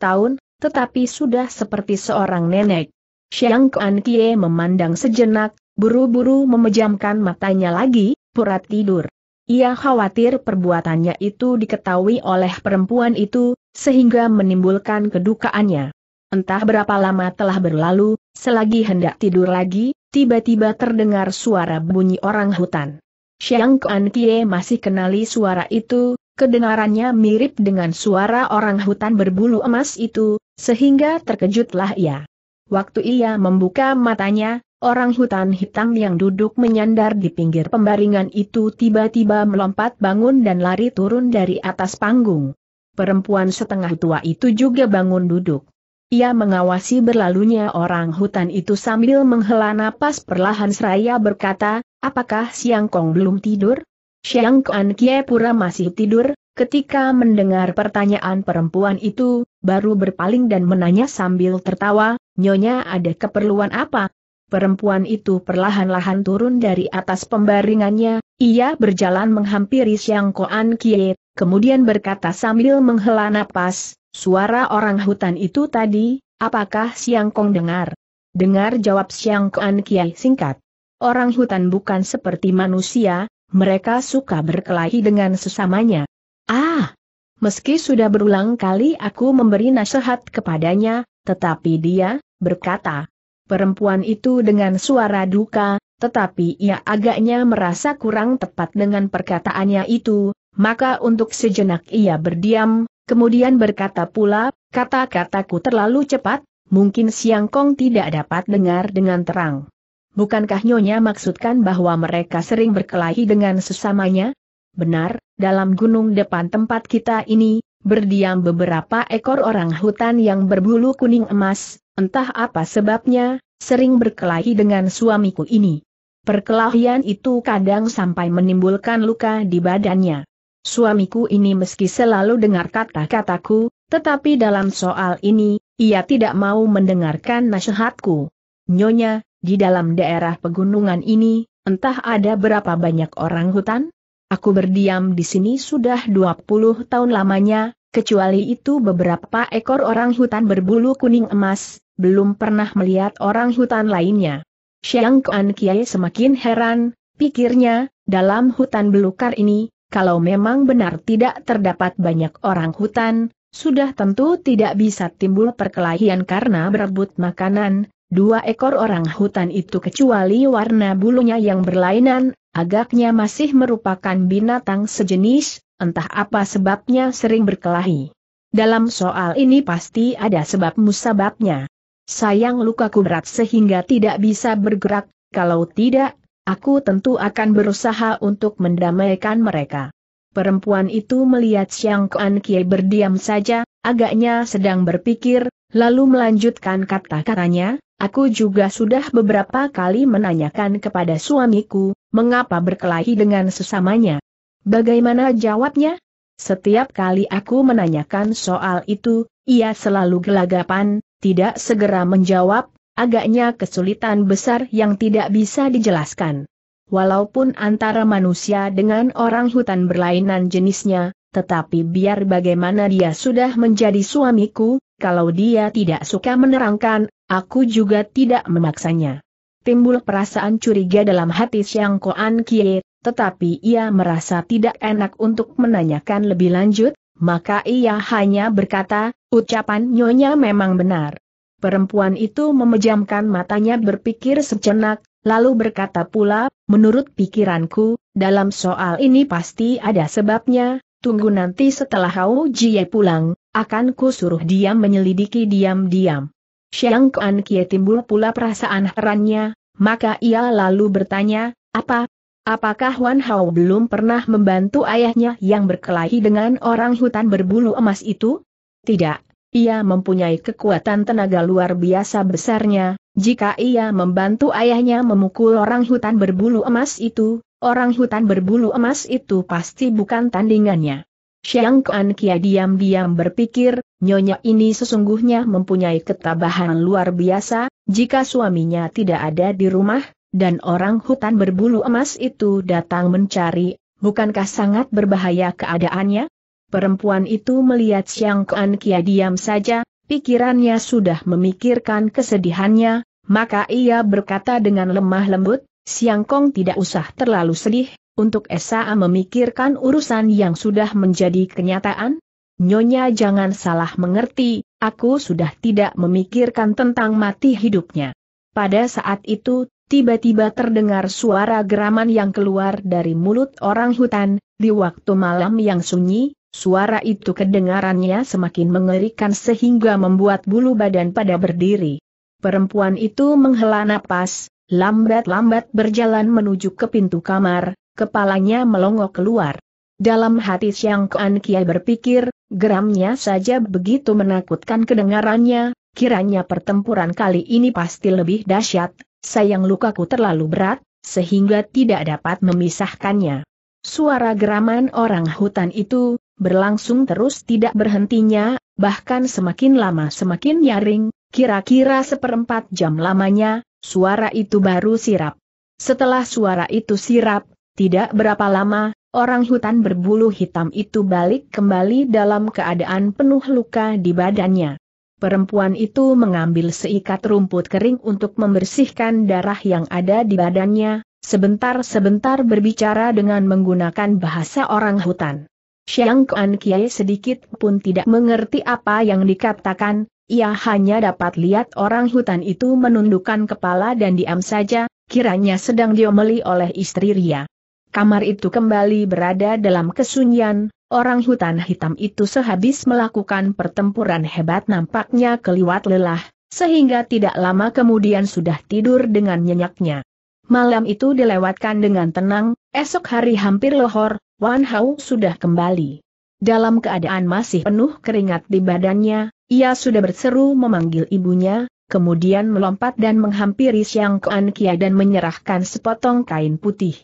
tahun, tetapi sudah seperti seorang nenek. Xiang Kuan Kie memandang sejenak, buru-buru memejamkan matanya lagi, pura tidur. Ia khawatir perbuatannya itu diketahui oleh perempuan itu, sehingga menimbulkan kedukaannya. Entah berapa lama telah berlalu, selagi hendak tidur lagi, tiba-tiba terdengar suara bunyi orang hutan. Xiang Kuan Kie masih kenali suara itu, kedengarannya mirip dengan suara orang hutan berbulu emas itu, sehingga terkejutlah ia. Waktu ia membuka matanya, Orang hutan hitam yang duduk menyandar di pinggir pembaringan itu tiba-tiba melompat bangun dan lari turun dari atas panggung. Perempuan setengah tua itu juga bangun duduk. Ia mengawasi berlalunya orang hutan itu sambil menghela napas perlahan seraya berkata, apakah Siang Kong belum tidur? Siang Kong Kie Pura masih tidur, ketika mendengar pertanyaan perempuan itu, baru berpaling dan menanya sambil tertawa, Nyonya ada keperluan apa? Perempuan itu perlahan-lahan turun dari atas pembaringannya, ia berjalan menghampiri Siang Koan Kie, kemudian berkata sambil menghela napas, suara orang hutan itu tadi, apakah Siang Kong dengar? Dengar jawab Siang Koan Kie singkat. Orang hutan bukan seperti manusia, mereka suka berkelahi dengan sesamanya. Ah! Meski sudah berulang kali aku memberi nasihat kepadanya, tetapi dia, berkata, perempuan itu dengan suara duka, tetapi ia agaknya merasa kurang tepat dengan perkataannya itu, maka untuk sejenak ia berdiam, kemudian berkata pula, kata-kataku terlalu cepat, mungkin Siang Kong tidak dapat dengar dengan terang. Bukankah Nyonya maksudkan bahwa mereka sering berkelahi dengan sesamanya? Benar, dalam gunung depan tempat kita ini, berdiam beberapa ekor orang hutan yang berbulu kuning emas, Entah apa sebabnya, sering berkelahi dengan suamiku ini. Perkelahian itu kadang sampai menimbulkan luka di badannya. Suamiku ini meski selalu dengar kata-kataku, tetapi dalam soal ini, ia tidak mau mendengarkan nasihatku. Nyonya, di dalam daerah pegunungan ini, entah ada berapa banyak orang hutan? Aku berdiam di sini sudah 20 tahun lamanya, kecuali itu beberapa ekor orang hutan berbulu kuning emas, belum pernah melihat orang hutan lainnya. Xiang Kuan Kiai semakin heran, pikirnya, dalam hutan belukar ini, kalau memang benar tidak terdapat banyak orang hutan, sudah tentu tidak bisa timbul perkelahian karena berebut makanan, Dua ekor orang hutan itu kecuali warna bulunya yang berlainan, agaknya masih merupakan binatang sejenis, entah apa sebabnya sering berkelahi. Dalam soal ini pasti ada sebab musababnya. Sayang lukaku berat sehingga tidak bisa bergerak, kalau tidak, aku tentu akan berusaha untuk mendamaikan mereka. Perempuan itu melihat Siang Kuan Kie berdiam saja, agaknya sedang berpikir, lalu melanjutkan kata-katanya, aku juga sudah beberapa kali menanyakan kepada suamiku, mengapa berkelahi dengan sesamanya. Bagaimana jawabnya? Setiap kali aku menanyakan soal itu, ia selalu gelagapan, tidak segera menjawab, agaknya kesulitan besar yang tidak bisa dijelaskan. Walaupun antara manusia dengan orang hutan berlainan jenisnya, tetapi biar bagaimana dia sudah menjadi suamiku, kalau dia tidak suka menerangkan, aku juga tidak memaksanya. Timbul perasaan curiga dalam hati Siang Koan Kie, tetapi ia merasa tidak enak untuk menanyakan lebih lanjut, maka ia hanya berkata, ucapan nyonya memang benar. Perempuan itu memejamkan matanya berpikir sejenak, lalu berkata pula, menurut pikiranku, dalam soal ini pasti ada sebabnya, tunggu nanti setelah Hao Jie pulang, akan ku suruh dia menyelidiki diam-diam. Xiang Kuan Kie timbul pula perasaan herannya, maka ia lalu bertanya, apa, Apakah Wan Hao belum pernah membantu ayahnya yang berkelahi dengan orang hutan berbulu emas itu? Tidak, ia mempunyai kekuatan tenaga luar biasa besarnya, jika ia membantu ayahnya memukul orang hutan berbulu emas itu, orang hutan berbulu emas itu pasti bukan tandingannya. Xiang Kuan Kia diam-diam berpikir, nyonya ini sesungguhnya mempunyai ketabahan luar biasa, jika suaminya tidak ada di rumah, dan orang hutan berbulu emas itu datang mencari, bukankah sangat berbahaya keadaannya? Perempuan itu melihat Siang Kuan Kia diam saja, pikirannya sudah memikirkan kesedihannya, maka ia berkata dengan lemah lembut, Siang Kong tidak usah terlalu sedih, untuk Esa memikirkan urusan yang sudah menjadi kenyataan? Nyonya jangan salah mengerti, aku sudah tidak memikirkan tentang mati hidupnya. Pada saat itu, Tiba-tiba terdengar suara geraman yang keluar dari mulut orang hutan, di waktu malam yang sunyi, suara itu kedengarannya semakin mengerikan sehingga membuat bulu badan pada berdiri. Perempuan itu menghela napas, lambat-lambat berjalan menuju ke pintu kamar, kepalanya melongok keluar. Dalam hati Siang Kuan Kiai berpikir, geramnya saja begitu menakutkan kedengarannya, kiranya pertempuran kali ini pasti lebih dahsyat, sayang lukaku terlalu berat, sehingga tidak dapat memisahkannya. Suara geraman orang hutan itu, berlangsung terus tidak berhentinya, bahkan semakin lama semakin nyaring, kira-kira seperempat jam lamanya, suara itu baru sirap. Setelah suara itu sirap, tidak berapa lama, orang hutan berbulu hitam itu balik kembali dalam keadaan penuh luka di badannya. Perempuan itu mengambil seikat rumput kering untuk membersihkan darah yang ada di badannya, sebentar-sebentar berbicara dengan menggunakan bahasa orang hutan. Xiang Kuan Kiai sedikit pun tidak mengerti apa yang dikatakan, ia hanya dapat lihat orang hutan itu menundukkan kepala dan diam saja, kiranya sedang diomeli oleh istri Ria. Kamar itu kembali berada dalam kesunyian, Orang hutan hitam itu sehabis melakukan pertempuran hebat nampaknya keliwat lelah, sehingga tidak lama kemudian sudah tidur dengan nyenyaknya. Malam itu dilewatkan dengan tenang, esok hari hampir lohor, Wan Hao sudah kembali. Dalam keadaan masih penuh keringat di badannya, ia sudah berseru memanggil ibunya, kemudian melompat dan menghampiri Siang Kuan Kia dan menyerahkan sepotong kain putih.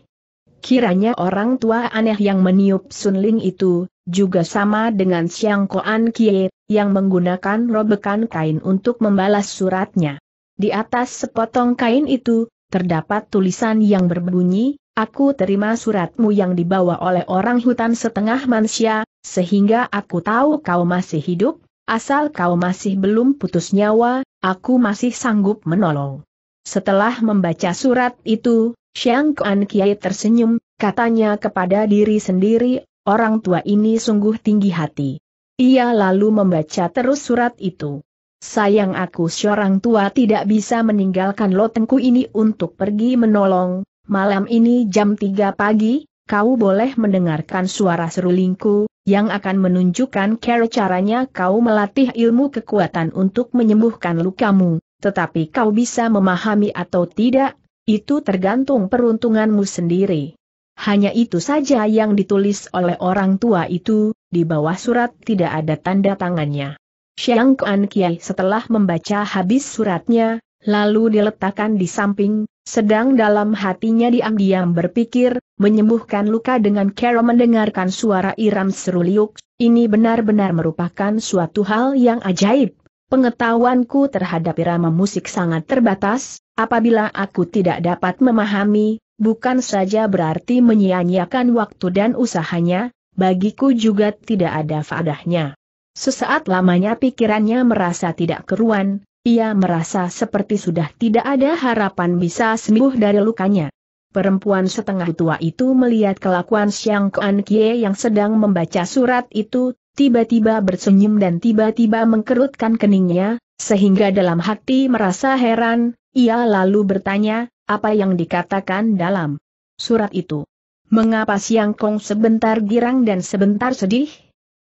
Kiranya orang tua aneh yang meniup sunling itu, juga sama dengan Siang Koan Kie, yang menggunakan robekan kain untuk membalas suratnya. Di atas sepotong kain itu, terdapat tulisan yang berbunyi, Aku terima suratmu yang dibawa oleh orang hutan setengah manusia, sehingga aku tahu kau masih hidup, asal kau masih belum putus nyawa, aku masih sanggup menolong. Setelah membaca surat itu, Xiang Kuan Kiai tersenyum, katanya kepada diri sendiri, orang tua ini sungguh tinggi hati. Ia lalu membaca terus surat itu. Sayang aku seorang tua tidak bisa meninggalkan lotengku ini untuk pergi menolong, malam ini jam 3 pagi, kau boleh mendengarkan suara serulingku, yang akan menunjukkan cara caranya kau melatih ilmu kekuatan untuk menyembuhkan lukamu, tetapi kau bisa memahami atau tidak, itu tergantung peruntunganmu sendiri. Hanya itu saja yang ditulis oleh orang tua itu, di bawah surat tidak ada tanda tangannya. Xiang Kuan Kiai setelah membaca habis suratnya, lalu diletakkan di samping, sedang dalam hatinya diam-diam berpikir, menyembuhkan luka dengan cara mendengarkan suara iram seruliuk, ini benar-benar merupakan suatu hal yang ajaib. Pengetahuanku terhadap irama musik sangat terbatas, apabila aku tidak dapat memahami, bukan saja berarti menyia-nyiakan waktu dan usahanya, bagiku juga tidak ada faedahnya. Sesaat lamanya pikirannya merasa tidak keruan, ia merasa seperti sudah tidak ada harapan bisa sembuh dari lukanya. Perempuan setengah tua itu melihat kelakuan Xiang Kuan Kie yang sedang membaca surat itu, tiba-tiba bersenyum dan tiba-tiba mengkerutkan keningnya, sehingga dalam hati merasa heran, ia lalu bertanya, apa yang dikatakan dalam surat itu? Mengapa Siang Kong sebentar girang dan sebentar sedih?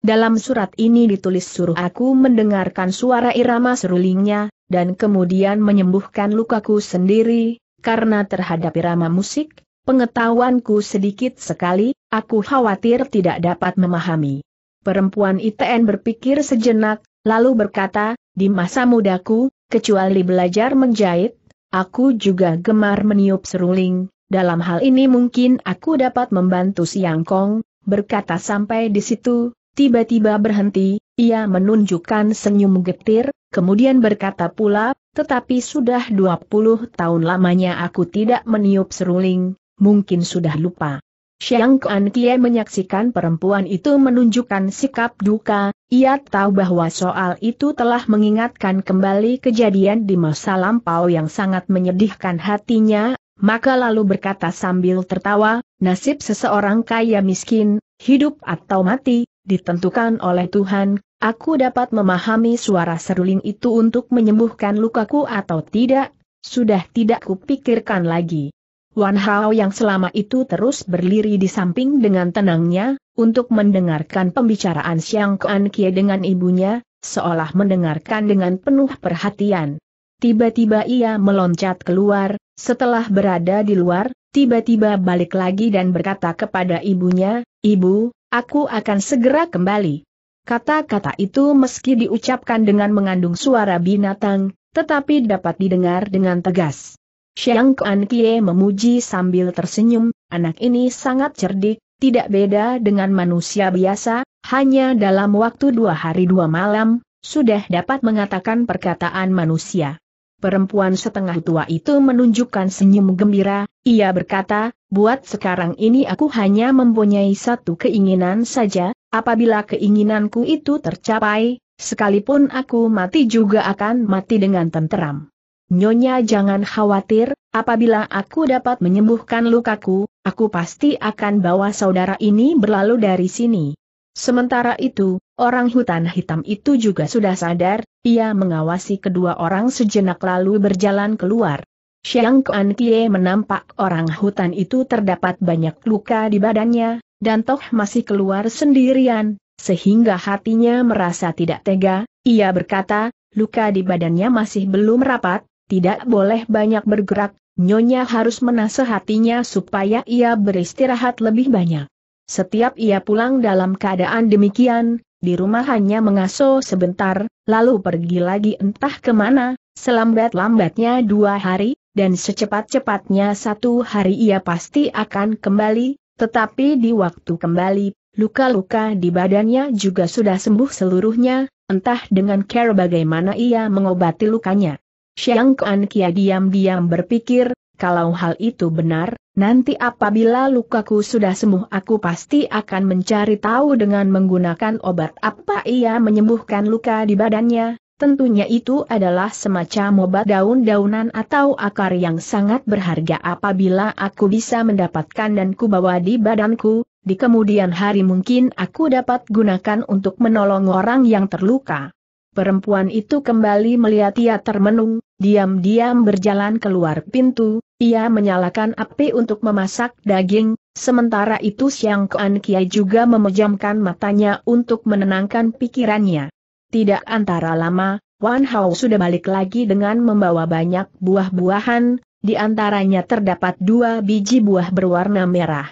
Dalam surat ini ditulis suruh aku mendengarkan suara irama serulingnya, dan kemudian menyembuhkan lukaku sendiri, karena terhadap irama musik, pengetahuanku sedikit sekali, aku khawatir tidak dapat memahami. Perempuan ITN berpikir sejenak, lalu berkata, di masa mudaku, kecuali belajar menjahit, aku juga gemar meniup seruling, dalam hal ini mungkin aku dapat membantu Siang Kong, berkata sampai di situ, tiba-tiba berhenti, ia menunjukkan senyum getir, kemudian berkata pula, tetapi sudah 20 tahun lamanya aku tidak meniup seruling, mungkin sudah lupa. Xiang Kuan Kie menyaksikan perempuan itu menunjukkan sikap duka, ia tahu bahwa soal itu telah mengingatkan kembali kejadian di masa lampau yang sangat menyedihkan hatinya, maka lalu berkata sambil tertawa, nasib seseorang kaya miskin, hidup atau mati, ditentukan oleh Tuhan, aku dapat memahami suara seruling itu untuk menyembuhkan lukaku atau tidak, sudah tidak kupikirkan lagi. Wan Hao yang selama itu terus berliri di samping dengan tenangnya, untuk mendengarkan pembicaraan Xiang Kuan Kie dengan ibunya, seolah mendengarkan dengan penuh perhatian. Tiba-tiba ia meloncat keluar, setelah berada di luar, tiba-tiba balik lagi dan berkata kepada ibunya, Ibu, aku akan segera kembali. Kata-kata itu meski diucapkan dengan mengandung suara binatang, tetapi dapat didengar dengan tegas. Xiang Kuan Kie memuji sambil tersenyum, anak ini sangat cerdik, tidak beda dengan manusia biasa, hanya dalam waktu dua hari dua malam, sudah dapat mengatakan perkataan manusia. Perempuan setengah tua itu menunjukkan senyum gembira, ia berkata, buat sekarang ini aku hanya mempunyai satu keinginan saja, apabila keinginanku itu tercapai, sekalipun aku mati juga akan mati dengan tenteram. Nyonya jangan khawatir, apabila aku dapat menyembuhkan lukaku, aku pasti akan bawa saudara ini berlalu dari sini. Sementara itu, orang hutan hitam itu juga sudah sadar, ia mengawasi kedua orang sejenak lalu berjalan keluar. Xiang Kuan Kie menampak orang hutan itu terdapat banyak luka di badannya, dan toh masih keluar sendirian, sehingga hatinya merasa tidak tega, ia berkata, luka di badannya masih belum rapat, tidak boleh banyak bergerak, Nyonya harus menasehatinya supaya ia beristirahat lebih banyak. Setiap ia pulang dalam keadaan demikian, di rumah hanya mengaso sebentar, lalu pergi lagi entah kemana, selambat-lambatnya dua hari, dan secepat-cepatnya satu hari ia pasti akan kembali, tetapi di waktu kembali, luka-luka di badannya juga sudah sembuh seluruhnya, entah dengan care bagaimana ia mengobati lukanya. Xiang Kuan Kia diam-diam berpikir, kalau hal itu benar, nanti apabila lukaku sudah sembuh aku pasti akan mencari tahu dengan menggunakan obat apa ia menyembuhkan luka di badannya, tentunya itu adalah semacam obat daun-daunan atau akar yang sangat berharga apabila aku bisa mendapatkan dan kubawa di badanku, di kemudian hari mungkin aku dapat gunakan untuk menolong orang yang terluka. Perempuan itu kembali melihat ia termenung, diam-diam berjalan keluar pintu, ia menyalakan api untuk memasak daging, sementara itu Siang Kuan Kiai juga memejamkan matanya untuk menenangkan pikirannya. Tidak antara lama, Wan Hao sudah balik lagi dengan membawa banyak buah-buahan, di antaranya terdapat dua biji buah berwarna merah.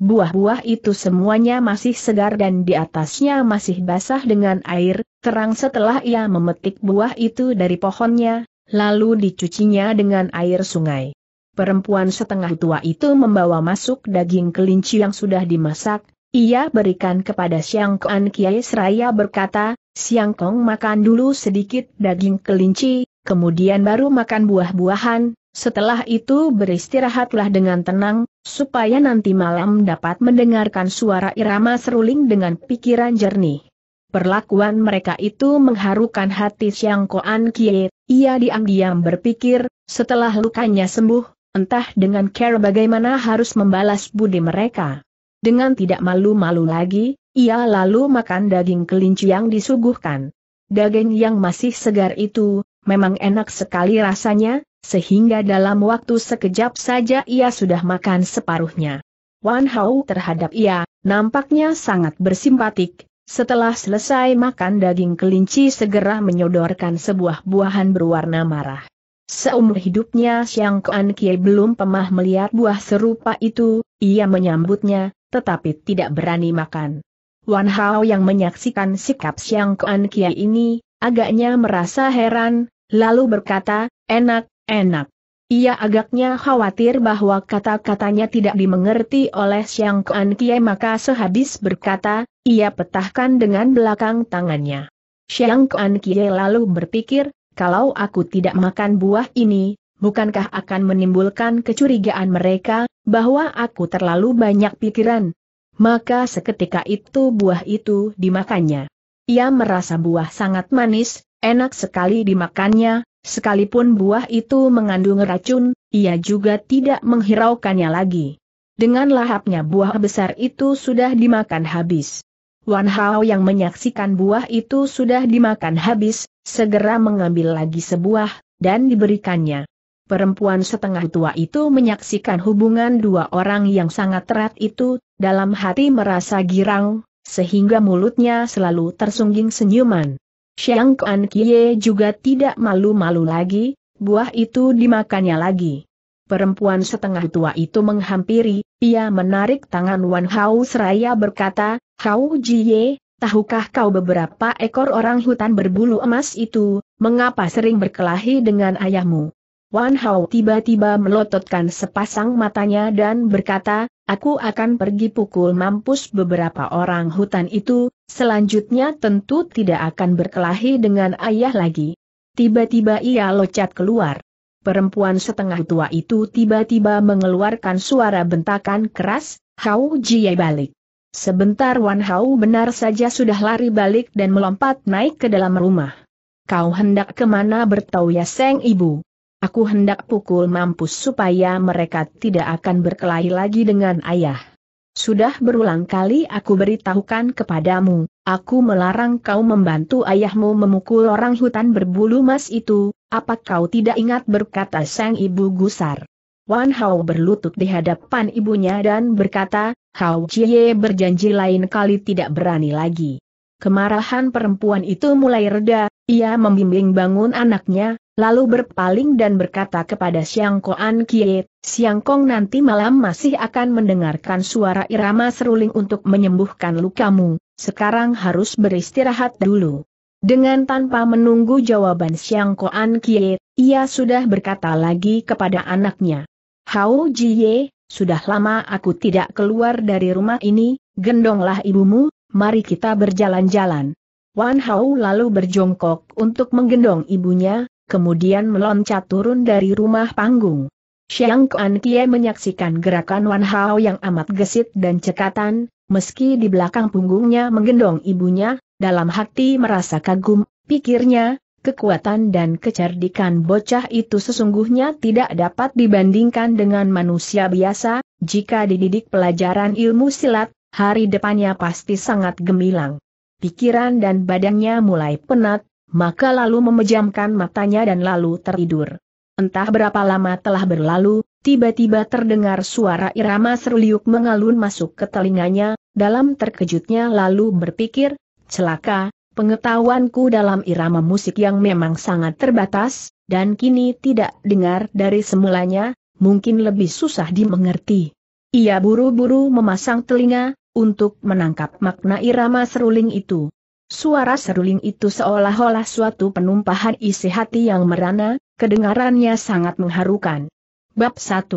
Buah-buah itu semuanya masih segar dan di atasnya masih basah dengan air, Terang setelah ia memetik buah itu dari pohonnya, lalu dicucinya dengan air sungai. Perempuan setengah tua itu membawa masuk daging kelinci yang sudah dimasak, ia berikan kepada Siang Kuan Kiai Seraya berkata, Siang Kong makan dulu sedikit daging kelinci, kemudian baru makan buah-buahan, setelah itu beristirahatlah dengan tenang, supaya nanti malam dapat mendengarkan suara irama seruling dengan pikiran jernih. Perlakuan mereka itu mengharukan hati Siang Koan Kie, ia diam-diam berpikir, setelah lukanya sembuh, entah dengan care bagaimana harus membalas budi mereka. Dengan tidak malu-malu lagi, ia lalu makan daging kelinci yang disuguhkan. Daging yang masih segar itu, memang enak sekali rasanya, sehingga dalam waktu sekejap saja ia sudah makan separuhnya. Wan Hao terhadap ia, nampaknya sangat bersimpatik, setelah selesai makan daging kelinci segera menyodorkan sebuah buahan berwarna marah. Seumur hidupnya Siang Kuan Kie belum pernah melihat buah serupa itu, ia menyambutnya, tetapi tidak berani makan. Wan Hao yang menyaksikan sikap Siang Kuan Kie ini, agaknya merasa heran, lalu berkata, enak, enak. Ia agaknya khawatir bahwa kata-katanya tidak dimengerti oleh Siang Kuan Kie maka sehabis berkata, ia petahkan dengan belakang tangannya. Siang Kuan Kie lalu berpikir, kalau aku tidak makan buah ini, bukankah akan menimbulkan kecurigaan mereka, bahwa aku terlalu banyak pikiran? Maka seketika itu buah itu dimakannya. Ia merasa buah sangat manis, enak sekali dimakannya, Sekalipun buah itu mengandung racun, ia juga tidak menghiraukannya lagi. Dengan lahapnya buah besar itu sudah dimakan habis. Wan Hao yang menyaksikan buah itu sudah dimakan habis, segera mengambil lagi sebuah, dan diberikannya. Perempuan setengah tua itu menyaksikan hubungan dua orang yang sangat erat itu, dalam hati merasa girang, sehingga mulutnya selalu tersungging senyuman. Xiang Kuan Kie juga tidak malu-malu lagi, buah itu dimakannya lagi. Perempuan setengah tua itu menghampiri, ia menarik tangan Wan Hao seraya berkata, Hao Jie, tahukah kau beberapa ekor orang hutan berbulu emas itu, mengapa sering berkelahi dengan ayahmu? Wan Hao tiba-tiba melototkan sepasang matanya dan berkata, aku akan pergi pukul mampus beberapa orang hutan itu, Selanjutnya tentu tidak akan berkelahi dengan ayah lagi. Tiba-tiba ia locat keluar. Perempuan setengah tua itu tiba-tiba mengeluarkan suara bentakan keras, Hau Jie balik. Sebentar Wan Hau benar saja sudah lari balik dan melompat naik ke dalam rumah. Kau hendak kemana bertau ya seng ibu? Aku hendak pukul mampus supaya mereka tidak akan berkelahi lagi dengan ayah. Sudah berulang kali aku beritahukan kepadamu, aku melarang kau membantu ayahmu memukul orang hutan berbulu emas itu, apa kau tidak ingat berkata sang ibu gusar. Wan Hao berlutut di hadapan ibunya dan berkata, Hao Jie berjanji lain kali tidak berani lagi. Kemarahan perempuan itu mulai reda, ia membimbing bangun anaknya, lalu berpaling dan berkata kepada Siang Koan Kie, Siang Kong nanti malam masih akan mendengarkan suara irama seruling untuk menyembuhkan lukamu, sekarang harus beristirahat dulu. Dengan tanpa menunggu jawaban Siang Koan Kie, ia sudah berkata lagi kepada anaknya. Hao Jie, sudah lama aku tidak keluar dari rumah ini, gendonglah ibumu, mari kita berjalan-jalan. Wan Hao lalu berjongkok untuk menggendong ibunya, kemudian meloncat turun dari rumah panggung. Xiang Kuan Kie menyaksikan gerakan Wan Hao yang amat gesit dan cekatan, meski di belakang punggungnya menggendong ibunya, dalam hati merasa kagum, pikirnya, kekuatan dan kecerdikan bocah itu sesungguhnya tidak dapat dibandingkan dengan manusia biasa, jika dididik pelajaran ilmu silat, hari depannya pasti sangat gemilang. Pikiran dan badannya mulai penat, maka lalu memejamkan matanya dan lalu tertidur. Entah berapa lama telah berlalu, tiba-tiba terdengar suara irama seruliuk mengalun masuk ke telinganya, dalam terkejutnya lalu berpikir, celaka, pengetahuanku dalam irama musik yang memang sangat terbatas, dan kini tidak dengar dari semulanya, mungkin lebih susah dimengerti. Ia buru-buru memasang telinga, untuk menangkap makna irama seruling itu. Suara seruling itu seolah-olah suatu penumpahan isi hati yang merana, kedengarannya sangat mengharukan. Bab 1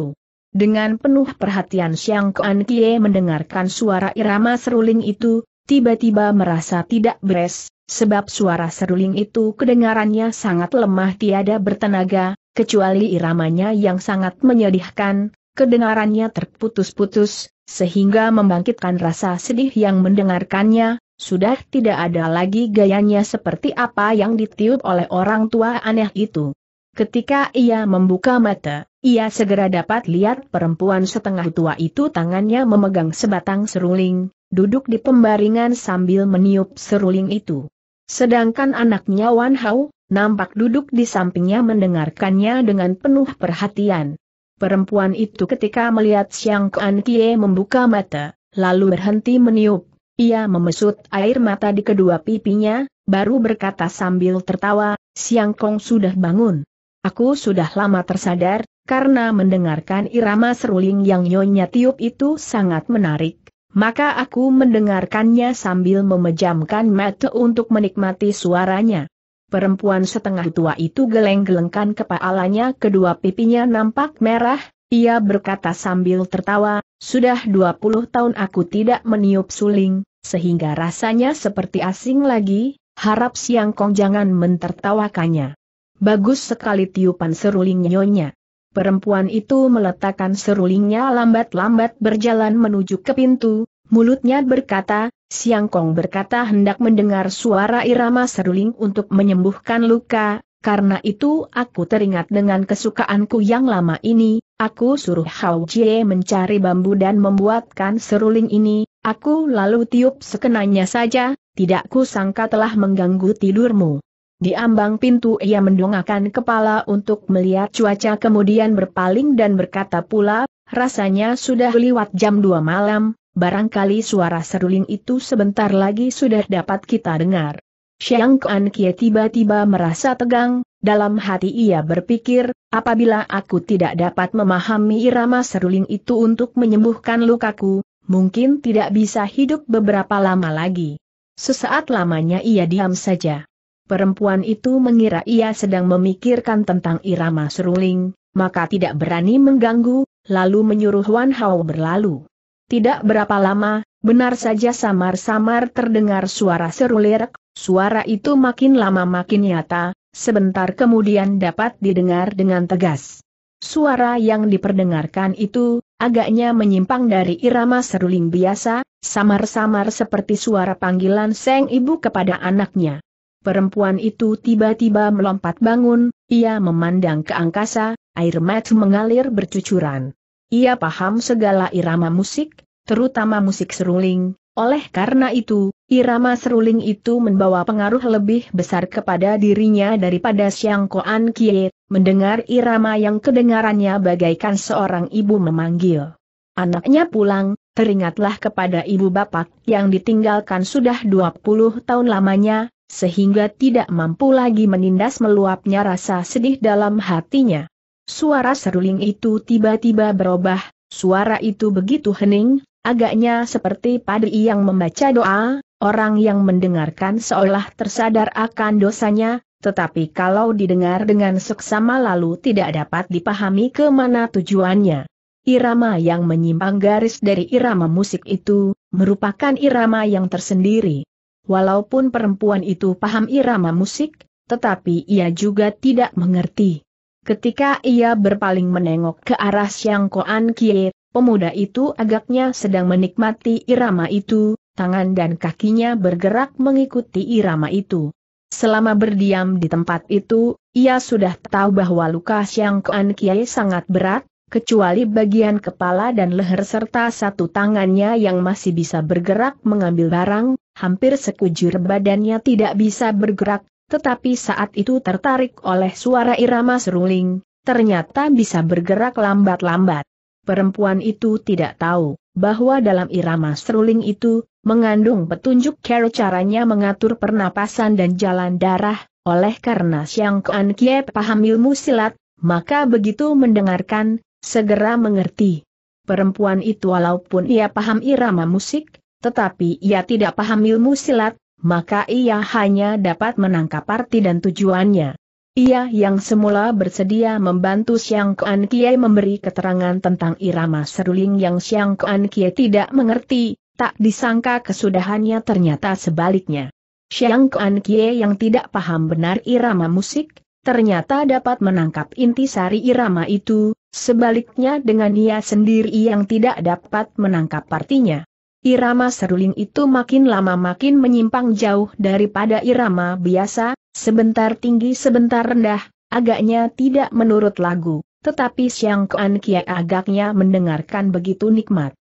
Dengan penuh perhatian Xiang Kuan Kie mendengarkan suara irama seruling itu, tiba-tiba merasa tidak beres, sebab suara seruling itu kedengarannya sangat lemah tiada bertenaga, kecuali iramanya yang sangat menyedihkan, kedengarannya terputus-putus, sehingga membangkitkan rasa sedih yang mendengarkannya, sudah tidak ada lagi gayanya seperti apa yang ditiup oleh orang tua aneh itu. Ketika ia membuka mata, ia segera dapat lihat perempuan setengah tua itu tangannya memegang sebatang seruling, duduk di pembaringan sambil meniup seruling itu. Sedangkan anaknya Wan Hao, nampak duduk di sampingnya mendengarkannya dengan penuh perhatian. Perempuan itu ketika melihat Xiang Kuan Kie membuka mata, lalu berhenti meniup ia memesut air mata di kedua pipinya, baru berkata sambil tertawa, Siang Kong sudah bangun. Aku sudah lama tersadar, karena mendengarkan irama seruling yang nyonya tiup itu sangat menarik. Maka aku mendengarkannya sambil memejamkan mata untuk menikmati suaranya. Perempuan setengah tua itu geleng-gelengkan kepalanya kedua pipinya nampak merah, ia berkata sambil tertawa, sudah 20 tahun aku tidak meniup suling, sehingga rasanya seperti asing lagi, harap Siang Kong jangan mentertawakannya. Bagus sekali tiupan seruling nyonya. Perempuan itu meletakkan serulingnya lambat-lambat berjalan menuju ke pintu, mulutnya berkata, Siang Kong berkata hendak mendengar suara irama seruling untuk menyembuhkan luka, karena itu aku teringat dengan kesukaanku yang lama ini, aku suruh Hao Jie mencari bambu dan membuatkan seruling ini, Aku lalu tiup sekenanya saja, tidak kusangka telah mengganggu tidurmu. Di ambang pintu ia mendongakkan kepala untuk melihat cuaca kemudian berpaling dan berkata pula, rasanya sudah lewat jam 2 malam, barangkali suara seruling itu sebentar lagi sudah dapat kita dengar. Xiang Kuan Kie tiba-tiba merasa tegang, dalam hati ia berpikir, apabila aku tidak dapat memahami irama seruling itu untuk menyembuhkan lukaku, mungkin tidak bisa hidup beberapa lama lagi. Sesaat lamanya ia diam saja. Perempuan itu mengira ia sedang memikirkan tentang irama seruling, maka tidak berani mengganggu, lalu menyuruh Wan Hao berlalu. Tidak berapa lama, benar saja samar-samar terdengar suara serulerek, suara itu makin lama makin nyata, sebentar kemudian dapat didengar dengan tegas. Suara yang diperdengarkan itu, agaknya menyimpang dari irama seruling biasa, samar-samar seperti suara panggilan Seng Ibu kepada anaknya. Perempuan itu tiba-tiba melompat bangun, ia memandang ke angkasa, air mata mengalir bercucuran. Ia paham segala irama musik, terutama musik seruling, oleh karena itu, irama seruling itu membawa pengaruh lebih besar kepada dirinya daripada Siang Koan Kiet mendengar irama yang kedengarannya bagaikan seorang ibu memanggil. Anaknya pulang, teringatlah kepada ibu bapak yang ditinggalkan sudah 20 tahun lamanya, sehingga tidak mampu lagi menindas meluapnya rasa sedih dalam hatinya. Suara seruling itu tiba-tiba berubah, suara itu begitu hening, agaknya seperti padi yang membaca doa, Orang yang mendengarkan seolah tersadar akan dosanya, tetapi kalau didengar dengan seksama lalu tidak dapat dipahami kemana tujuannya. Irama yang menyimpang garis dari irama musik itu, merupakan irama yang tersendiri. Walaupun perempuan itu paham irama musik, tetapi ia juga tidak mengerti. Ketika ia berpaling menengok ke arah Siang Koan Kie, pemuda itu agaknya sedang menikmati irama itu, tangan dan kakinya bergerak mengikuti irama itu. Selama berdiam di tempat itu, ia sudah tahu bahwa luka siang Kuan Kiai sangat berat, kecuali bagian kepala dan leher serta satu tangannya yang masih bisa bergerak mengambil barang, hampir sekujur badannya tidak bisa bergerak, tetapi saat itu tertarik oleh suara irama seruling, ternyata bisa bergerak lambat-lambat. Perempuan itu tidak tahu bahwa dalam irama seruling itu, mengandung petunjuk cara caranya mengatur pernapasan dan jalan darah, oleh karena Siang kean Kie paham ilmu silat, maka begitu mendengarkan, segera mengerti. Perempuan itu walaupun ia paham irama musik, tetapi ia tidak paham ilmu silat, maka ia hanya dapat menangkap arti dan tujuannya. Ia yang semula bersedia membantu Siang Kuan Kie memberi keterangan tentang irama seruling yang Siang Kuan Kie tidak mengerti, tak disangka kesudahannya ternyata sebaliknya. Siang Kuan Kie yang tidak paham benar irama musik, ternyata dapat menangkap inti sari irama itu, sebaliknya dengan ia sendiri yang tidak dapat menangkap partinya. Irama seruling itu makin lama makin menyimpang jauh daripada irama biasa, sebentar tinggi sebentar rendah, agaknya tidak menurut lagu, tetapi Siang Kuan Kia agaknya mendengarkan begitu nikmat.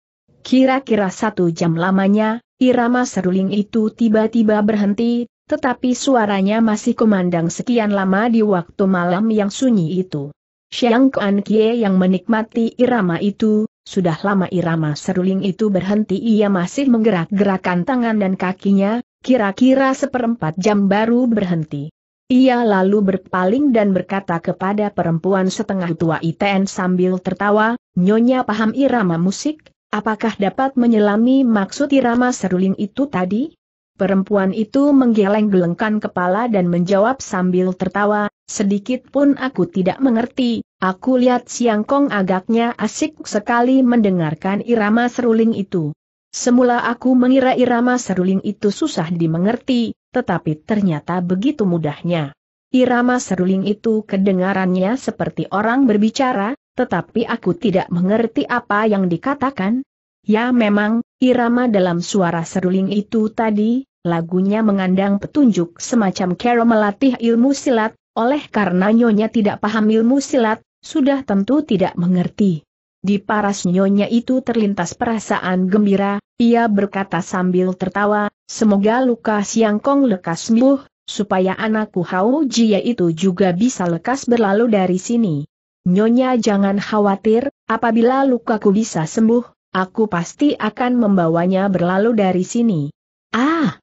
Kira-kira satu jam lamanya, irama seruling itu tiba-tiba berhenti, tetapi suaranya masih kumandang sekian lama di waktu malam yang sunyi itu. Siang Kuan Kie yang menikmati irama itu, sudah lama irama seruling itu berhenti ia masih menggerak-gerakan tangan dan kakinya, kira-kira seperempat jam baru berhenti. Ia lalu berpaling dan berkata kepada perempuan setengah tua ITN sambil tertawa, Nyonya paham irama musik, apakah dapat menyelami maksud irama seruling itu tadi? Perempuan itu menggeleng-gelengkan kepala dan menjawab sambil tertawa, Sedikit pun aku tidak mengerti, aku lihat Siang Kong agaknya asik sekali mendengarkan irama seruling itu. Semula aku mengira irama seruling itu susah dimengerti, tetapi ternyata begitu mudahnya. Irama seruling itu kedengarannya seperti orang berbicara, tetapi aku tidak mengerti apa yang dikatakan. Ya memang, irama dalam suara seruling itu tadi, lagunya mengandang petunjuk semacam kero melatih ilmu silat, oleh karena nyonya tidak paham ilmu silat, sudah tentu tidak mengerti. Di paras nyonya itu terlintas perasaan gembira, ia berkata sambil tertawa, semoga luka siangkong lekas sembuh, supaya anakku Hao Jia itu juga bisa lekas berlalu dari sini. Nyonya jangan khawatir, apabila lukaku bisa sembuh, aku pasti akan membawanya berlalu dari sini. Ah!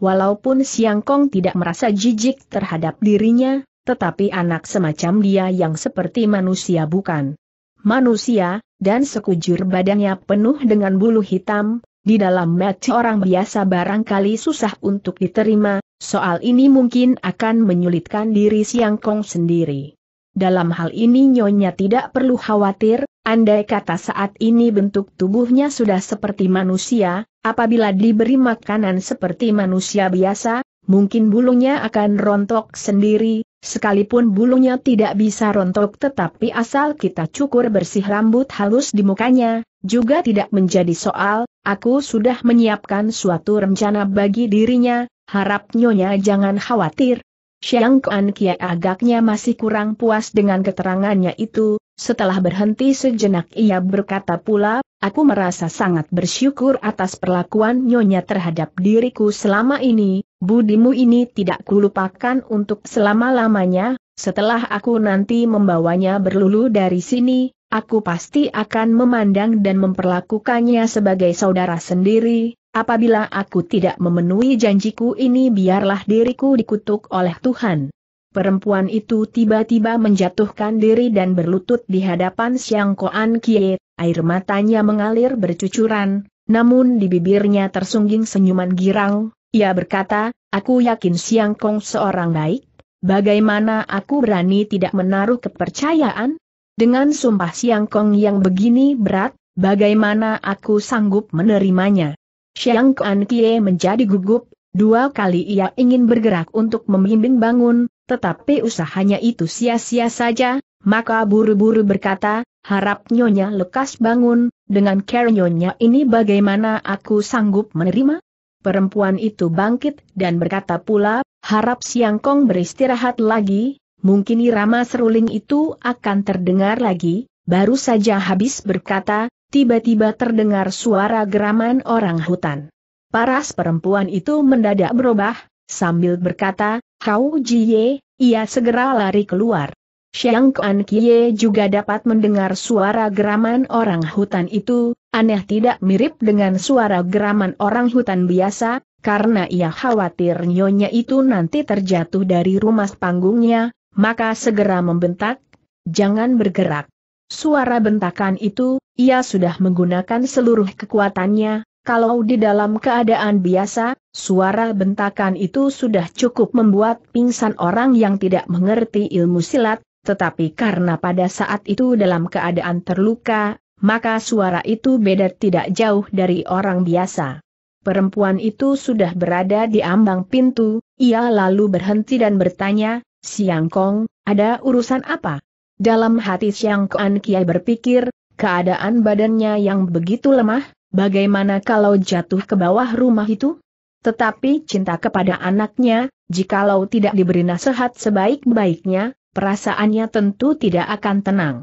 Walaupun Siangkong tidak merasa jijik terhadap dirinya, tetapi anak semacam dia yang seperti manusia bukan. Manusia, dan sekujur badannya penuh dengan bulu hitam, di dalam match orang biasa barangkali susah untuk diterima, soal ini mungkin akan menyulitkan diri Siang Kong sendiri. Dalam hal ini Nyonya tidak perlu khawatir, andai kata saat ini bentuk tubuhnya sudah seperti manusia, apabila diberi makanan seperti manusia biasa, mungkin bulunya akan rontok sendiri, Sekalipun bulunya tidak bisa rontok tetapi asal kita cukur bersih rambut halus di mukanya, juga tidak menjadi soal, aku sudah menyiapkan suatu rencana bagi dirinya, harap nyonya jangan khawatir. Xiang Kuan Kia agaknya masih kurang puas dengan keterangannya itu, setelah berhenti sejenak ia berkata pula, aku merasa sangat bersyukur atas perlakuan nyonya terhadap diriku selama ini, Budimu ini tidak kulupakan untuk selama-lamanya, setelah aku nanti membawanya berlulu dari sini, aku pasti akan memandang dan memperlakukannya sebagai saudara sendiri, apabila aku tidak memenuhi janjiku ini biarlah diriku dikutuk oleh Tuhan. Perempuan itu tiba-tiba menjatuhkan diri dan berlutut di hadapan Siang Koan Kie, air matanya mengalir bercucuran, namun di bibirnya tersungging senyuman girang, ia berkata, aku yakin Siang Kong seorang baik, bagaimana aku berani tidak menaruh kepercayaan? Dengan sumpah Siang Kong yang begini berat, bagaimana aku sanggup menerimanya? Siang Kong Kie menjadi gugup, dua kali ia ingin bergerak untuk membimbing bangun, tetapi usahanya itu sia-sia saja, maka buru-buru berkata, harap Nyonya lekas bangun, dengan care Nyonya ini bagaimana aku sanggup menerima? Perempuan itu bangkit dan berkata pula, harap Siang Kong beristirahat lagi, mungkin irama seruling itu akan terdengar lagi, baru saja habis berkata, tiba-tiba terdengar suara geraman orang hutan. Paras perempuan itu mendadak berubah, sambil berkata, kau Jiye, ia segera lari keluar. Xiang Kuan Kie juga dapat mendengar suara geraman orang hutan itu, aneh tidak mirip dengan suara geraman orang hutan biasa, karena ia khawatir nyonya itu nanti terjatuh dari rumah panggungnya, maka segera membentak, jangan bergerak. Suara bentakan itu, ia sudah menggunakan seluruh kekuatannya, kalau di dalam keadaan biasa, suara bentakan itu sudah cukup membuat pingsan orang yang tidak mengerti ilmu silat, tetapi karena pada saat itu dalam keadaan terluka, maka suara itu beda tidak jauh dari orang biasa. Perempuan itu sudah berada di ambang pintu, ia lalu berhenti dan bertanya, Siang Kong, ada urusan apa? Dalam hati Siang Kong Kiai berpikir, keadaan badannya yang begitu lemah, bagaimana kalau jatuh ke bawah rumah itu? Tetapi cinta kepada anaknya, jikalau tidak diberi nasihat sebaik-baiknya, perasaannya tentu tidak akan tenang.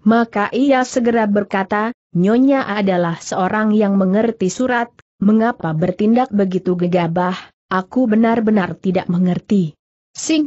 Maka ia segera berkata, Nyonya adalah seorang yang mengerti surat, mengapa bertindak begitu gegabah, aku benar-benar tidak mengerti.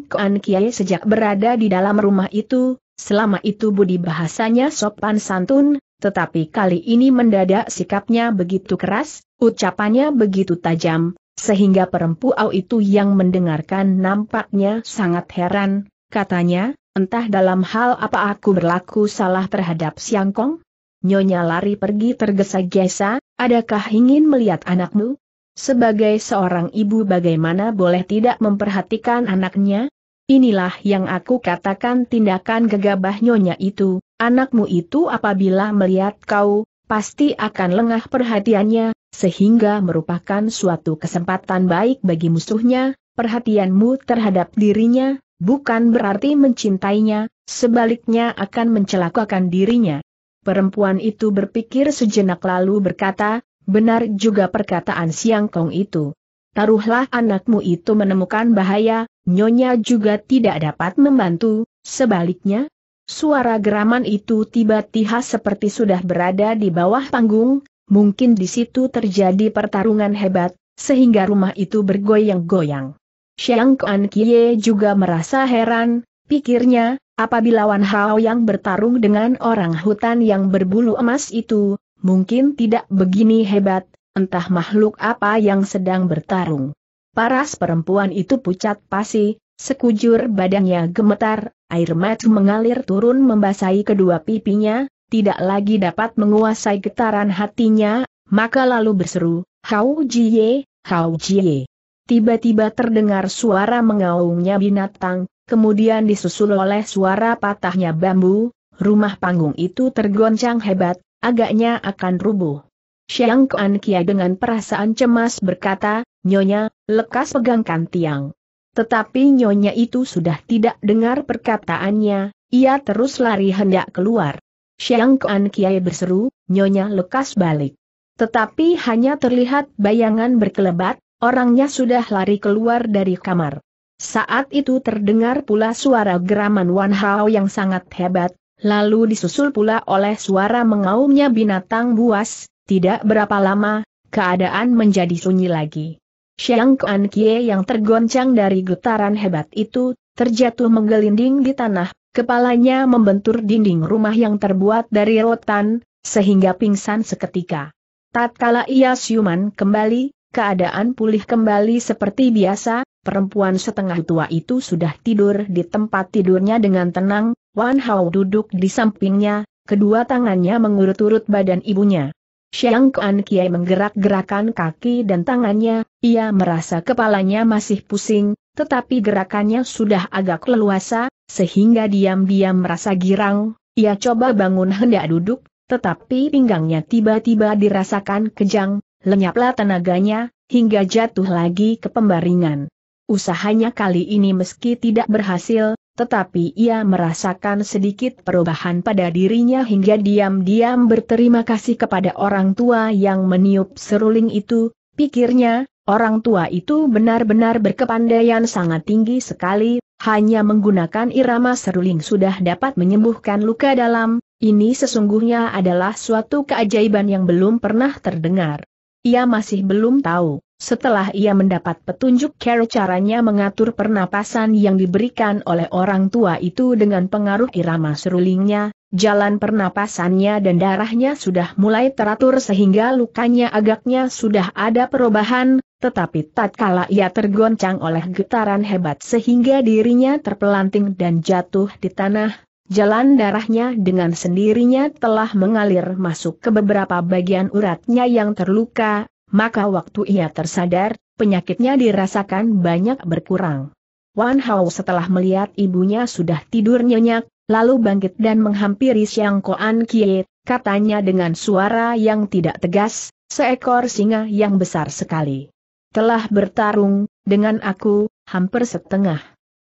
Kuan Kiai sejak berada di dalam rumah itu, selama itu budi bahasanya sopan santun, tetapi kali ini mendadak sikapnya begitu keras, ucapannya begitu tajam, sehingga perempuan itu yang mendengarkan nampaknya sangat heran, Katanya, entah dalam hal apa aku berlaku salah terhadap Siang Kong? Nyonya lari pergi tergesa-gesa, adakah ingin melihat anakmu? Sebagai seorang ibu bagaimana boleh tidak memperhatikan anaknya? Inilah yang aku katakan tindakan gegabah Nyonya itu, anakmu itu apabila melihat kau, pasti akan lengah perhatiannya, sehingga merupakan suatu kesempatan baik bagi musuhnya, perhatianmu terhadap dirinya, bukan berarti mencintainya, sebaliknya akan mencelakakan dirinya. Perempuan itu berpikir sejenak lalu berkata, benar juga perkataan Siang Kong itu. Taruhlah anakmu itu menemukan bahaya, Nyonya juga tidak dapat membantu, sebaliknya, suara geraman itu tiba-tiba seperti sudah berada di bawah panggung, mungkin di situ terjadi pertarungan hebat, sehingga rumah itu bergoyang-goyang. Xiang Kuan Kie juga merasa heran, pikirnya, apabila Wan Hao yang bertarung dengan orang hutan yang berbulu emas itu, mungkin tidak begini hebat, entah makhluk apa yang sedang bertarung. Paras perempuan itu pucat pasi, sekujur badannya gemetar, air mata mengalir turun membasahi kedua pipinya, tidak lagi dapat menguasai getaran hatinya, maka lalu berseru, Hao Jie, Hao Jie. Tiba-tiba terdengar suara mengaungnya binatang, kemudian disusul oleh suara patahnya bambu, rumah panggung itu tergoncang hebat, agaknya akan rubuh. Xiang Kuan Kia dengan perasaan cemas berkata, Nyonya, lekas pegangkan tiang. Tetapi Nyonya itu sudah tidak dengar perkataannya, ia terus lari hendak keluar. Xiang Kuan Kiai berseru, Nyonya lekas balik. Tetapi hanya terlihat bayangan berkelebat, Orangnya sudah lari keluar dari kamar. Saat itu terdengar pula suara geraman Wan Hao yang sangat hebat, lalu disusul pula oleh suara mengaumnya binatang buas, tidak berapa lama, keadaan menjadi sunyi lagi. Xiang Kuan Kie yang tergoncang dari getaran hebat itu, terjatuh menggelinding di tanah, kepalanya membentur dinding rumah yang terbuat dari rotan, sehingga pingsan seketika. Tatkala ia siuman kembali, keadaan pulih kembali seperti biasa, perempuan setengah tua itu sudah tidur di tempat tidurnya dengan tenang, Wan Hao duduk di sampingnya, kedua tangannya mengurut-urut badan ibunya. Xiang Kuan Kiai menggerak-gerakan kaki dan tangannya, ia merasa kepalanya masih pusing, tetapi gerakannya sudah agak leluasa, sehingga diam-diam merasa girang, ia coba bangun hendak duduk, tetapi pinggangnya tiba-tiba dirasakan kejang, lenyaplah tenaganya, hingga jatuh lagi ke pembaringan. Usahanya kali ini meski tidak berhasil, tetapi ia merasakan sedikit perubahan pada dirinya hingga diam-diam berterima kasih kepada orang tua yang meniup seruling itu, pikirnya, orang tua itu benar-benar berkepandaian sangat tinggi sekali, hanya menggunakan irama seruling sudah dapat menyembuhkan luka dalam, ini sesungguhnya adalah suatu keajaiban yang belum pernah terdengar. Ia masih belum tahu, setelah ia mendapat petunjuk cara caranya mengatur pernapasan yang diberikan oleh orang tua itu dengan pengaruh irama serulingnya, jalan pernapasannya dan darahnya sudah mulai teratur sehingga lukanya agaknya sudah ada perubahan, tetapi tatkala ia tergoncang oleh getaran hebat sehingga dirinya terpelanting dan jatuh di tanah, Jalan darahnya dengan sendirinya telah mengalir masuk ke beberapa bagian uratnya yang terluka, maka waktu ia tersadar, penyakitnya dirasakan banyak berkurang. Wan Hao setelah melihat ibunya sudah tidur nyenyak, lalu bangkit dan menghampiri Siang Koan Kie, katanya dengan suara yang tidak tegas, seekor singa yang besar sekali. Telah bertarung, dengan aku, hampir setengah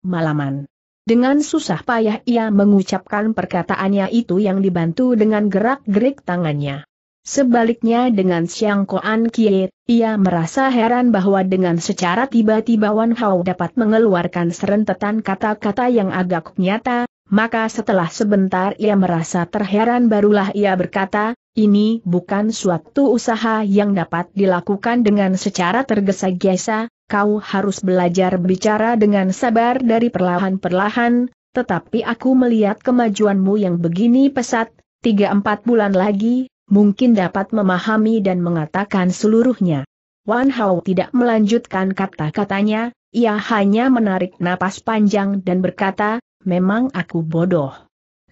malaman. Dengan susah payah ia mengucapkan perkataannya itu yang dibantu dengan gerak-gerik tangannya. Sebaliknya dengan Siang Koan Kie, ia merasa heran bahwa dengan secara tiba-tiba Wan Hao dapat mengeluarkan serentetan kata-kata yang agak nyata, maka setelah sebentar ia merasa terheran barulah ia berkata, ini bukan suatu usaha yang dapat dilakukan dengan secara tergesa-gesa, kau harus belajar bicara dengan sabar dari perlahan-perlahan, tetapi aku melihat kemajuanmu yang begini pesat, tiga empat bulan lagi, mungkin dapat memahami dan mengatakan seluruhnya. Wan Hao tidak melanjutkan kata-katanya, ia hanya menarik napas panjang dan berkata, memang aku bodoh.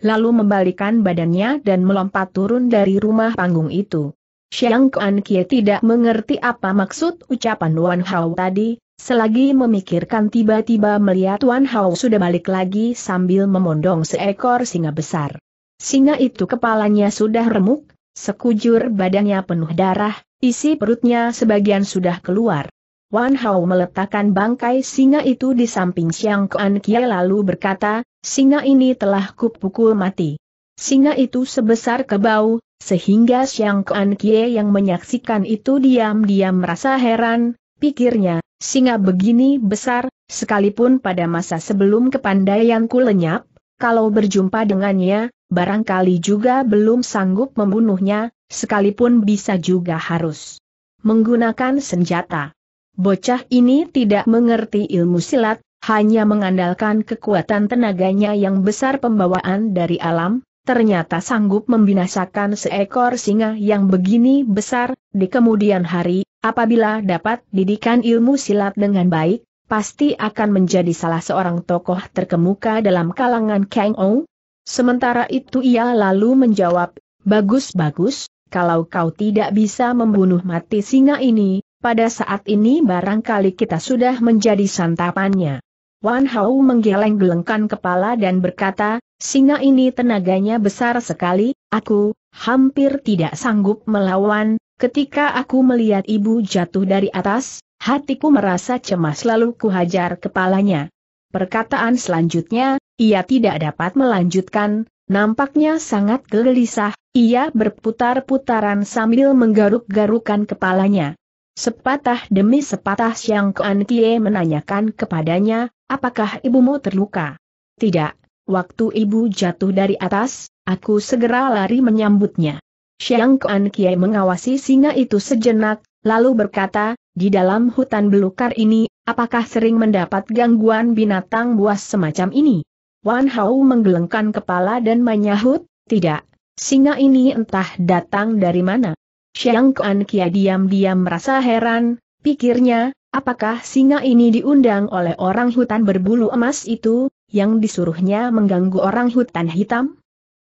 Lalu membalikan badannya dan melompat turun dari rumah panggung itu. Xiang Kuan Kie tidak mengerti apa maksud ucapan Wan Hao tadi, selagi memikirkan tiba-tiba melihat Wan Hao sudah balik lagi sambil memondong seekor singa besar. Singa itu kepalanya sudah remuk, sekujur badannya penuh darah, isi perutnya sebagian sudah keluar. Wan Hao meletakkan bangkai singa itu di samping Xiang Kuan Kie lalu berkata, singa ini telah kupukul mati. Singa itu sebesar kebau, sehingga Siang Kuan Kie yang menyaksikan itu diam-diam merasa heran, pikirnya, singa begini besar, sekalipun pada masa sebelum kepandaianku lenyap, kalau berjumpa dengannya, barangkali juga belum sanggup membunuhnya, sekalipun bisa juga harus menggunakan senjata. Bocah ini tidak mengerti ilmu silat, hanya mengandalkan kekuatan tenaganya yang besar pembawaan dari alam, ternyata sanggup membinasakan seekor singa yang begini besar, di kemudian hari, apabila dapat didikan ilmu silat dengan baik, pasti akan menjadi salah seorang tokoh terkemuka dalam kalangan Kang Ou. Sementara itu ia lalu menjawab, bagus-bagus, kalau kau tidak bisa membunuh mati singa ini, pada saat ini barangkali kita sudah menjadi santapannya. Wan Hao menggeleng-gelengkan kepala dan berkata, Singa ini tenaganya besar sekali, aku, hampir tidak sanggup melawan, ketika aku melihat ibu jatuh dari atas, hatiku merasa cemas lalu kuhajar kepalanya. Perkataan selanjutnya, ia tidak dapat melanjutkan, nampaknya sangat gelisah, ia berputar-putaran sambil menggaruk-garukan kepalanya. Sepatah demi sepatah Siang Kuan Tie menanyakan kepadanya, apakah ibumu terluka? Tidak, Waktu ibu jatuh dari atas, aku segera lari menyambutnya. Xiang Kuan Kiai mengawasi singa itu sejenak, lalu berkata, di dalam hutan belukar ini, apakah sering mendapat gangguan binatang buas semacam ini? Wan Hao menggelengkan kepala dan menyahut, tidak, singa ini entah datang dari mana. Xiang Kuan Kiai diam-diam merasa heran, pikirnya, apakah singa ini diundang oleh orang hutan berbulu emas itu, yang disuruhnya mengganggu orang hutan hitam?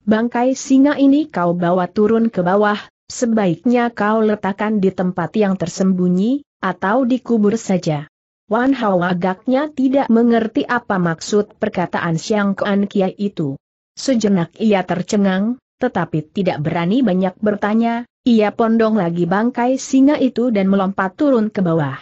Bangkai singa ini kau bawa turun ke bawah, sebaiknya kau letakkan di tempat yang tersembunyi, atau dikubur saja. Wan Hao agaknya tidak mengerti apa maksud perkataan Siang Kuan Kia itu. Sejenak ia tercengang, tetapi tidak berani banyak bertanya, ia pondong lagi bangkai singa itu dan melompat turun ke bawah.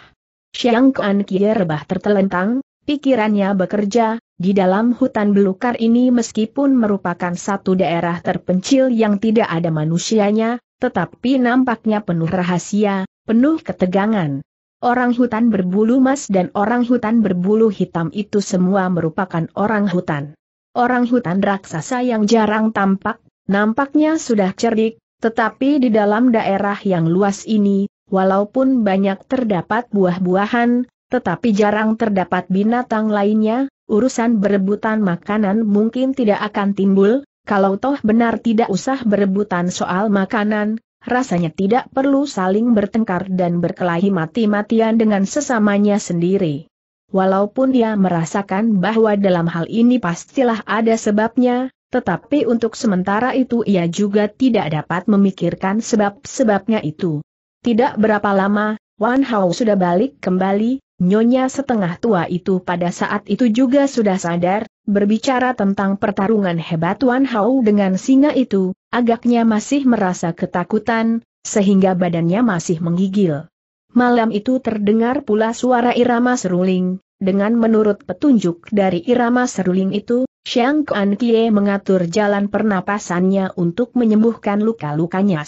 Siang Kuan Kia rebah tertelentang, pikirannya bekerja, di dalam hutan belukar ini meskipun merupakan satu daerah terpencil yang tidak ada manusianya, tetapi nampaknya penuh rahasia, penuh ketegangan. Orang hutan berbulu emas dan orang hutan berbulu hitam itu semua merupakan orang hutan. Orang hutan raksasa yang jarang tampak, nampaknya sudah cerdik, tetapi di dalam daerah yang luas ini, walaupun banyak terdapat buah-buahan, tetapi jarang terdapat binatang lainnya, urusan berebutan makanan mungkin tidak akan timbul, kalau toh benar tidak usah berebutan soal makanan, rasanya tidak perlu saling bertengkar dan berkelahi mati-matian dengan sesamanya sendiri. Walaupun dia merasakan bahwa dalam hal ini pastilah ada sebabnya, tetapi untuk sementara itu ia juga tidak dapat memikirkan sebab-sebabnya itu. Tidak berapa lama, Wan Hao sudah balik kembali, Nyonya setengah tua itu pada saat itu juga sudah sadar, berbicara tentang pertarungan hebat Wan Hao dengan singa itu, agaknya masih merasa ketakutan, sehingga badannya masih menggigil. Malam itu terdengar pula suara irama seruling, dengan menurut petunjuk dari irama seruling itu, Xiang Kuan Kie mengatur jalan pernapasannya untuk menyembuhkan luka lukanya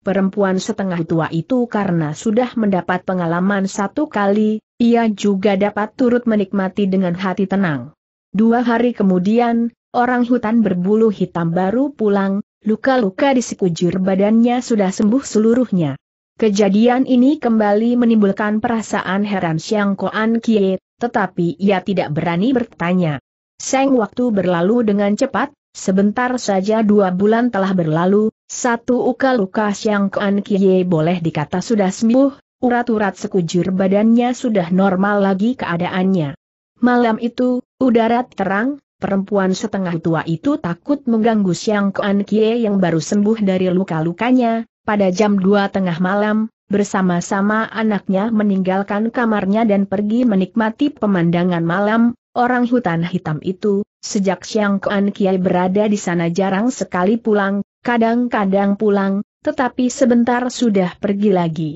Perempuan setengah tua itu karena sudah mendapat pengalaman satu kali, ia juga dapat turut menikmati dengan hati tenang. Dua hari kemudian, orang hutan berbulu hitam baru pulang, luka-luka di sekujur badannya sudah sembuh seluruhnya. Kejadian ini kembali menimbulkan perasaan heran Siang Koan Kie, tetapi ia tidak berani bertanya. Seng waktu berlalu dengan cepat, sebentar saja dua bulan telah berlalu, satu uka-luka Siang kean Kie boleh dikata sudah sembuh, urat-urat sekujur badannya sudah normal lagi keadaannya. Malam itu, udara terang, perempuan setengah tua itu takut mengganggu Siang kean Kie yang baru sembuh dari luka-lukanya, pada jam dua tengah malam, bersama-sama anaknya meninggalkan kamarnya dan pergi menikmati pemandangan malam, Orang hutan hitam itu, sejak Siang Kuan Kiai berada di sana jarang sekali pulang, kadang-kadang pulang, tetapi sebentar sudah pergi lagi.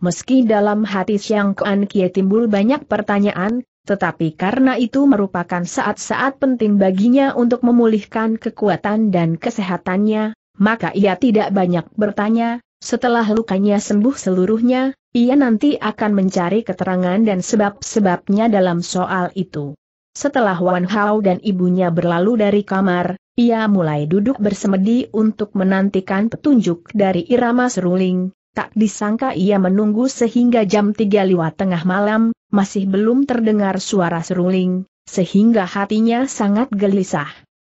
Meski dalam hati Siang Kuan Kiai timbul banyak pertanyaan, tetapi karena itu merupakan saat-saat penting baginya untuk memulihkan kekuatan dan kesehatannya, maka ia tidak banyak bertanya, setelah lukanya sembuh seluruhnya, ia nanti akan mencari keterangan dan sebab-sebabnya dalam soal itu. Setelah Wan Hao dan ibunya berlalu dari kamar, ia mulai duduk bersemedi untuk menantikan petunjuk dari irama seruling. Tak disangka ia menunggu sehingga jam tiga lewat tengah malam, masih belum terdengar suara seruling, sehingga hatinya sangat gelisah.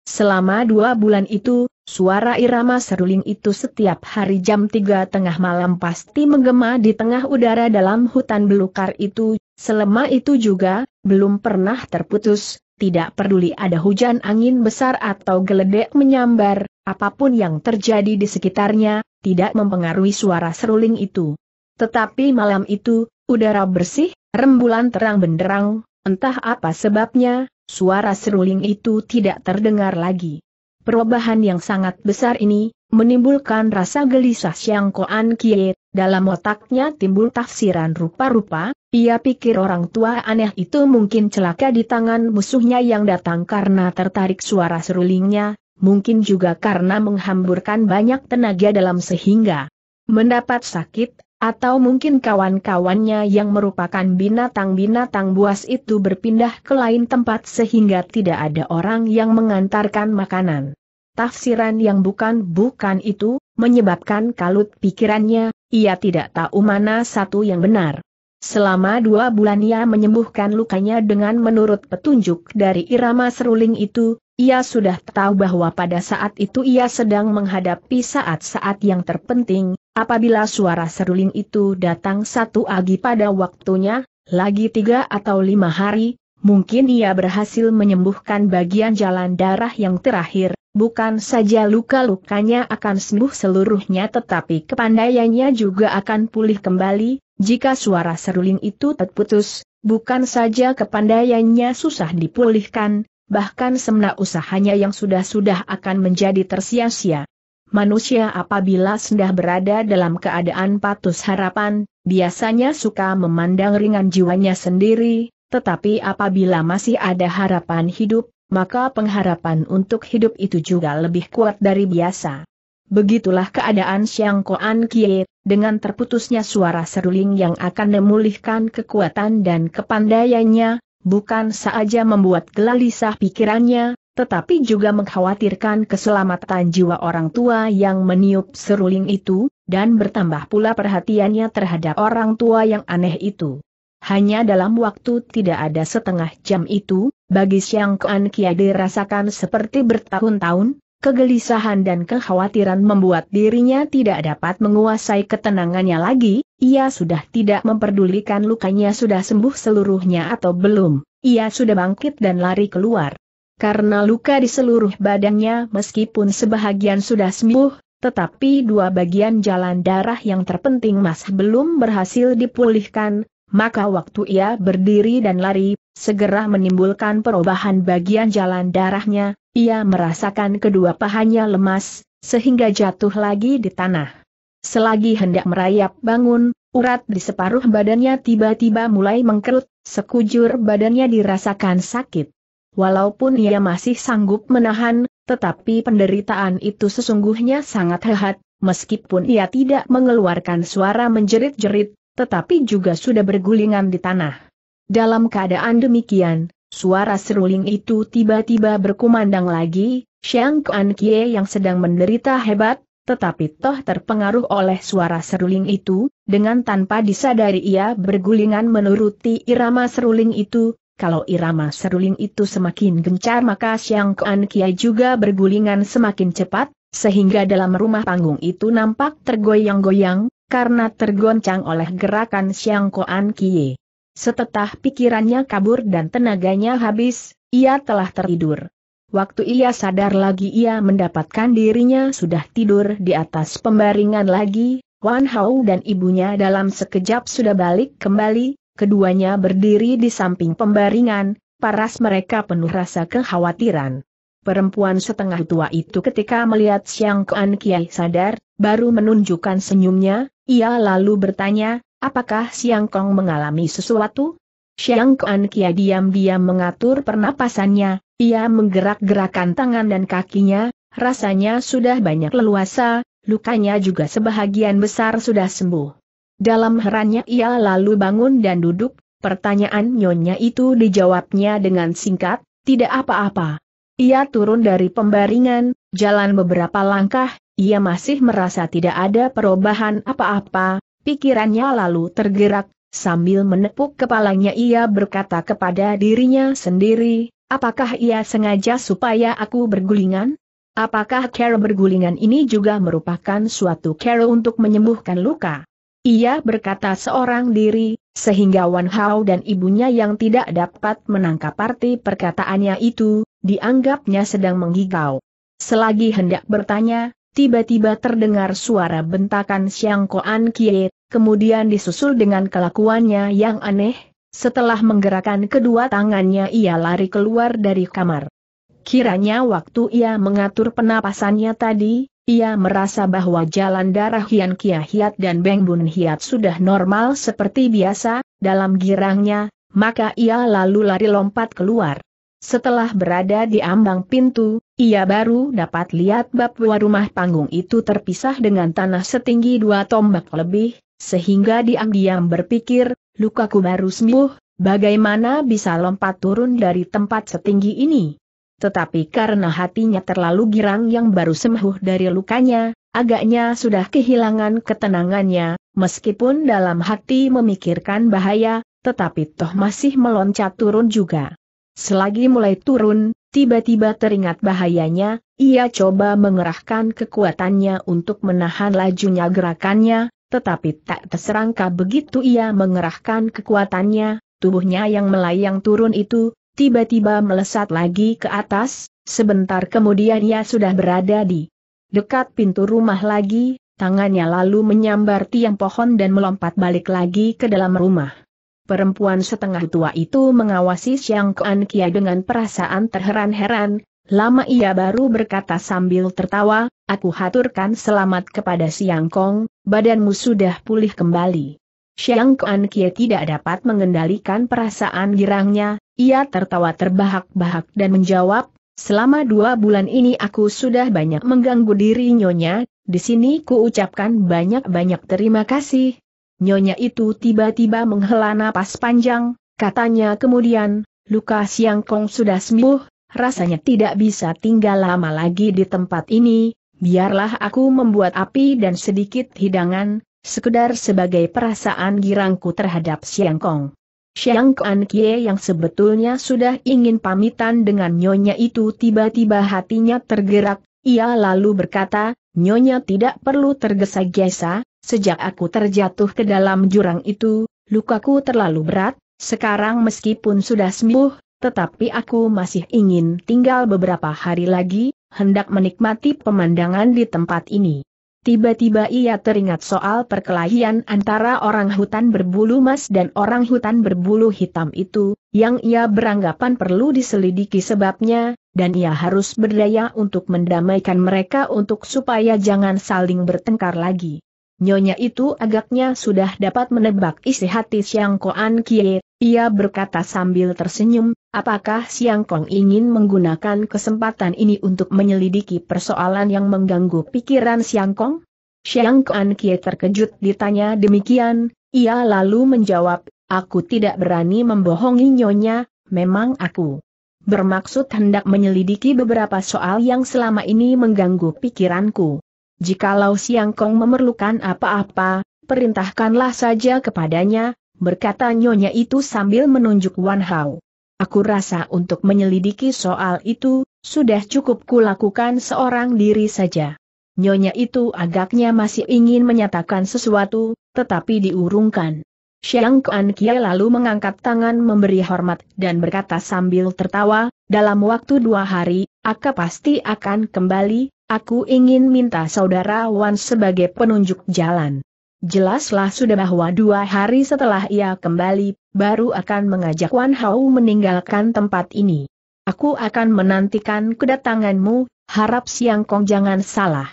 Selama dua bulan itu, Suara irama seruling itu setiap hari jam tiga tengah malam pasti menggema di tengah udara dalam hutan belukar itu, selama itu juga, belum pernah terputus, tidak peduli ada hujan angin besar atau geledek menyambar, apapun yang terjadi di sekitarnya, tidak mempengaruhi suara seruling itu. Tetapi malam itu, udara bersih, rembulan terang benderang, entah apa sebabnya, suara seruling itu tidak terdengar lagi. Perubahan yang sangat besar ini, menimbulkan rasa gelisah Siang Koan Kiet, dalam otaknya timbul tafsiran rupa-rupa, ia pikir orang tua aneh itu mungkin celaka di tangan musuhnya yang datang karena tertarik suara serulingnya, mungkin juga karena menghamburkan banyak tenaga dalam sehingga mendapat sakit, atau mungkin kawan-kawannya yang merupakan binatang-binatang buas itu berpindah ke lain tempat sehingga tidak ada orang yang mengantarkan makanan. Tafsiran yang bukan-bukan itu, menyebabkan kalut pikirannya, ia tidak tahu mana satu yang benar. Selama dua bulan ia menyembuhkan lukanya dengan menurut petunjuk dari irama seruling itu, ia sudah tahu bahwa pada saat itu ia sedang menghadapi saat-saat yang terpenting, apabila suara seruling itu datang satu agi pada waktunya, lagi tiga atau lima hari, mungkin ia berhasil menyembuhkan bagian jalan darah yang terakhir, bukan saja luka-lukanya akan sembuh seluruhnya tetapi kepandaiannya juga akan pulih kembali, jika suara seruling itu terputus, bukan saja kepandaiannya susah dipulihkan, bahkan semna usahanya yang sudah-sudah akan menjadi tersia-sia. Manusia apabila sudah berada dalam keadaan patus harapan, biasanya suka memandang ringan jiwanya sendiri, tetapi apabila masih ada harapan hidup, maka pengharapan untuk hidup itu juga lebih kuat dari biasa. Begitulah keadaan Xiang Koan Kie, dengan terputusnya suara seruling yang akan memulihkan kekuatan dan kepandaiannya, bukan saja membuat gelisah pikirannya, tetapi juga mengkhawatirkan keselamatan jiwa orang tua yang meniup seruling itu, dan bertambah pula perhatiannya terhadap orang tua yang aneh itu. Hanya dalam waktu tidak ada setengah jam itu, bagi Siang Kuan Kia dirasakan seperti bertahun-tahun, kegelisahan dan kekhawatiran membuat dirinya tidak dapat menguasai ketenangannya lagi, ia sudah tidak memperdulikan lukanya sudah sembuh seluruhnya atau belum, ia sudah bangkit dan lari keluar. Karena luka di seluruh badannya meskipun sebahagian sudah sembuh, tetapi dua bagian jalan darah yang terpenting masih belum berhasil dipulihkan, maka waktu ia berdiri dan lari, segera menimbulkan perubahan bagian jalan darahnya, ia merasakan kedua pahanya lemas, sehingga jatuh lagi di tanah. Selagi hendak merayap bangun, urat di separuh badannya tiba-tiba mulai mengkerut, sekujur badannya dirasakan sakit. Walaupun ia masih sanggup menahan, tetapi penderitaan itu sesungguhnya sangat hehat, meskipun ia tidak mengeluarkan suara menjerit-jerit, tetapi juga sudah bergulingan di tanah. Dalam keadaan demikian, suara seruling itu tiba-tiba berkumandang lagi, Xiang Kuan Kie yang sedang menderita hebat, tetapi toh terpengaruh oleh suara seruling itu, dengan tanpa disadari ia bergulingan menuruti irama seruling itu, kalau irama seruling itu semakin gencar maka Xiang Kuan Kiai juga bergulingan semakin cepat, sehingga dalam rumah panggung itu nampak tergoyang-goyang, karena tergoncang oleh gerakan Siang Koan Kie. setelah pikirannya kabur dan tenaganya habis, ia telah tertidur. Waktu ia sadar lagi ia mendapatkan dirinya sudah tidur di atas pembaringan lagi, Wan Hao dan ibunya dalam sekejap sudah balik kembali, keduanya berdiri di samping pembaringan, paras mereka penuh rasa kekhawatiran. Perempuan setengah tua itu ketika melihat Siang Kuan Kiai sadar, baru menunjukkan senyumnya, ia lalu bertanya, apakah Siang Kong mengalami sesuatu? Siang Kong Kia diam-diam mengatur pernapasannya, ia menggerak-gerakan tangan dan kakinya, rasanya sudah banyak leluasa, lukanya juga sebahagian besar sudah sembuh. Dalam herannya ia lalu bangun dan duduk, pertanyaan nyonya itu dijawabnya dengan singkat, tidak apa-apa. Ia turun dari pembaringan, Jalan beberapa langkah, ia masih merasa tidak ada perubahan apa-apa, pikirannya lalu tergerak, sambil menepuk kepalanya ia berkata kepada dirinya sendiri, apakah ia sengaja supaya aku bergulingan? Apakah cara bergulingan ini juga merupakan suatu cara untuk menyembuhkan luka? Ia berkata seorang diri, sehingga Wan Hao dan ibunya yang tidak dapat menangkap arti perkataannya itu, dianggapnya sedang menggigau. Selagi hendak bertanya, tiba-tiba terdengar suara bentakan Siang Koan Kie, kemudian disusul dengan kelakuannya yang aneh, setelah menggerakkan kedua tangannya ia lari keluar dari kamar. Kiranya waktu ia mengatur penapasannya tadi, ia merasa bahwa jalan darah Hian Kia Hiat dan Beng Bun Hiat sudah normal seperti biasa, dalam girangnya, maka ia lalu lari lompat keluar. Setelah berada di ambang pintu, ia baru dapat lihat bahwa rumah panggung itu terpisah dengan tanah setinggi dua tombak lebih, sehingga diam-diam berpikir, lukaku baru sembuh, bagaimana bisa lompat turun dari tempat setinggi ini? Tetapi karena hatinya terlalu girang yang baru sembuh dari lukanya, agaknya sudah kehilangan ketenangannya, meskipun dalam hati memikirkan bahaya, tetapi toh masih meloncat turun juga. Selagi mulai turun, tiba-tiba teringat bahayanya, ia coba mengerahkan kekuatannya untuk menahan lajunya gerakannya, tetapi tak terserangka begitu ia mengerahkan kekuatannya, tubuhnya yang melayang turun itu, tiba-tiba melesat lagi ke atas, sebentar kemudian ia sudah berada di dekat pintu rumah lagi, tangannya lalu menyambar tiang pohon dan melompat balik lagi ke dalam rumah. Perempuan setengah tua itu mengawasi Siang Kuan Kia dengan perasaan terheran-heran, lama ia baru berkata sambil tertawa, aku haturkan selamat kepada Siang Kong, badanmu sudah pulih kembali. Siang Kuan Kia tidak dapat mengendalikan perasaan girangnya, ia tertawa terbahak-bahak dan menjawab, selama dua bulan ini aku sudah banyak mengganggu diri nyonya, di sini ku ucapkan banyak-banyak terima kasih, Nyonya itu tiba-tiba menghela napas panjang, katanya kemudian, luka Siang Kong sudah sembuh, rasanya tidak bisa tinggal lama lagi di tempat ini, biarlah aku membuat api dan sedikit hidangan, sekedar sebagai perasaan girangku terhadap Siang Kong. Siang Kuan Kie yang sebetulnya sudah ingin pamitan dengan nyonya itu tiba-tiba hatinya tergerak, ia lalu berkata, Nyonya tidak perlu tergesa-gesa, sejak aku terjatuh ke dalam jurang itu, lukaku terlalu berat, sekarang meskipun sudah sembuh, tetapi aku masih ingin tinggal beberapa hari lagi, hendak menikmati pemandangan di tempat ini. Tiba-tiba ia teringat soal perkelahian antara orang hutan berbulu emas dan orang hutan berbulu hitam itu, yang ia beranggapan perlu diselidiki sebabnya, dan ia harus berdaya untuk mendamaikan mereka untuk supaya jangan saling bertengkar lagi. Nyonya itu agaknya sudah dapat menebak isi hati Siang Koan Kie, ia berkata sambil tersenyum, Apakah Siang Kong ingin menggunakan kesempatan ini untuk menyelidiki persoalan yang mengganggu pikiran Siang Kong? Siang Kong Kie terkejut ditanya demikian, ia lalu menjawab, aku tidak berani membohongi nyonya, memang aku bermaksud hendak menyelidiki beberapa soal yang selama ini mengganggu pikiranku. Jikalau Siang Kong memerlukan apa-apa, perintahkanlah saja kepadanya, berkata nyonya itu sambil menunjuk Wan Hao. Aku rasa untuk menyelidiki soal itu, sudah cukup kulakukan seorang diri saja. Nyonya itu agaknya masih ingin menyatakan sesuatu, tetapi diurungkan. Xiang Kuan Kiai lalu mengangkat tangan memberi hormat dan berkata sambil tertawa, dalam waktu dua hari, aku pasti akan kembali, aku ingin minta saudara Wan sebagai penunjuk jalan. Jelaslah sudah bahwa dua hari setelah ia kembali, baru akan mengajak Wan Hao meninggalkan tempat ini. Aku akan menantikan kedatanganmu, harap Siang Kong jangan salah.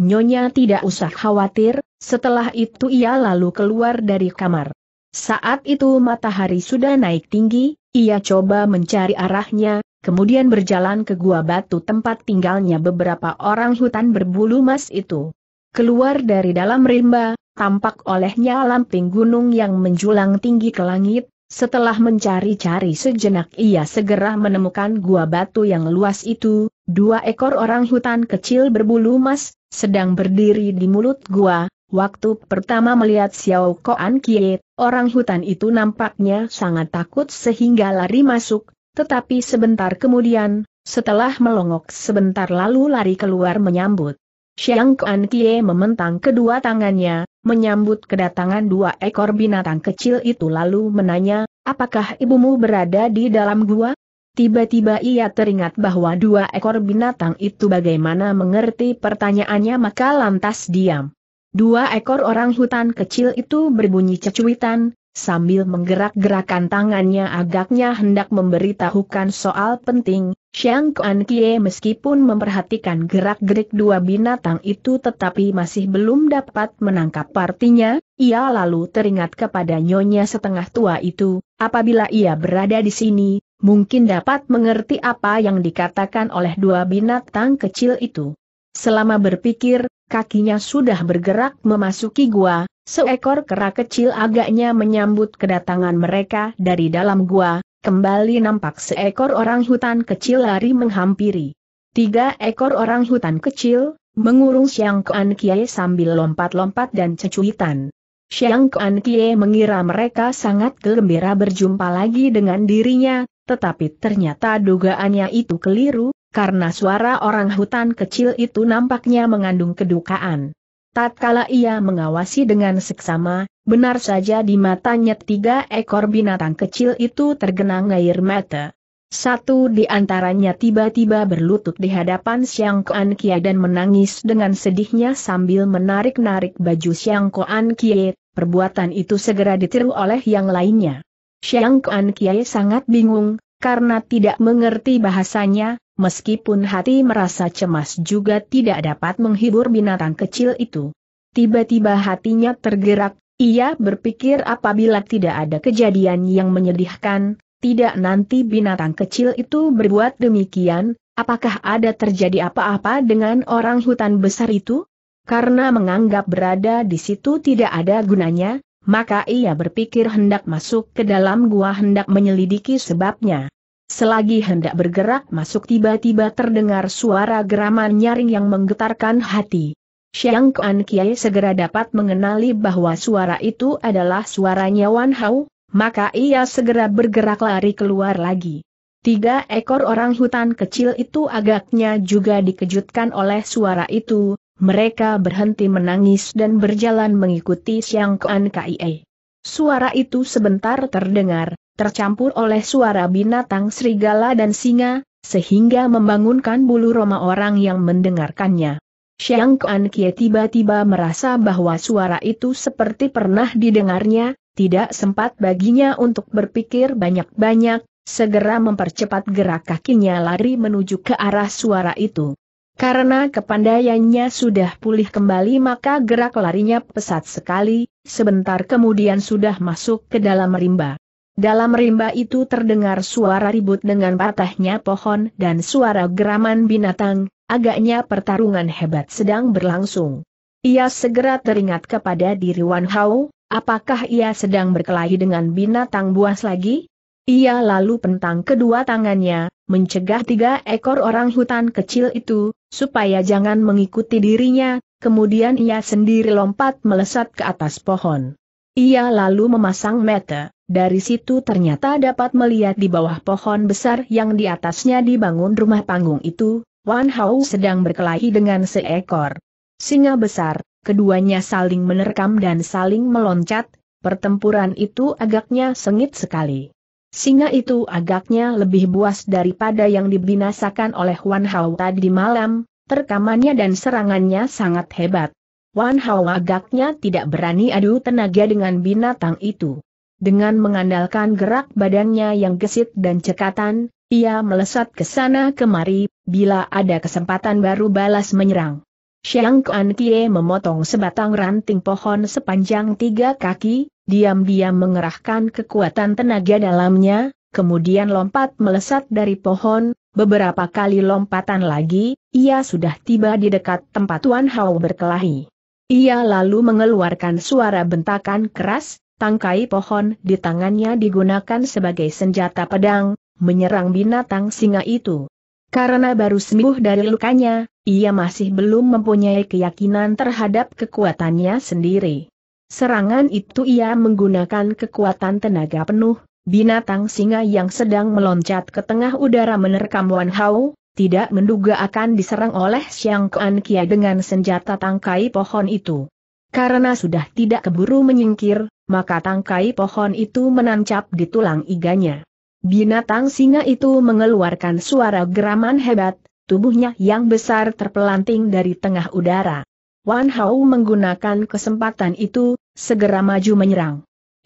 Nyonya tidak usah khawatir, setelah itu ia lalu keluar dari kamar. Saat itu matahari sudah naik tinggi, ia coba mencari arahnya, kemudian berjalan ke gua batu tempat tinggalnya beberapa orang hutan berbulu emas itu. Keluar dari dalam rimba, tampak olehnya lamping gunung yang menjulang tinggi ke langit, setelah mencari-cari sejenak ia segera menemukan gua batu yang luas itu, dua ekor orang hutan kecil berbulu emas, sedang berdiri di mulut gua, waktu pertama melihat Xiao Koan Kie, orang hutan itu nampaknya sangat takut sehingga lari masuk, tetapi sebentar kemudian, setelah melongok sebentar lalu lari keluar menyambut. Xiang Kuan Kie mementang kedua tangannya, menyambut kedatangan dua ekor binatang kecil itu lalu menanya, apakah ibumu berada di dalam gua? Tiba-tiba ia teringat bahwa dua ekor binatang itu bagaimana mengerti pertanyaannya maka lantas diam. Dua ekor orang hutan kecil itu berbunyi cecuitan, sambil menggerak-gerakan tangannya agaknya hendak memberitahukan soal penting, Xiang Kuan Kie meskipun memperhatikan gerak-gerik dua binatang itu tetapi masih belum dapat menangkap partinya, ia lalu teringat kepada nyonya setengah tua itu, apabila ia berada di sini, mungkin dapat mengerti apa yang dikatakan oleh dua binatang kecil itu. Selama berpikir, kakinya sudah bergerak memasuki gua, seekor kera kecil agaknya menyambut kedatangan mereka dari dalam gua, kembali nampak seekor orang hutan kecil lari menghampiri. Tiga ekor orang hutan kecil, mengurung Siang Kuan Kie sambil lompat-lompat dan cecuitan. Siang Kuan Kie mengira mereka sangat gembira berjumpa lagi dengan dirinya, tetapi ternyata dugaannya itu keliru, karena suara orang hutan kecil itu nampaknya mengandung kedukaan. Tatkala ia mengawasi dengan seksama, benar saja di matanya tiga ekor binatang kecil itu tergenang air mata. Satu di antaranya tiba-tiba berlutut di hadapan Siang Koan Kie dan menangis dengan sedihnya sambil menarik-narik baju Siang Koan Kie, perbuatan itu segera ditiru oleh yang lainnya. Siang Koan Kie sangat bingung, karena tidak mengerti bahasanya, Meskipun hati merasa cemas juga tidak dapat menghibur binatang kecil itu. Tiba-tiba hatinya tergerak, ia berpikir apabila tidak ada kejadian yang menyedihkan, tidak nanti binatang kecil itu berbuat demikian, apakah ada terjadi apa-apa dengan orang hutan besar itu? Karena menganggap berada di situ tidak ada gunanya, maka ia berpikir hendak masuk ke dalam gua hendak menyelidiki sebabnya. Selagi hendak bergerak masuk tiba-tiba terdengar suara geraman nyaring yang menggetarkan hati. Xiang Kuan Kiai segera dapat mengenali bahwa suara itu adalah suaranya Wan Hao, maka ia segera bergerak lari keluar lagi. Tiga ekor orang hutan kecil itu agaknya juga dikejutkan oleh suara itu, mereka berhenti menangis dan berjalan mengikuti Xiang Kuan Kiai. Suara itu sebentar terdengar, tercampur oleh suara binatang serigala dan singa, sehingga membangunkan bulu roma orang yang mendengarkannya. Xiang Kuan Kie tiba-tiba merasa bahwa suara itu seperti pernah didengarnya, tidak sempat baginya untuk berpikir banyak-banyak, segera mempercepat gerak kakinya lari menuju ke arah suara itu. Karena kepandaiannya sudah pulih kembali maka gerak larinya pesat sekali, sebentar kemudian sudah masuk ke dalam rimba. Dalam rimba itu terdengar suara ribut dengan patahnya pohon dan suara geraman binatang, agaknya pertarungan hebat sedang berlangsung. Ia segera teringat kepada diri Wan Hao, apakah ia sedang berkelahi dengan binatang buas lagi? Ia lalu pentang kedua tangannya, mencegah tiga ekor orang hutan kecil itu, supaya jangan mengikuti dirinya, kemudian ia sendiri lompat melesat ke atas pohon. Ia lalu memasang meter. Dari situ ternyata dapat melihat di bawah pohon besar yang di atasnya dibangun rumah panggung itu, Wan Hao sedang berkelahi dengan seekor singa besar, keduanya saling menerkam dan saling meloncat, pertempuran itu agaknya sengit sekali. Singa itu agaknya lebih buas daripada yang dibinasakan oleh Wan Hao tadi malam, terkamannya dan serangannya sangat hebat. Wan Hao agaknya tidak berani adu tenaga dengan binatang itu. Dengan mengandalkan gerak badannya yang gesit dan cekatan, ia melesat ke sana kemari, bila ada kesempatan baru balas menyerang. Xiang Kuan Kie memotong sebatang ranting pohon sepanjang tiga kaki, diam-diam mengerahkan kekuatan tenaga dalamnya, kemudian lompat melesat dari pohon, beberapa kali lompatan lagi, ia sudah tiba di dekat tempat Wan Hao berkelahi. Ia lalu mengeluarkan suara bentakan keras, tangkai pohon di tangannya digunakan sebagai senjata pedang, menyerang binatang singa itu. Karena baru sembuh dari lukanya, ia masih belum mempunyai keyakinan terhadap kekuatannya sendiri. Serangan itu ia menggunakan kekuatan tenaga penuh, binatang singa yang sedang meloncat ke tengah udara menerkam Wan Hao, tidak menduga akan diserang oleh Xiang Kuan Kia dengan senjata tangkai pohon itu. Karena sudah tidak keburu menyingkir, maka tangkai pohon itu menancap di tulang iganya. Binatang singa itu mengeluarkan suara geraman hebat, tubuhnya yang besar terpelanting dari tengah udara. Wan Hao menggunakan kesempatan itu, segera maju menyerang.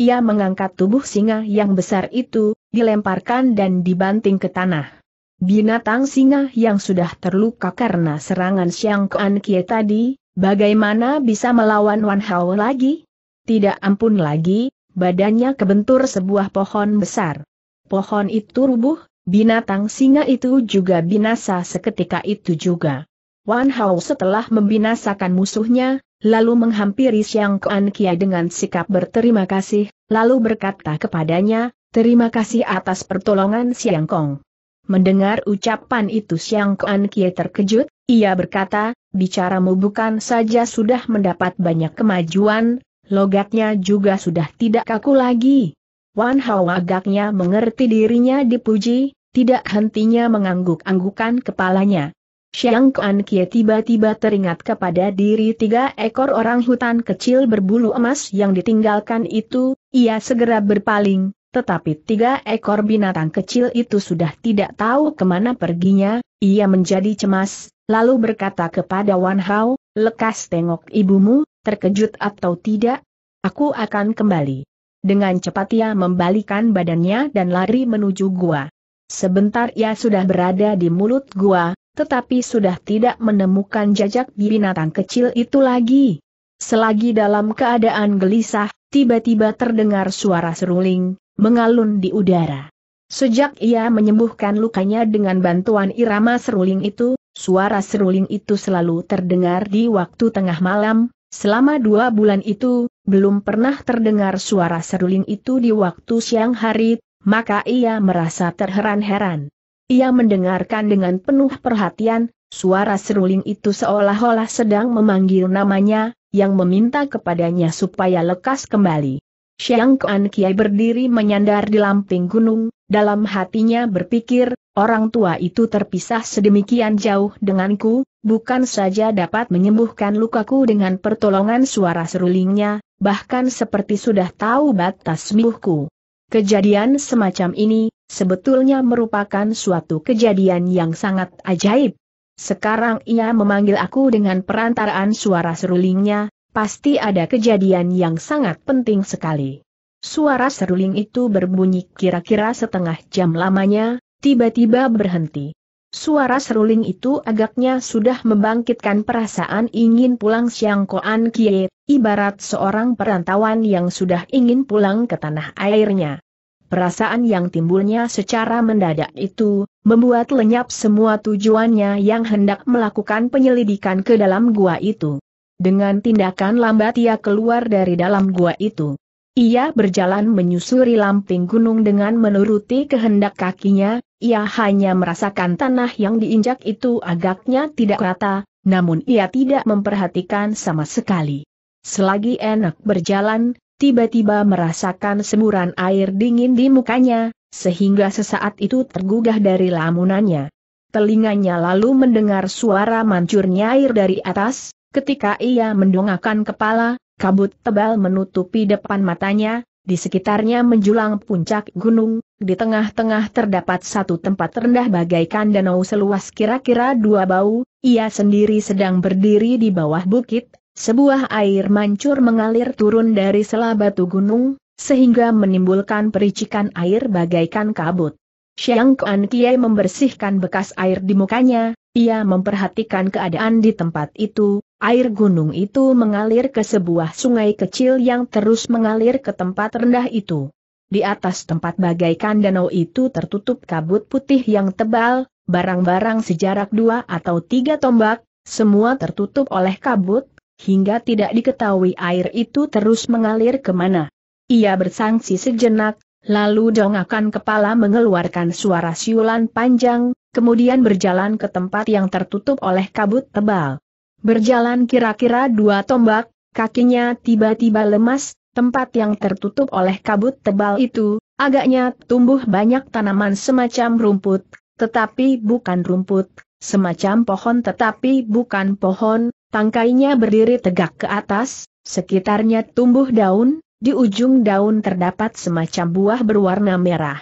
Ia mengangkat tubuh singa yang besar itu, dilemparkan dan dibanting ke tanah. Binatang singa yang sudah terluka karena serangan Xiang Kuan Kie tadi, bagaimana bisa melawan Wan Hao lagi? Tidak ampun lagi, badannya kebentur sebuah pohon besar. Pohon itu rubuh, binatang singa itu juga binasa seketika itu juga. Wan Hao setelah membinasakan musuhnya, lalu menghampiri Xiang Kuan Kia dengan sikap berterima kasih, lalu berkata kepadanya, terima kasih atas pertolongan Xiang Kong. Mendengar ucapan itu Xiang Kuan Kia terkejut, ia berkata, bicaramu bukan saja sudah mendapat banyak kemajuan, logatnya juga sudah tidak kaku lagi. Wan Hao agaknya mengerti dirinya dipuji, tidak hentinya mengangguk-anggukan kepalanya. Xiang Kuan Kie tiba-tiba teringat kepada diri tiga ekor orang hutan kecil berbulu emas yang ditinggalkan itu, ia segera berpaling, tetapi tiga ekor binatang kecil itu sudah tidak tahu kemana perginya, ia menjadi cemas, lalu berkata kepada Wan Hao, lekas tengok ibumu, Terkejut atau tidak, aku akan kembali. Dengan cepat ia membalikan badannya dan lari menuju gua. Sebentar ia sudah berada di mulut gua, tetapi sudah tidak menemukan jejak binatang kecil itu lagi. Selagi dalam keadaan gelisah, tiba-tiba terdengar suara seruling, mengalun di udara. Sejak ia menyembuhkan lukanya dengan bantuan irama seruling itu, suara seruling itu selalu terdengar di waktu tengah malam, Selama dua bulan itu, belum pernah terdengar suara seruling itu di waktu siang hari, maka ia merasa terheran-heran. Ia mendengarkan dengan penuh perhatian, suara seruling itu seolah-olah sedang memanggil namanya, yang meminta kepadanya supaya lekas kembali. Xiang Kuan Kiai berdiri menyandar di lamping gunung, dalam hatinya berpikir, orang tua itu terpisah sedemikian jauh denganku, bukan saja dapat menyembuhkan lukaku dengan pertolongan suara serulingnya, bahkan seperti sudah tahu batas sembuhku. Kejadian semacam ini, sebetulnya merupakan suatu kejadian yang sangat ajaib. Sekarang ia memanggil aku dengan perantaraan suara serulingnya, pasti ada kejadian yang sangat penting sekali. Suara seruling itu berbunyi kira-kira setengah jam lamanya, tiba-tiba berhenti. Suara seruling itu agaknya sudah membangkitkan perasaan ingin pulang Siang Koan Kie, ibarat seorang perantauan yang sudah ingin pulang ke tanah airnya. Perasaan yang timbulnya secara mendadak itu, membuat lenyap semua tujuannya yang hendak melakukan penyelidikan ke dalam gua itu. Dengan tindakan lambat ia keluar dari dalam gua itu. Ia berjalan menyusuri lamping gunung dengan menuruti kehendak kakinya, ia hanya merasakan tanah yang diinjak itu agaknya tidak rata, namun ia tidak memperhatikan sama sekali. Selagi enak berjalan, tiba-tiba merasakan semburan air dingin di mukanya, sehingga sesaat itu tergugah dari lamunannya. Telinganya lalu mendengar suara mancurnya air dari atas, Ketika ia mendongakkan kepala, kabut tebal menutupi depan matanya, di sekitarnya menjulang puncak gunung, di tengah-tengah terdapat satu tempat rendah bagaikan danau seluas kira-kira dua bau, ia sendiri sedang berdiri di bawah bukit, sebuah air mancur mengalir turun dari sela batu gunung, sehingga menimbulkan pericikan air bagaikan kabut. Xiang Kuan Kiai membersihkan bekas air di mukanya, ia memperhatikan keadaan di tempat itu, air gunung itu mengalir ke sebuah sungai kecil yang terus mengalir ke tempat rendah itu. Di atas tempat bagaikan danau itu tertutup kabut putih yang tebal, barang-barang sejarak dua atau tiga tombak, semua tertutup oleh kabut, hingga tidak diketahui air itu terus mengalir kemana. Ia bersangsi sejenak, Lalu dongakan kepala mengeluarkan suara siulan panjang, kemudian berjalan ke tempat yang tertutup oleh kabut tebal. Berjalan kira-kira dua tombak, kakinya tiba-tiba lemas, tempat yang tertutup oleh kabut tebal itu, agaknya tumbuh banyak tanaman semacam rumput, tetapi bukan rumput, semacam pohon tetapi bukan pohon, tangkainya berdiri tegak ke atas, sekitarnya tumbuh daun, di ujung daun terdapat semacam buah berwarna merah.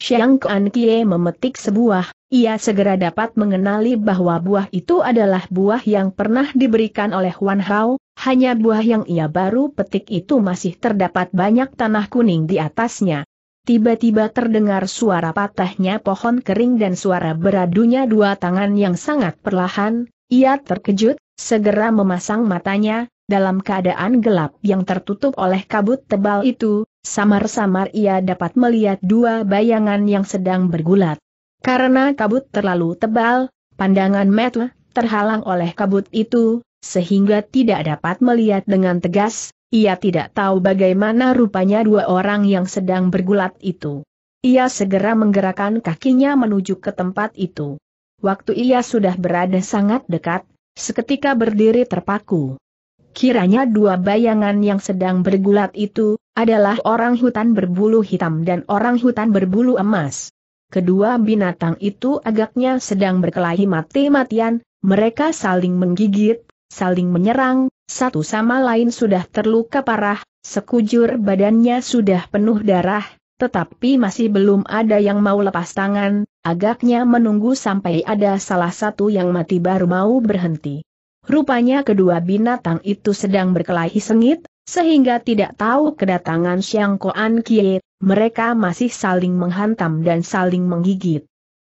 Xiang Kuan Kie memetik sebuah, ia segera dapat mengenali bahwa buah itu adalah buah yang pernah diberikan oleh Wan Hao, hanya buah yang ia baru petik itu masih terdapat banyak tanah kuning di atasnya. Tiba-tiba terdengar suara patahnya pohon kering dan suara beradunya dua tangan yang sangat perlahan, ia terkejut, segera memasang matanya, dalam keadaan gelap yang tertutup oleh kabut tebal itu, samar-samar ia dapat melihat dua bayangan yang sedang bergulat. Karena kabut terlalu tebal, pandangan Metle terhalang oleh kabut itu, sehingga tidak dapat melihat dengan tegas, ia tidak tahu bagaimana rupanya dua orang yang sedang bergulat itu. Ia segera menggerakkan kakinya menuju ke tempat itu. Waktu ia sudah berada sangat dekat, seketika berdiri terpaku. Kiranya dua bayangan yang sedang bergulat itu, adalah orang hutan berbulu hitam dan orang hutan berbulu emas. Kedua binatang itu agaknya sedang berkelahi mati-matian, mereka saling menggigit, saling menyerang, satu sama lain sudah terluka parah, sekujur badannya sudah penuh darah, tetapi masih belum ada yang mau lepas tangan, agaknya menunggu sampai ada salah satu yang mati baru mau berhenti. Rupanya kedua binatang itu sedang berkelahi sengit, sehingga tidak tahu kedatangan Siang Koan Kie, mereka masih saling menghantam dan saling menggigit.